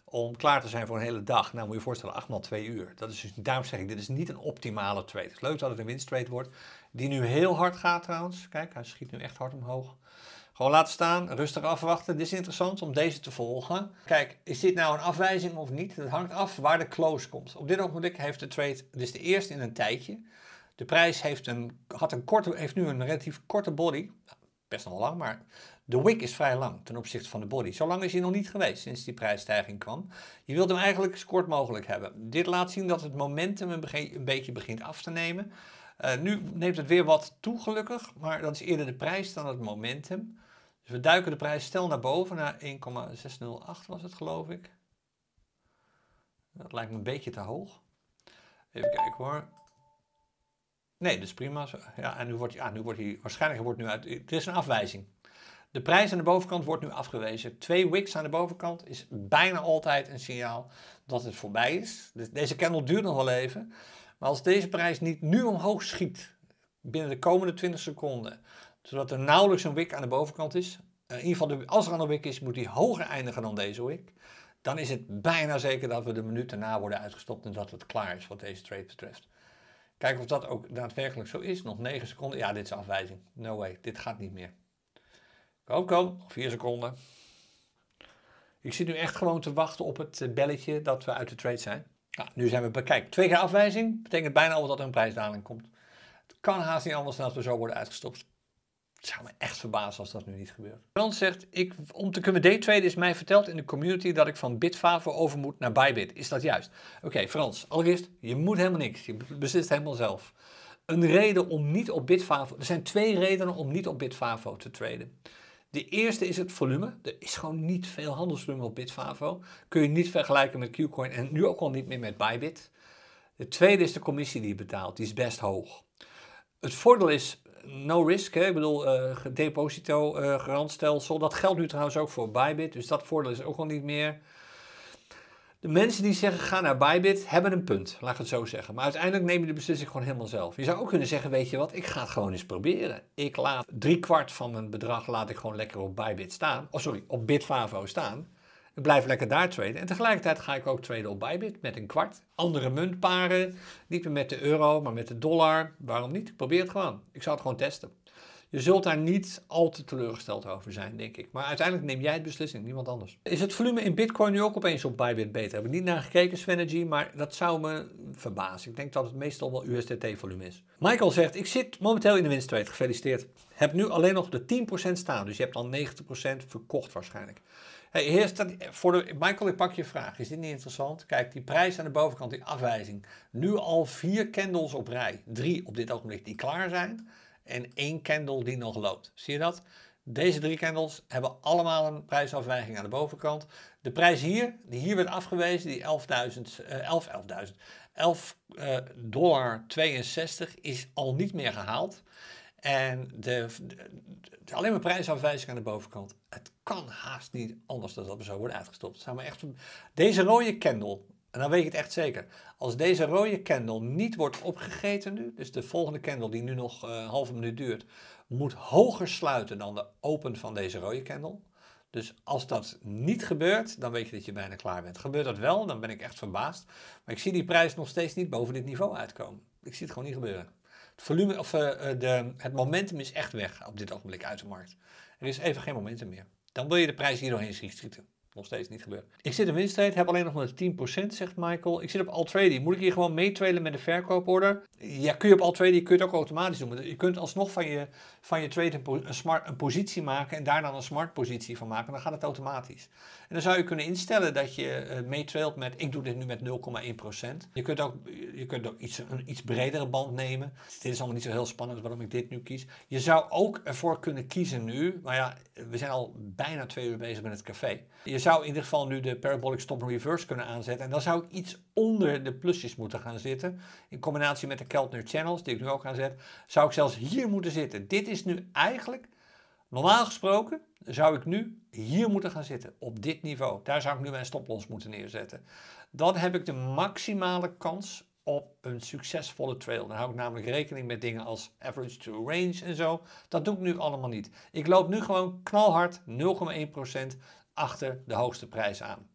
om klaar te zijn voor een hele dag. Nou, moet je je voorstellen, 8 x 2 uur. Dat is dus, daarom zeg ik, dit is niet een optimale trade. Het leuk dat het een winsttrade wordt, die nu heel hard gaat trouwens. Kijk, hij schiet nu echt hard omhoog. Gewoon laten staan, rustig afwachten. Dit is interessant om deze te volgen. Kijk, is dit nou een afwijzing of niet? Dat hangt af waar de close komt. Op dit ogenblik heeft de trade, dit is de eerste in een tijdje. De prijs heeft, een, had een korte, heeft nu een relatief korte body best nog lang, maar de wick is vrij lang ten opzichte van de body. Zo lang is hij nog niet geweest sinds die prijsstijging kwam. Je wilt hem eigenlijk zo kort mogelijk hebben. Dit laat zien dat het momentum een, beetje begint af te nemen. Eh, nu neemt het weer wat toe gelukkig, maar dat is eerder de prijs dan het momentum. Dus we duiken de prijs stel naar boven, naar 1,608 was het geloof ik. Dat lijkt me een beetje te hoog. Even kijken hoor. Nee, dat is prima. Ja, en nu wordt, ja, nu wordt hij, waarschijnlijk wordt nu uit, het is een afwijzing. De prijs aan de bovenkant wordt nu afgewezen. Twee wicks aan de bovenkant is bijna altijd een signaal dat het voorbij is. Dus deze candle duurt nog wel even. Maar als deze prijs niet nu omhoog schiet, binnen de komende 20 seconden, zodat er nauwelijks een wick aan de bovenkant is, eh, in ieder geval als er een wick is, moet die hoger eindigen dan deze wick, dan is het bijna zeker dat we de minuut daarna worden uitgestopt en dat het klaar is wat deze trade betreft. Kijken of dat ook daadwerkelijk zo is. Nog 9 seconden. Ja, dit is afwijzing. No way. Dit gaat niet meer. Kom, kom. 4 seconden. Ik zit nu echt gewoon te wachten op het eh, belletje dat we uit de trade zijn. Nou, nu zijn we bekijkt. Twee keer afwijzing betekent bijna al dat er een prijsdaling komt. Het kan haast niet anders dan dat we zo worden uitgestopt. Het zou me echt verbazen als dat nu niet gebeurt. Frans zegt, ik, om te kunnen D-traden is mij verteld in de community dat ik van Bitfavo over moet naar Bybit. Is dat juist? Oké, Frans, allereerst, je moet helemaal niks. Je beslist helemaal zelf. Een reden om niet op Bitfavo... Er zijn twee redenen om niet op Bitfavo te traden. De eerste is het volume. Er is gewoon niet veel handelsvolume op Bitfavo. Kun je niet vergelijken met Qcoin en nu ook al niet meer met Bybit. De tweede is de commissie die je betaalt. Die is best hoog. Het voordeel is, no risk, hè? ik bedoel, uh, deposito, eh, garantstelsel. Dat geldt nu trouwens ook voor Bybit, dus dat voordeel is ook al niet meer. De mensen die zeggen ga naar Bybit hebben een punt, laat ik het zo zeggen. Maar uiteindelijk neem je de beslissing gewoon helemaal zelf. Je zou ook kunnen zeggen, weet je wat, ik ga het gewoon eens proberen. Ik laat drie kwart van mijn bedrag laat ik gewoon lekker op Bybit staan. Oh sorry, op Bitfavo staan. Ik blijf lekker daar traden. En tegelijkertijd ga ik ook traden op Bybit met een kwart. Andere muntparen. Niet meer met de euro, maar met de dollar. Waarom niet? Probeer het gewoon. Ik zou het gewoon testen. Je zult daar niet al te teleurgesteld over zijn, denk ik. Maar uiteindelijk neem jij het beslissing, niemand anders. Is het volume in Bitcoin nu ook opeens op Bybit beter? Heb ik niet naar gekeken, Svenergy, maar dat zou me verbazen. Ik denk dat het meestal wel USDT-volume is. Michael zegt, ik zit momenteel in de winsttrade, gefeliciteerd. Heb nu alleen nog de 10% staan, dus je hebt al 90% verkocht waarschijnlijk. Hey, staat, voor de, Michael, ik pak je vraag. Is dit niet interessant? Kijk, die prijs aan de bovenkant, die afwijzing. Nu al vier candles op rij. Drie op dit ogenblik die klaar zijn. En één candle die nog loopt. Zie je dat? Deze drie candles hebben allemaal een prijsafwijking aan de bovenkant. De prijs hier, die hier werd afgewezen, die 11.000, eh, 11, 11.000, 11 dollar 62 is al niet meer gehaald. En de, het is alleen maar prijsafwijzing aan de bovenkant. Het kan haast niet anders dan dat we zo worden uitgestopt. Zou echt... Deze rode candle, en dan weet ik het echt zeker. Als deze rode candle niet wordt opgegeten nu, dus de volgende candle die nu nog eh, een halve minuut duurt, moet hoger sluiten dan de open van deze rode candle. Dus als dat niet gebeurt, dan weet je dat je bijna klaar bent. Gebeurt dat wel, dan ben ik echt verbaasd. Maar ik zie die prijs nog steeds niet boven dit niveau uitkomen. Ik zie het gewoon niet gebeuren. Het, volume, of, eh, eh, de, het momentum is echt weg op dit ogenblik uit de markt. Er is even geen momentum meer. Dan wil je de prijs hier doorheen zien schieten. Nog steeds niet gebeurd. Ik zit in winstrijd, heb alleen nog maar 10%, zegt Michael. Ik zit op AllTrading. Moet ik hier gewoon meetrailen met de verkooporder? Ja, kun je op AllTrading, kun je het ook automatisch doen. Je kunt alsnog van je, van je trade een, smart, een positie maken en daar dan een smart positie van maken. Dan gaat het automatisch. En dan zou je kunnen instellen dat je eh, meetrailt met, ik doe dit nu met 0,1%. Je kunt ook, je kunt ook iets, een iets bredere band nemen. Dit is allemaal niet zo heel spannend waarom ik dit nu kies. Je zou ook ervoor kunnen kiezen nu, maar nou ja, we zijn al bijna twee uur bezig met het café. Je zou in ieder geval nu de parabolic stop and reverse kunnen aanzetten. En dan zou ik iets onder de plusjes moeten gaan zitten. In combinatie met de Keltner Channels, die ik nu ook aanzet, zou ik zelfs hier moeten zitten. Dit is nu eigenlijk, normaal gesproken, zou ik nu hier moeten gaan zitten. Op dit niveau. Daar zou ik nu mijn stoploss moeten neerzetten. Dan heb ik de maximale kans op een succesvolle trail. Dan hou ik namelijk rekening met dingen als average to range en zo. Dat doe ik nu allemaal niet. Ik loop nu gewoon knalhard 0,1% achter de hoogste prijs aan.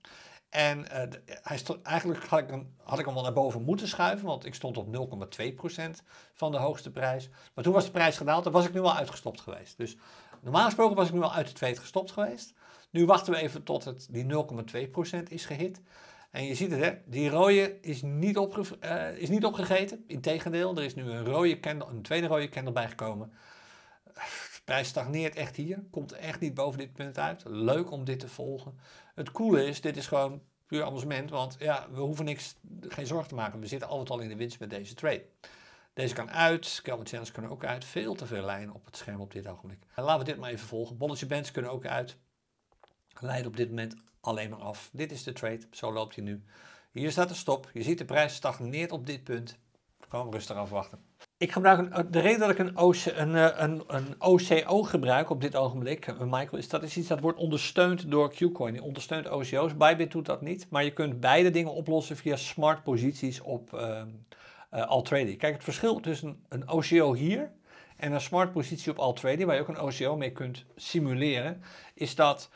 En eh, hij stond, eigenlijk had ik, hem, had ik hem wel naar boven moeten schuiven, want ik stond op 0,2% van de hoogste prijs. Maar toen was de prijs gedaald, dan was ik nu al uitgestopt geweest. Dus normaal gesproken was ik nu al uit de tweet gestopt geweest. Nu wachten we even tot het, die 0,2% is gehit. En je ziet het, hè? die rode is niet, opge, eh, is niet opgegeten. Integendeel, er is nu een, rode candle, een tweede rode candle bijgekomen prijs stagneert echt hier. Komt echt niet boven dit punt uit. Leuk om dit te volgen. Het coole is, dit is gewoon puur amusement. Want ja, we hoeven niks, geen zorg te maken. We zitten altijd al in de winst met deze trade. Deze kan uit, Kelvin channels kunnen ook uit. Veel te veel lijnen op het scherm op dit ogenblik. Laten we dit maar even volgen. Bolletje Bands kunnen ook uit. Leiden op dit moment alleen maar af. Dit is de trade, zo loopt hij nu. Hier staat de stop. Je ziet de prijs stagneert op dit punt. Gewoon rustig afwachten. Ik gebruik eh, de reden dat ik een, eh, een, een, een, OCO gebruik op dit ogenblik, eh, Michael, is dat is iets dat wordt ondersteund door Qcoin. Die ondersteunt OCO's. Bybit doet dat niet. Maar je kunt beide dingen oplossen via smart posities op uh, Altrading. Kijk, het verschil tussen een OCO hier en een smart positie op Altrading, waar je ook een OCO mee kunt simuleren, is dat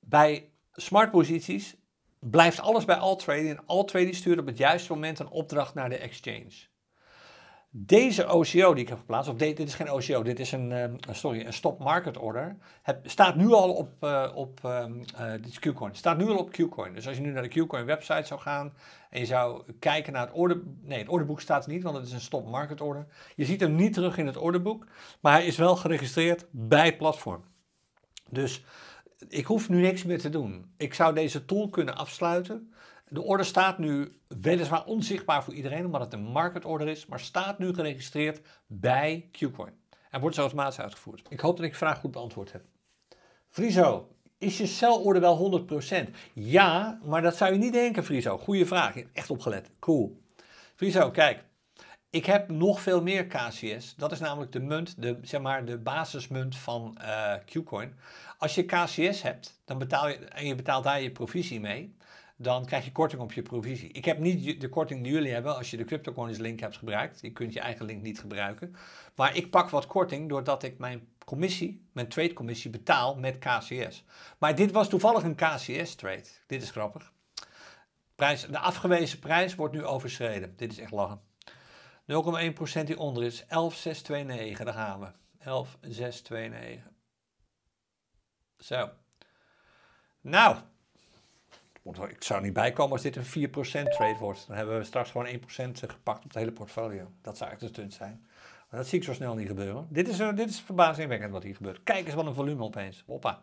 bij smart posities blijft alles bij Altrading. En Altrading stuurt op het juiste moment een opdracht naar de exchange. Deze OCO die ik heb geplaatst, of dit, is geen OCO, dit is ehm, een, sorry, een stop market order, staat nu al op, uh, op ehm, eh, dit is Qcoin, staat nu al op Qcoin. Dus als je nu naar de Qcoin website zou gaan en je zou kijken naar het order, nee het orderboek staat niet, want het is een stop market order. Je ziet hem niet terug in het orderboek, maar hij is wel geregistreerd bij platform. Dus ik hoef nu niks meer te doen. Ik zou deze tool kunnen afsluiten de order staat nu weliswaar onzichtbaar voor iedereen, omdat het een market order is, maar staat nu geregistreerd bij Qcoin. En wordt zo automatisch uitgevoerd. Ik hoop dat ik de vraag goed beantwoord heb. Friso, is je celorde wel 100%? Ja, maar dat zou je niet denken, Friso. Goeie vraag. Echt opgelet. Cool. Friso, kijk. Ik heb nog veel meer KCS. Dat is namelijk de munt, de, zeg maar, de basismunt van eh, Qcoin. Als je KCS hebt dan betaal je, en je betaalt daar je provisie mee, dan krijg je korting op je provisie. Ik heb niet de korting die jullie hebben als je de CryptoCoins link hebt gebruikt. Je kunt je eigen link niet gebruiken. Maar ik pak wat korting doordat ik mijn commissie, mijn trade commissie betaal met KCS. Maar dit was toevallig een KCS trade. Dit is grappig. Prijs, de afgewezen prijs wordt nu overschreden. Dit is echt lachen. 0,1% die onder is. 11629, daar gaan we. 11629. Zo. Nou, ik zou niet bijkomen als dit een 4% trade wordt. Dan hebben we straks gewoon 1% eh, gepakt op het hele portfolio. Dat zou echt een stunt zijn. Maar dat zie ik zo snel niet gebeuren. Dit is, eh, dit is verbazingwekkend wat hier gebeurt. Kijk eens wat een volume opeens. Hoppa.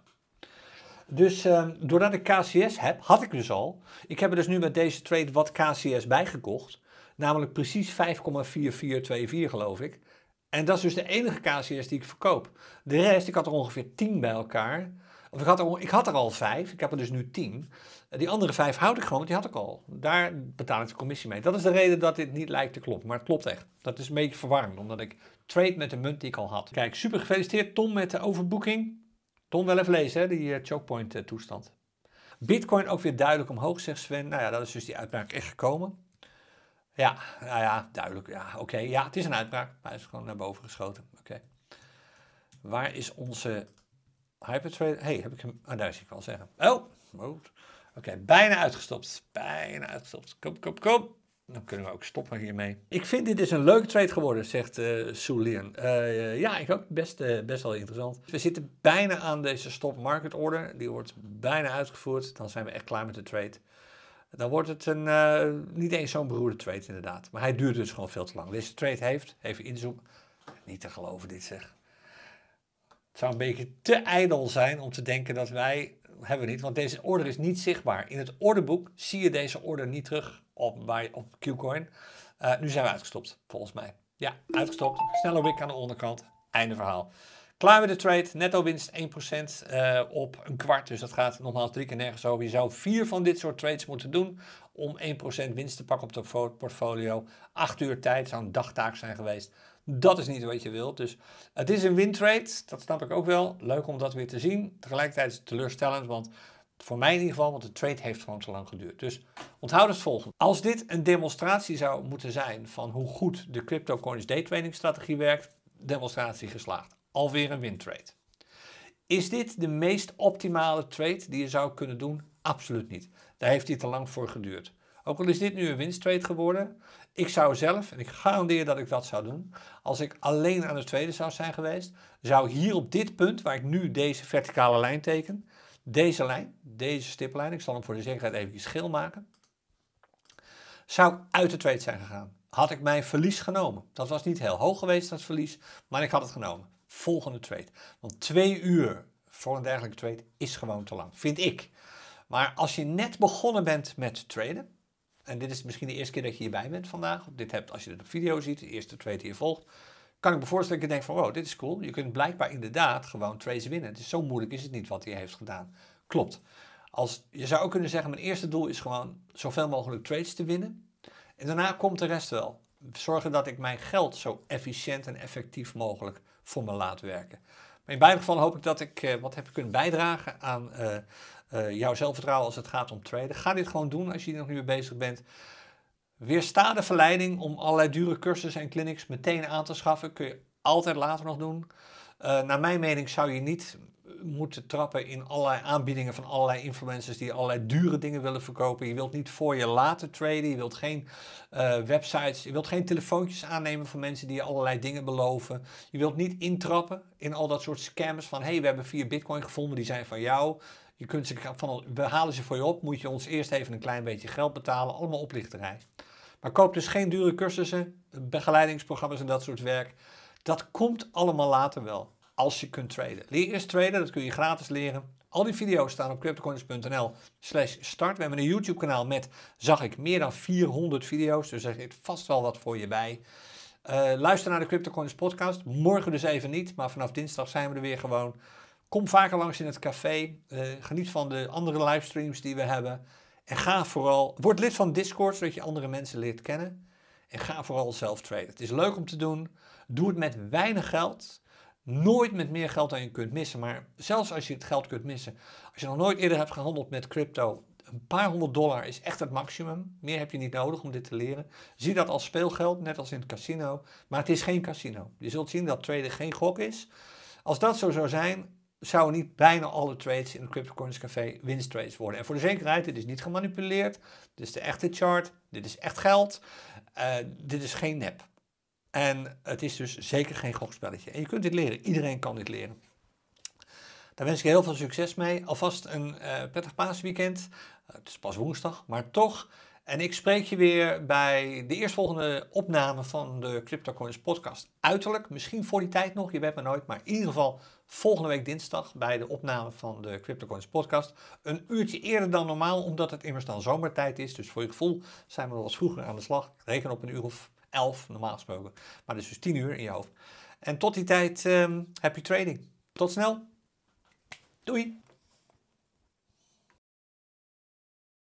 Dus ehm, doordat ik KCS heb, had ik dus al. Ik heb er dus nu met deze trade wat KCS bijgekocht. Namelijk precies 5,4424 geloof ik. En dat is dus de enige KCS die ik verkoop. De rest, ik had er ongeveer 10 bij elkaar. Of ik had er, ik had er al 5, ik heb er dus nu 10. Die andere vijf houd ik gewoon, die had ik al. Daar betaal ik de commissie mee. Dat is de reden dat dit niet lijkt te kloppen, maar het klopt echt. Dat is een beetje verwarrend, omdat ik trade met de munt die ik al had. Kijk, super gefeliciteerd Tom met de overboeking. Tom wel even lezen, hè, die eh, chokepoint eh, toestand. Bitcoin ook weer duidelijk omhoog, zegt Sven. Nou ja, dat is dus die uitbraak echt gekomen. Ja, nou ja, duidelijk. Ja, oké. Ja, het is een uitbraak. hij is gewoon naar boven geschoten. Oké. Waar is onze Hypertrade? hey, heb ik hem... Ah, daar zie ik wel zeggen. Oh, goed. Oké, bijna uitgestopt. Bijna uitgestopt. Kom, kom, kom. Dan kunnen we ook stoppen hiermee. Ik vind dit is dus een leuke trade geworden, zegt uh, ja, ik ook. Best, eh, best wel interessant. Dus we zitten bijna aan deze stop market order. Die wordt bijna uitgevoerd. Dan zijn we echt klaar met de trade. Dan wordt het een, niet eens zo'n beroerde trade inderdaad. Maar hij duurt dus gewoon veel te lang. Deze trade heeft, even inzoomen. Niet te geloven dit zeg. Het zou een beetje te ijdel zijn om te denken dat wij hebben we niet, want deze order is niet zichtbaar. In het orderboek zie je deze order niet terug op, bij, op Qcoin. Eh, nu zijn we uitgestopt, volgens mij. Ja, uitgestopt. Snelle wick aan de onderkant. Einde verhaal. Klaar met de trade. Netto winst 1% eh, op een kwart. Dus dat gaat nogmaals drie keer nergens over. Je zou vier van dit soort trades moeten doen om 1% winst te pakken op het portfolio. Acht uur tijd zou een dagtaak zijn geweest. Dat is niet wat je wilt. Dus het is een wintrade, dat snap ik ook wel. Leuk om dat weer te zien. Tegelijkertijd is het teleurstellend, want voor mij in ieder geval, want de trade heeft gewoon zo lang geduurd. Dus onthoud het volgende. Als dit een demonstratie zou moeten zijn van hoe goed de cryptocurrency trading strategie werkt, demonstratie geslaagd. Alweer een wintrade. Is dit de meest optimale trade die je zou kunnen doen? Absoluut niet. Daar heeft hij te lang voor geduurd. Ook al is dit nu een trade geworden, ik zou zelf, en ik garandeer dat ik dat zou doen, als ik alleen aan de tweede zou zijn geweest, zou hier op dit punt, waar ik nu deze verticale lijn teken, deze lijn, deze stiplijn, ik zal hem voor de zekerheid even schil maken, zou ik uit de tweede zijn gegaan. Had ik mijn verlies genomen. Dat was niet heel hoog geweest, dat verlies, maar ik had het genomen. Volgende trade. Want twee uur voor een dergelijke trade is gewoon te lang, vind ik. Maar als je net begonnen bent met traden, en dit is misschien de eerste keer dat je hierbij bent vandaag, dit hebt als je de op video ziet, de eerste, die je volgt, kan ik me voorstellen dat je denkt van wow, dit is cool. Je kunt blijkbaar inderdaad gewoon trades winnen. Het is zo moeilijk is het niet wat hij heeft gedaan. Klopt. Als, je zou ook kunnen zeggen, mijn eerste doel is gewoon zoveel mogelijk trades te winnen. En daarna komt de rest wel. Zorgen dat ik mijn geld zo efficiënt en effectief mogelijk voor me laat werken. Maar in beide gevallen hoop ik dat ik eh, wat heb kunnen bijdragen aan eh, uh, jouw zelfvertrouwen als het gaat om traden. Ga dit gewoon doen als je hier nog niet mee bezig bent. Weersta de verleiding om allerlei dure cursussen en clinics meteen aan te schaffen. Kun je altijd later nog doen. Uh, naar mijn mening zou je niet moeten trappen in allerlei aanbiedingen van allerlei influencers die allerlei dure dingen willen verkopen. Je wilt niet voor je laten traden. Je wilt geen eh, websites, je wilt geen telefoontjes aannemen van mensen die je allerlei dingen beloven. Je wilt niet intrappen in al dat soort scams van hey, we hebben vier bitcoin gevonden, die zijn van jou. Je kunt ze van, we halen ze voor je op, moet je ons eerst even een klein beetje geld betalen. Allemaal oplichterij. Maar koop dus geen dure cursussen, begeleidingsprogramma's en dat soort werk. Dat komt allemaal later wel, als je kunt traden. Leer eerst traden, dat kun je gratis leren. Al die video's staan op cryptocoins.nl slash start. We hebben een YouTube kanaal met, zag ik, meer dan 400 video's. Dus er zit vast wel wat voor je bij. Eh, luister naar de CryptoCoins podcast. Morgen dus even niet, maar vanaf dinsdag zijn we er weer gewoon. Kom vaker langs in het café. Eh, geniet van de andere livestreams die we hebben. En ga vooral, word lid van Discord zodat je andere mensen leert kennen. En ga vooral zelf traden. Het is leuk om te doen. Doe het met weinig geld. Nooit met meer geld dan je kunt missen. Maar zelfs als je het geld kunt missen. Als je nog nooit eerder hebt gehandeld met crypto. Een paar honderd dollar is echt het maximum. Meer heb je niet nodig om dit te leren. Zie dat als speelgeld, net als in het casino. Maar het is geen casino. Je zult zien dat traden geen gok is. Als dat zo zou zijn, zouden niet bijna alle trades in het cryptocurrency café winsttrades worden. En voor de zekerheid, dit is niet gemanipuleerd. Dit is de echte chart. Dit is echt geld. Eh, dit is geen nep. En het is dus zeker geen gokspelletje. En je kunt dit leren. Iedereen kan dit leren. Daar wens ik heel veel succes mee. Alvast een eh, prettig paasweekend. weekend. Eh, het is pas woensdag, maar toch. En ik spreek je weer bij de eerstvolgende opname van de CryptoCoins podcast. Uiterlijk, misschien voor die tijd nog, je weet maar nooit. Maar in ieder geval volgende week dinsdag bij de opname van de CryptoCoins podcast. Een uurtje eerder dan normaal, omdat het immers dan zomertijd is. Dus voor je gevoel zijn we wel eens vroeger aan de slag. Ik reken op een uur of elf, normaal gesproken. Maar dus dus tien uur in je hoofd. En tot die tijd, um, happy trading. Tot snel. Doei.